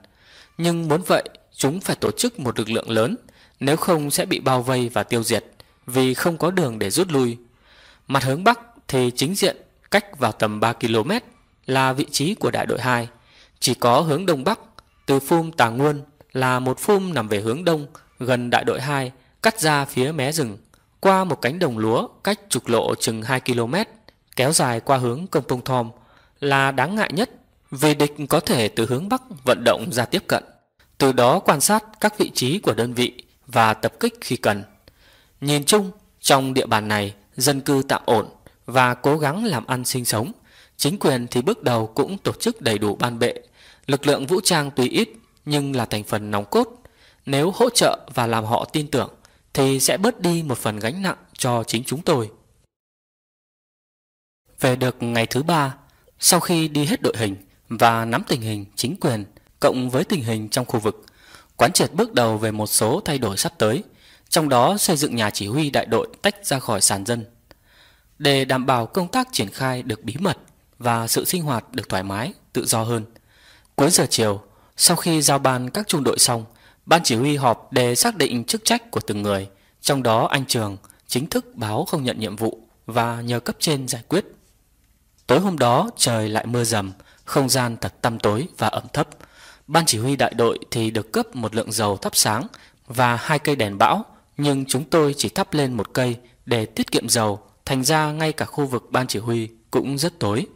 Nhưng muốn vậy, chúng phải tổ chức một lực lượng lớn, nếu không sẽ bị bao vây và tiêu diệt, vì không có đường để rút lui. Mặt hướng Bắc thì chính diện cách vào tầm 3 km là vị trí của đại đội 2. Chỉ có hướng đông bắc, từ phum Tà nguyên là một phum nằm về hướng đông gần đại đội 2, cắt ra phía mé rừng, qua một cánh đồng lúa cách trục lộ chừng 2 km, kéo dài qua hướng Công tông Thom là đáng ngại nhất vì địch có thể từ hướng bắc vận động ra tiếp cận, từ đó quan sát các vị trí của đơn vị và tập kích khi cần. Nhìn chung, trong địa bàn này, dân cư tạm ổn, và cố gắng làm ăn sinh sống. Chính quyền thì bước đầu cũng tổ chức đầy đủ ban bệ. Lực lượng vũ trang tuy ít nhưng là thành phần nóng cốt. Nếu hỗ trợ và làm họ tin tưởng thì sẽ bớt đi một phần gánh nặng cho chính chúng tôi. Về được ngày thứ ba, sau khi đi hết đội hình và nắm tình hình chính quyền cộng với tình hình trong khu vực, quán triệt bước đầu về một số thay đổi sắp tới, trong đó xây dựng nhà chỉ huy đại đội tách ra khỏi sàn dân để đảm bảo công tác triển khai được bí mật và sự sinh hoạt được thoải mái, tự do hơn. Cuối giờ chiều, sau khi giao ban các trung đội xong, ban chỉ huy họp để xác định chức trách của từng người, trong đó anh Trường chính thức báo không nhận nhiệm vụ và nhờ cấp trên giải quyết. Tối hôm đó trời lại mưa rầm, không gian thật tăm tối và ẩm thấp. Ban chỉ huy đại đội thì được cấp một lượng dầu thắp sáng và hai cây đèn bão, nhưng chúng tôi chỉ thắp lên một cây để tiết kiệm dầu Thành ra ngay cả khu vực ban chỉ huy cũng rất tối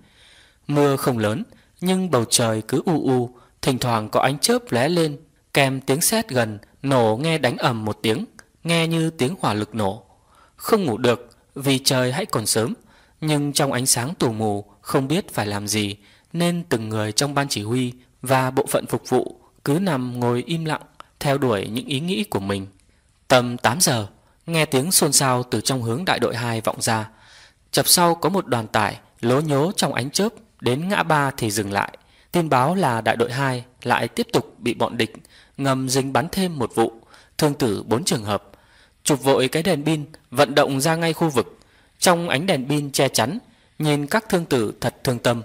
Mưa không lớn Nhưng bầu trời cứ u u Thỉnh thoảng có ánh chớp lé lên Kèm tiếng sét gần Nổ nghe đánh ầm một tiếng Nghe như tiếng hỏa lực nổ Không ngủ được vì trời hãy còn sớm Nhưng trong ánh sáng tù mù Không biết phải làm gì Nên từng người trong ban chỉ huy Và bộ phận phục vụ Cứ nằm ngồi im lặng Theo đuổi những ý nghĩ của mình Tầm 8 giờ Nghe tiếng xôn xao từ trong hướng đại đội 2 vọng ra Chập sau có một đoàn tải lố nhố trong ánh chớp Đến ngã ba thì dừng lại Tin báo là đại đội 2 lại tiếp tục bị bọn địch Ngầm dính bắn thêm một vụ Thương tử 4 trường hợp Chụp vội cái đèn pin vận động ra ngay khu vực Trong ánh đèn pin che chắn Nhìn các thương tử thật thương tâm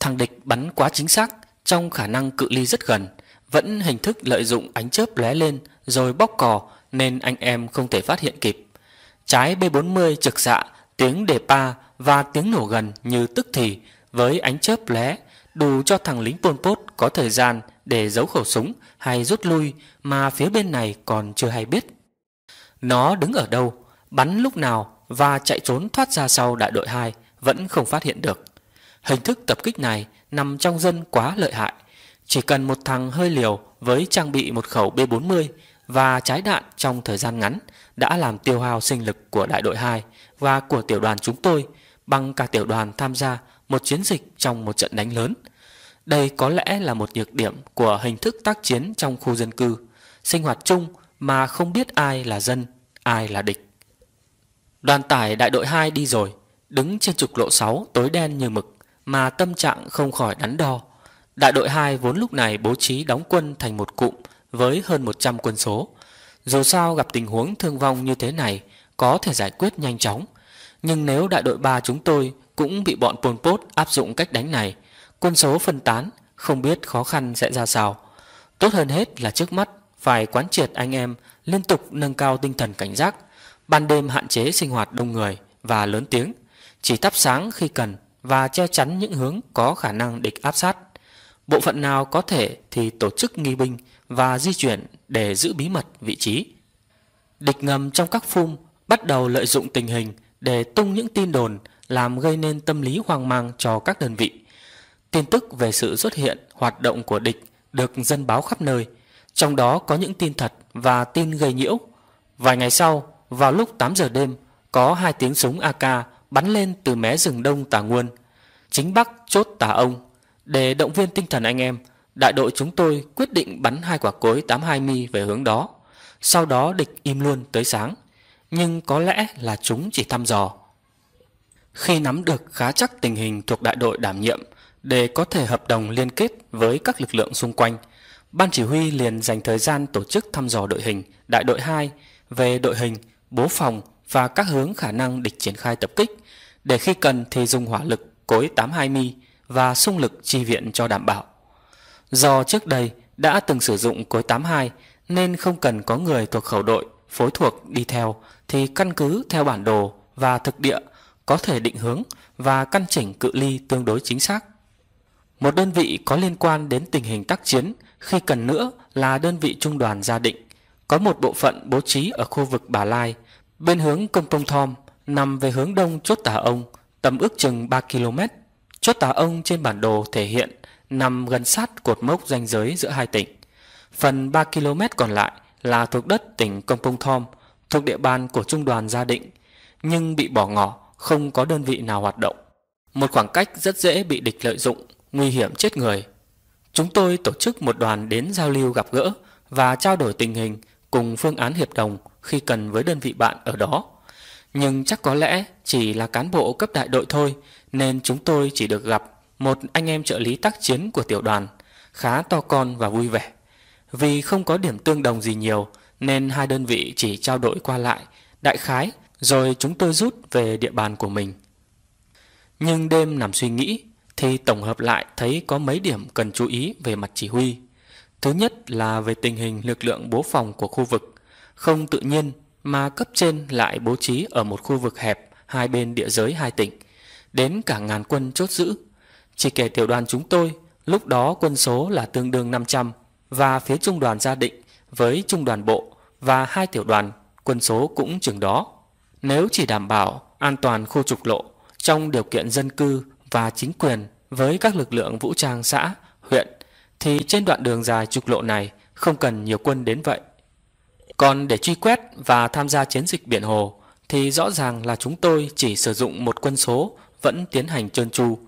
Thằng địch bắn quá chính xác Trong khả năng cự ly rất gần Vẫn hình thức lợi dụng ánh chớp lóe lên Rồi bóc cò nên anh em không thể phát hiện kịp. Trái B40 trực xạ, dạ, tiếng đề pa và tiếng nổ gần như tức thì với ánh chớp lé đủ cho thằng lính Pol Pot có thời gian để giấu khẩu súng hay rút lui mà phía bên này còn chưa hay biết. Nó đứng ở đâu, bắn lúc nào và chạy trốn thoát ra sau đại đội 2 vẫn không phát hiện được. Hình thức tập kích này nằm trong dân quá lợi hại. Chỉ cần một thằng hơi liều với trang bị một khẩu B40 và trái đạn trong thời gian ngắn đã làm tiêu hao sinh lực của đại đội 2 và của tiểu đoàn chúng tôi bằng cả tiểu đoàn tham gia một chiến dịch trong một trận đánh lớn. Đây có lẽ là một nhược điểm của hình thức tác chiến trong khu dân cư, sinh hoạt chung mà không biết ai là dân, ai là địch. Đoàn tải đại đội 2 đi rồi, đứng trên trục lộ 6 tối đen như mực mà tâm trạng không khỏi đắn đo. Đại đội 2 vốn lúc này bố trí đóng quân thành một cụm với hơn 100 quân số. Dù sao gặp tình huống thương vong như thế này có thể giải quyết nhanh chóng. Nhưng nếu đại đội 3 chúng tôi cũng bị bọn Pol Pot áp dụng cách đánh này, quân số phân tán, không biết khó khăn sẽ ra sao. Tốt hơn hết là trước mắt phải quán triệt anh em liên tục nâng cao tinh thần cảnh giác, ban đêm hạn chế sinh hoạt đông người và lớn tiếng, chỉ thắp sáng khi cần và che chắn những hướng có khả năng địch áp sát. Bộ phận nào có thể thì tổ chức nghi binh và di chuyển để giữ bí mật vị trí. Địch ngầm trong các phum bắt đầu lợi dụng tình hình để tung những tin đồn làm gây nên tâm lý hoang mang cho các đơn vị. Tin tức về sự xuất hiện hoạt động của địch được dân báo khắp nơi, trong đó có những tin thật và tin gây nhiễu. Vài ngày sau, vào lúc 8 giờ đêm, có hai tiếng súng AK bắn lên từ mé rừng đông Tà Nguồn. Chính Bắc chốt Tà Ông để động viên tinh thần anh em – Đại đội chúng tôi quyết định bắn hai quả cối 82 mi về hướng đó. Sau đó địch im luôn tới sáng. Nhưng có lẽ là chúng chỉ thăm dò. Khi nắm được khá chắc tình hình thuộc đại đội đảm nhiệm để có thể hợp đồng liên kết với các lực lượng xung quanh, Ban chỉ huy liền dành thời gian tổ chức thăm dò đội hình đại đội 2 về đội hình, bố phòng và các hướng khả năng địch triển khai tập kích để khi cần thì dùng hỏa lực cối 82 mi và xung lực chi viện cho đảm bảo. Do trước đây đã từng sử dụng cối 82 nên không cần có người thuộc khẩu đội phối thuộc đi theo thì căn cứ theo bản đồ và thực địa có thể định hướng và căn chỉnh cự ly tương đối chính xác. Một đơn vị có liên quan đến tình hình tác chiến khi cần nữa là đơn vị trung đoàn gia định, có một bộ phận bố trí ở khu vực Bà Lai, bên hướng Công Tông Thom, nằm về hướng đông chốt tà ông, tầm ước chừng 3 km. Chốt tà ông trên bản đồ thể hiện nằm gần sát cột mốc ranh giới giữa hai tỉnh. Phần 3 km còn lại là thuộc đất tỉnh Kompong Thom, thuộc địa bàn của Trung đoàn Gia Định, nhưng bị bỏ ngỏ, không có đơn vị nào hoạt động. Một khoảng cách rất dễ bị địch lợi dụng, nguy hiểm chết người. Chúng tôi tổ chức một đoàn đến giao lưu gặp gỡ và trao đổi tình hình cùng phương án hiệp đồng khi cần với đơn vị bạn ở đó. Nhưng chắc có lẽ chỉ là cán bộ cấp đại đội thôi nên chúng tôi chỉ được gặp một anh em trợ lý tác chiến của tiểu đoàn, khá to con và vui vẻ. Vì không có điểm tương đồng gì nhiều nên hai đơn vị chỉ trao đổi qua lại, đại khái, rồi chúng tôi rút về địa bàn của mình. Nhưng đêm nằm suy nghĩ thì tổng hợp lại thấy có mấy điểm cần chú ý về mặt chỉ huy. Thứ nhất là về tình hình lực lượng bố phòng của khu vực, không tự nhiên mà cấp trên lại bố trí ở một khu vực hẹp hai bên địa giới hai tỉnh, đến cả ngàn quân chốt giữ chỉ kể tiểu đoàn chúng tôi, lúc đó quân số là tương đương 500 và phía trung đoàn gia định với trung đoàn bộ và hai tiểu đoàn, quân số cũng chừng đó. Nếu chỉ đảm bảo an toàn khu trục lộ trong điều kiện dân cư và chính quyền với các lực lượng vũ trang xã, huyện, thì trên đoạn đường dài trục lộ này không cần nhiều quân đến vậy. Còn để truy quét và tham gia chiến dịch biển hồ thì rõ ràng là chúng tôi chỉ sử dụng một quân số vẫn tiến hành trơn tru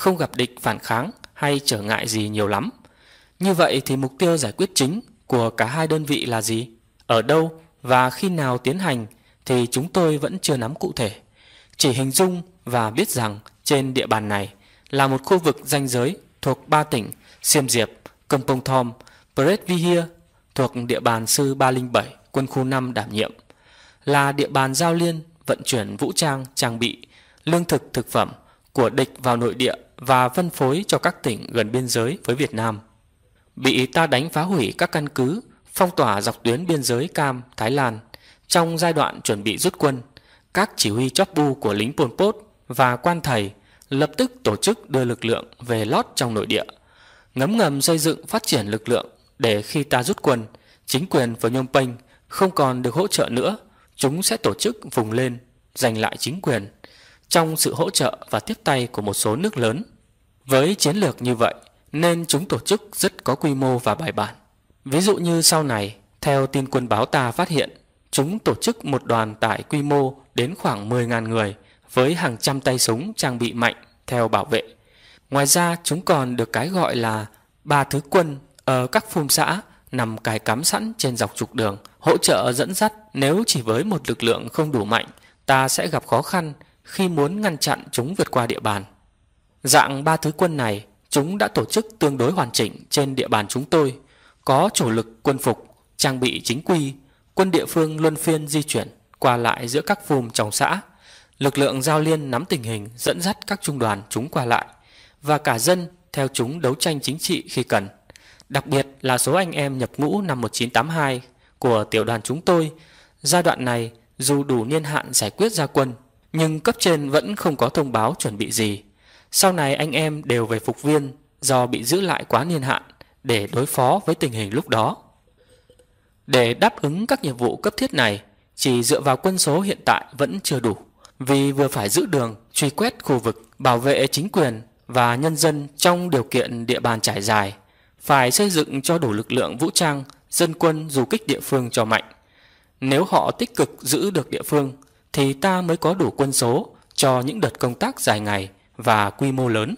không gặp địch phản kháng hay trở ngại gì nhiều lắm. Như vậy thì mục tiêu giải quyết chính của cả hai đơn vị là gì? Ở đâu và khi nào tiến hành thì chúng tôi vẫn chưa nắm cụ thể. Chỉ hình dung và biết rằng trên địa bàn này là một khu vực danh giới thuộc ba tỉnh Siem Diệp, Công Pông Thom, Prethvihia thuộc địa bàn sư 307 quân khu 5 đảm nhiệm là địa bàn giao liên vận chuyển vũ trang trang bị lương thực thực phẩm của địch vào nội địa và phân phối cho các tỉnh gần biên giới với Việt Nam. Bị ta đánh phá hủy các căn cứ, phong tỏa dọc tuyến biên giới Cam, Thái Lan. Trong giai đoạn chuẩn bị rút quân, các chỉ huy chóp bu của lính Pol Pot và quan thầy lập tức tổ chức đưa lực lượng về lót trong nội địa, ngấm ngầm xây dựng phát triển lực lượng để khi ta rút quân, chính quyền Phnom Penh không còn được hỗ trợ nữa, chúng sẽ tổ chức vùng lên, giành lại chính quyền trong sự hỗ trợ và tiếp tay của một số nước lớn. Với chiến lược như vậy nên chúng tổ chức rất có quy mô và bài bản. Ví dụ như sau này, theo tin quân báo ta phát hiện, chúng tổ chức một đoàn tại quy mô đến khoảng 10.000 người với hàng trăm tay súng trang bị mạnh theo bảo vệ. Ngoài ra chúng còn được cái gọi là ba thứ quân ở các phun xã nằm cài cắm sẵn trên dọc trục đường, hỗ trợ dẫn dắt nếu chỉ với một lực lượng không đủ mạnh, ta sẽ gặp khó khăn khi muốn ngăn chặn chúng vượt qua địa bàn. Dạng ba thứ quân này chúng đã tổ chức tương đối hoàn chỉnh trên địa bàn chúng tôi, có chủ lực quân phục, trang bị chính quy, quân địa phương luân phiên di chuyển qua lại giữa các vùng trong xã. Lực lượng giao liên nắm tình hình dẫn dắt các trung đoàn chúng qua lại và cả dân theo chúng đấu tranh chính trị khi cần. Đặc biệt là số anh em nhập ngũ năm 1982 của tiểu đoàn chúng tôi, giai đoạn này dù đủ niên hạn giải quyết gia quân, nhưng cấp trên vẫn không có thông báo chuẩn bị gì sau này anh em đều về phục viên do bị giữ lại quá niên hạn để đối phó với tình hình lúc đó. Để đáp ứng các nhiệm vụ cấp thiết này, chỉ dựa vào quân số hiện tại vẫn chưa đủ, vì vừa phải giữ đường, truy quét khu vực, bảo vệ chính quyền và nhân dân trong điều kiện địa bàn trải dài, phải xây dựng cho đủ lực lượng vũ trang, dân quân dù kích địa phương cho mạnh. Nếu họ tích cực giữ được địa phương, thì ta mới có đủ quân số cho những đợt công tác dài ngày và quy mô lớn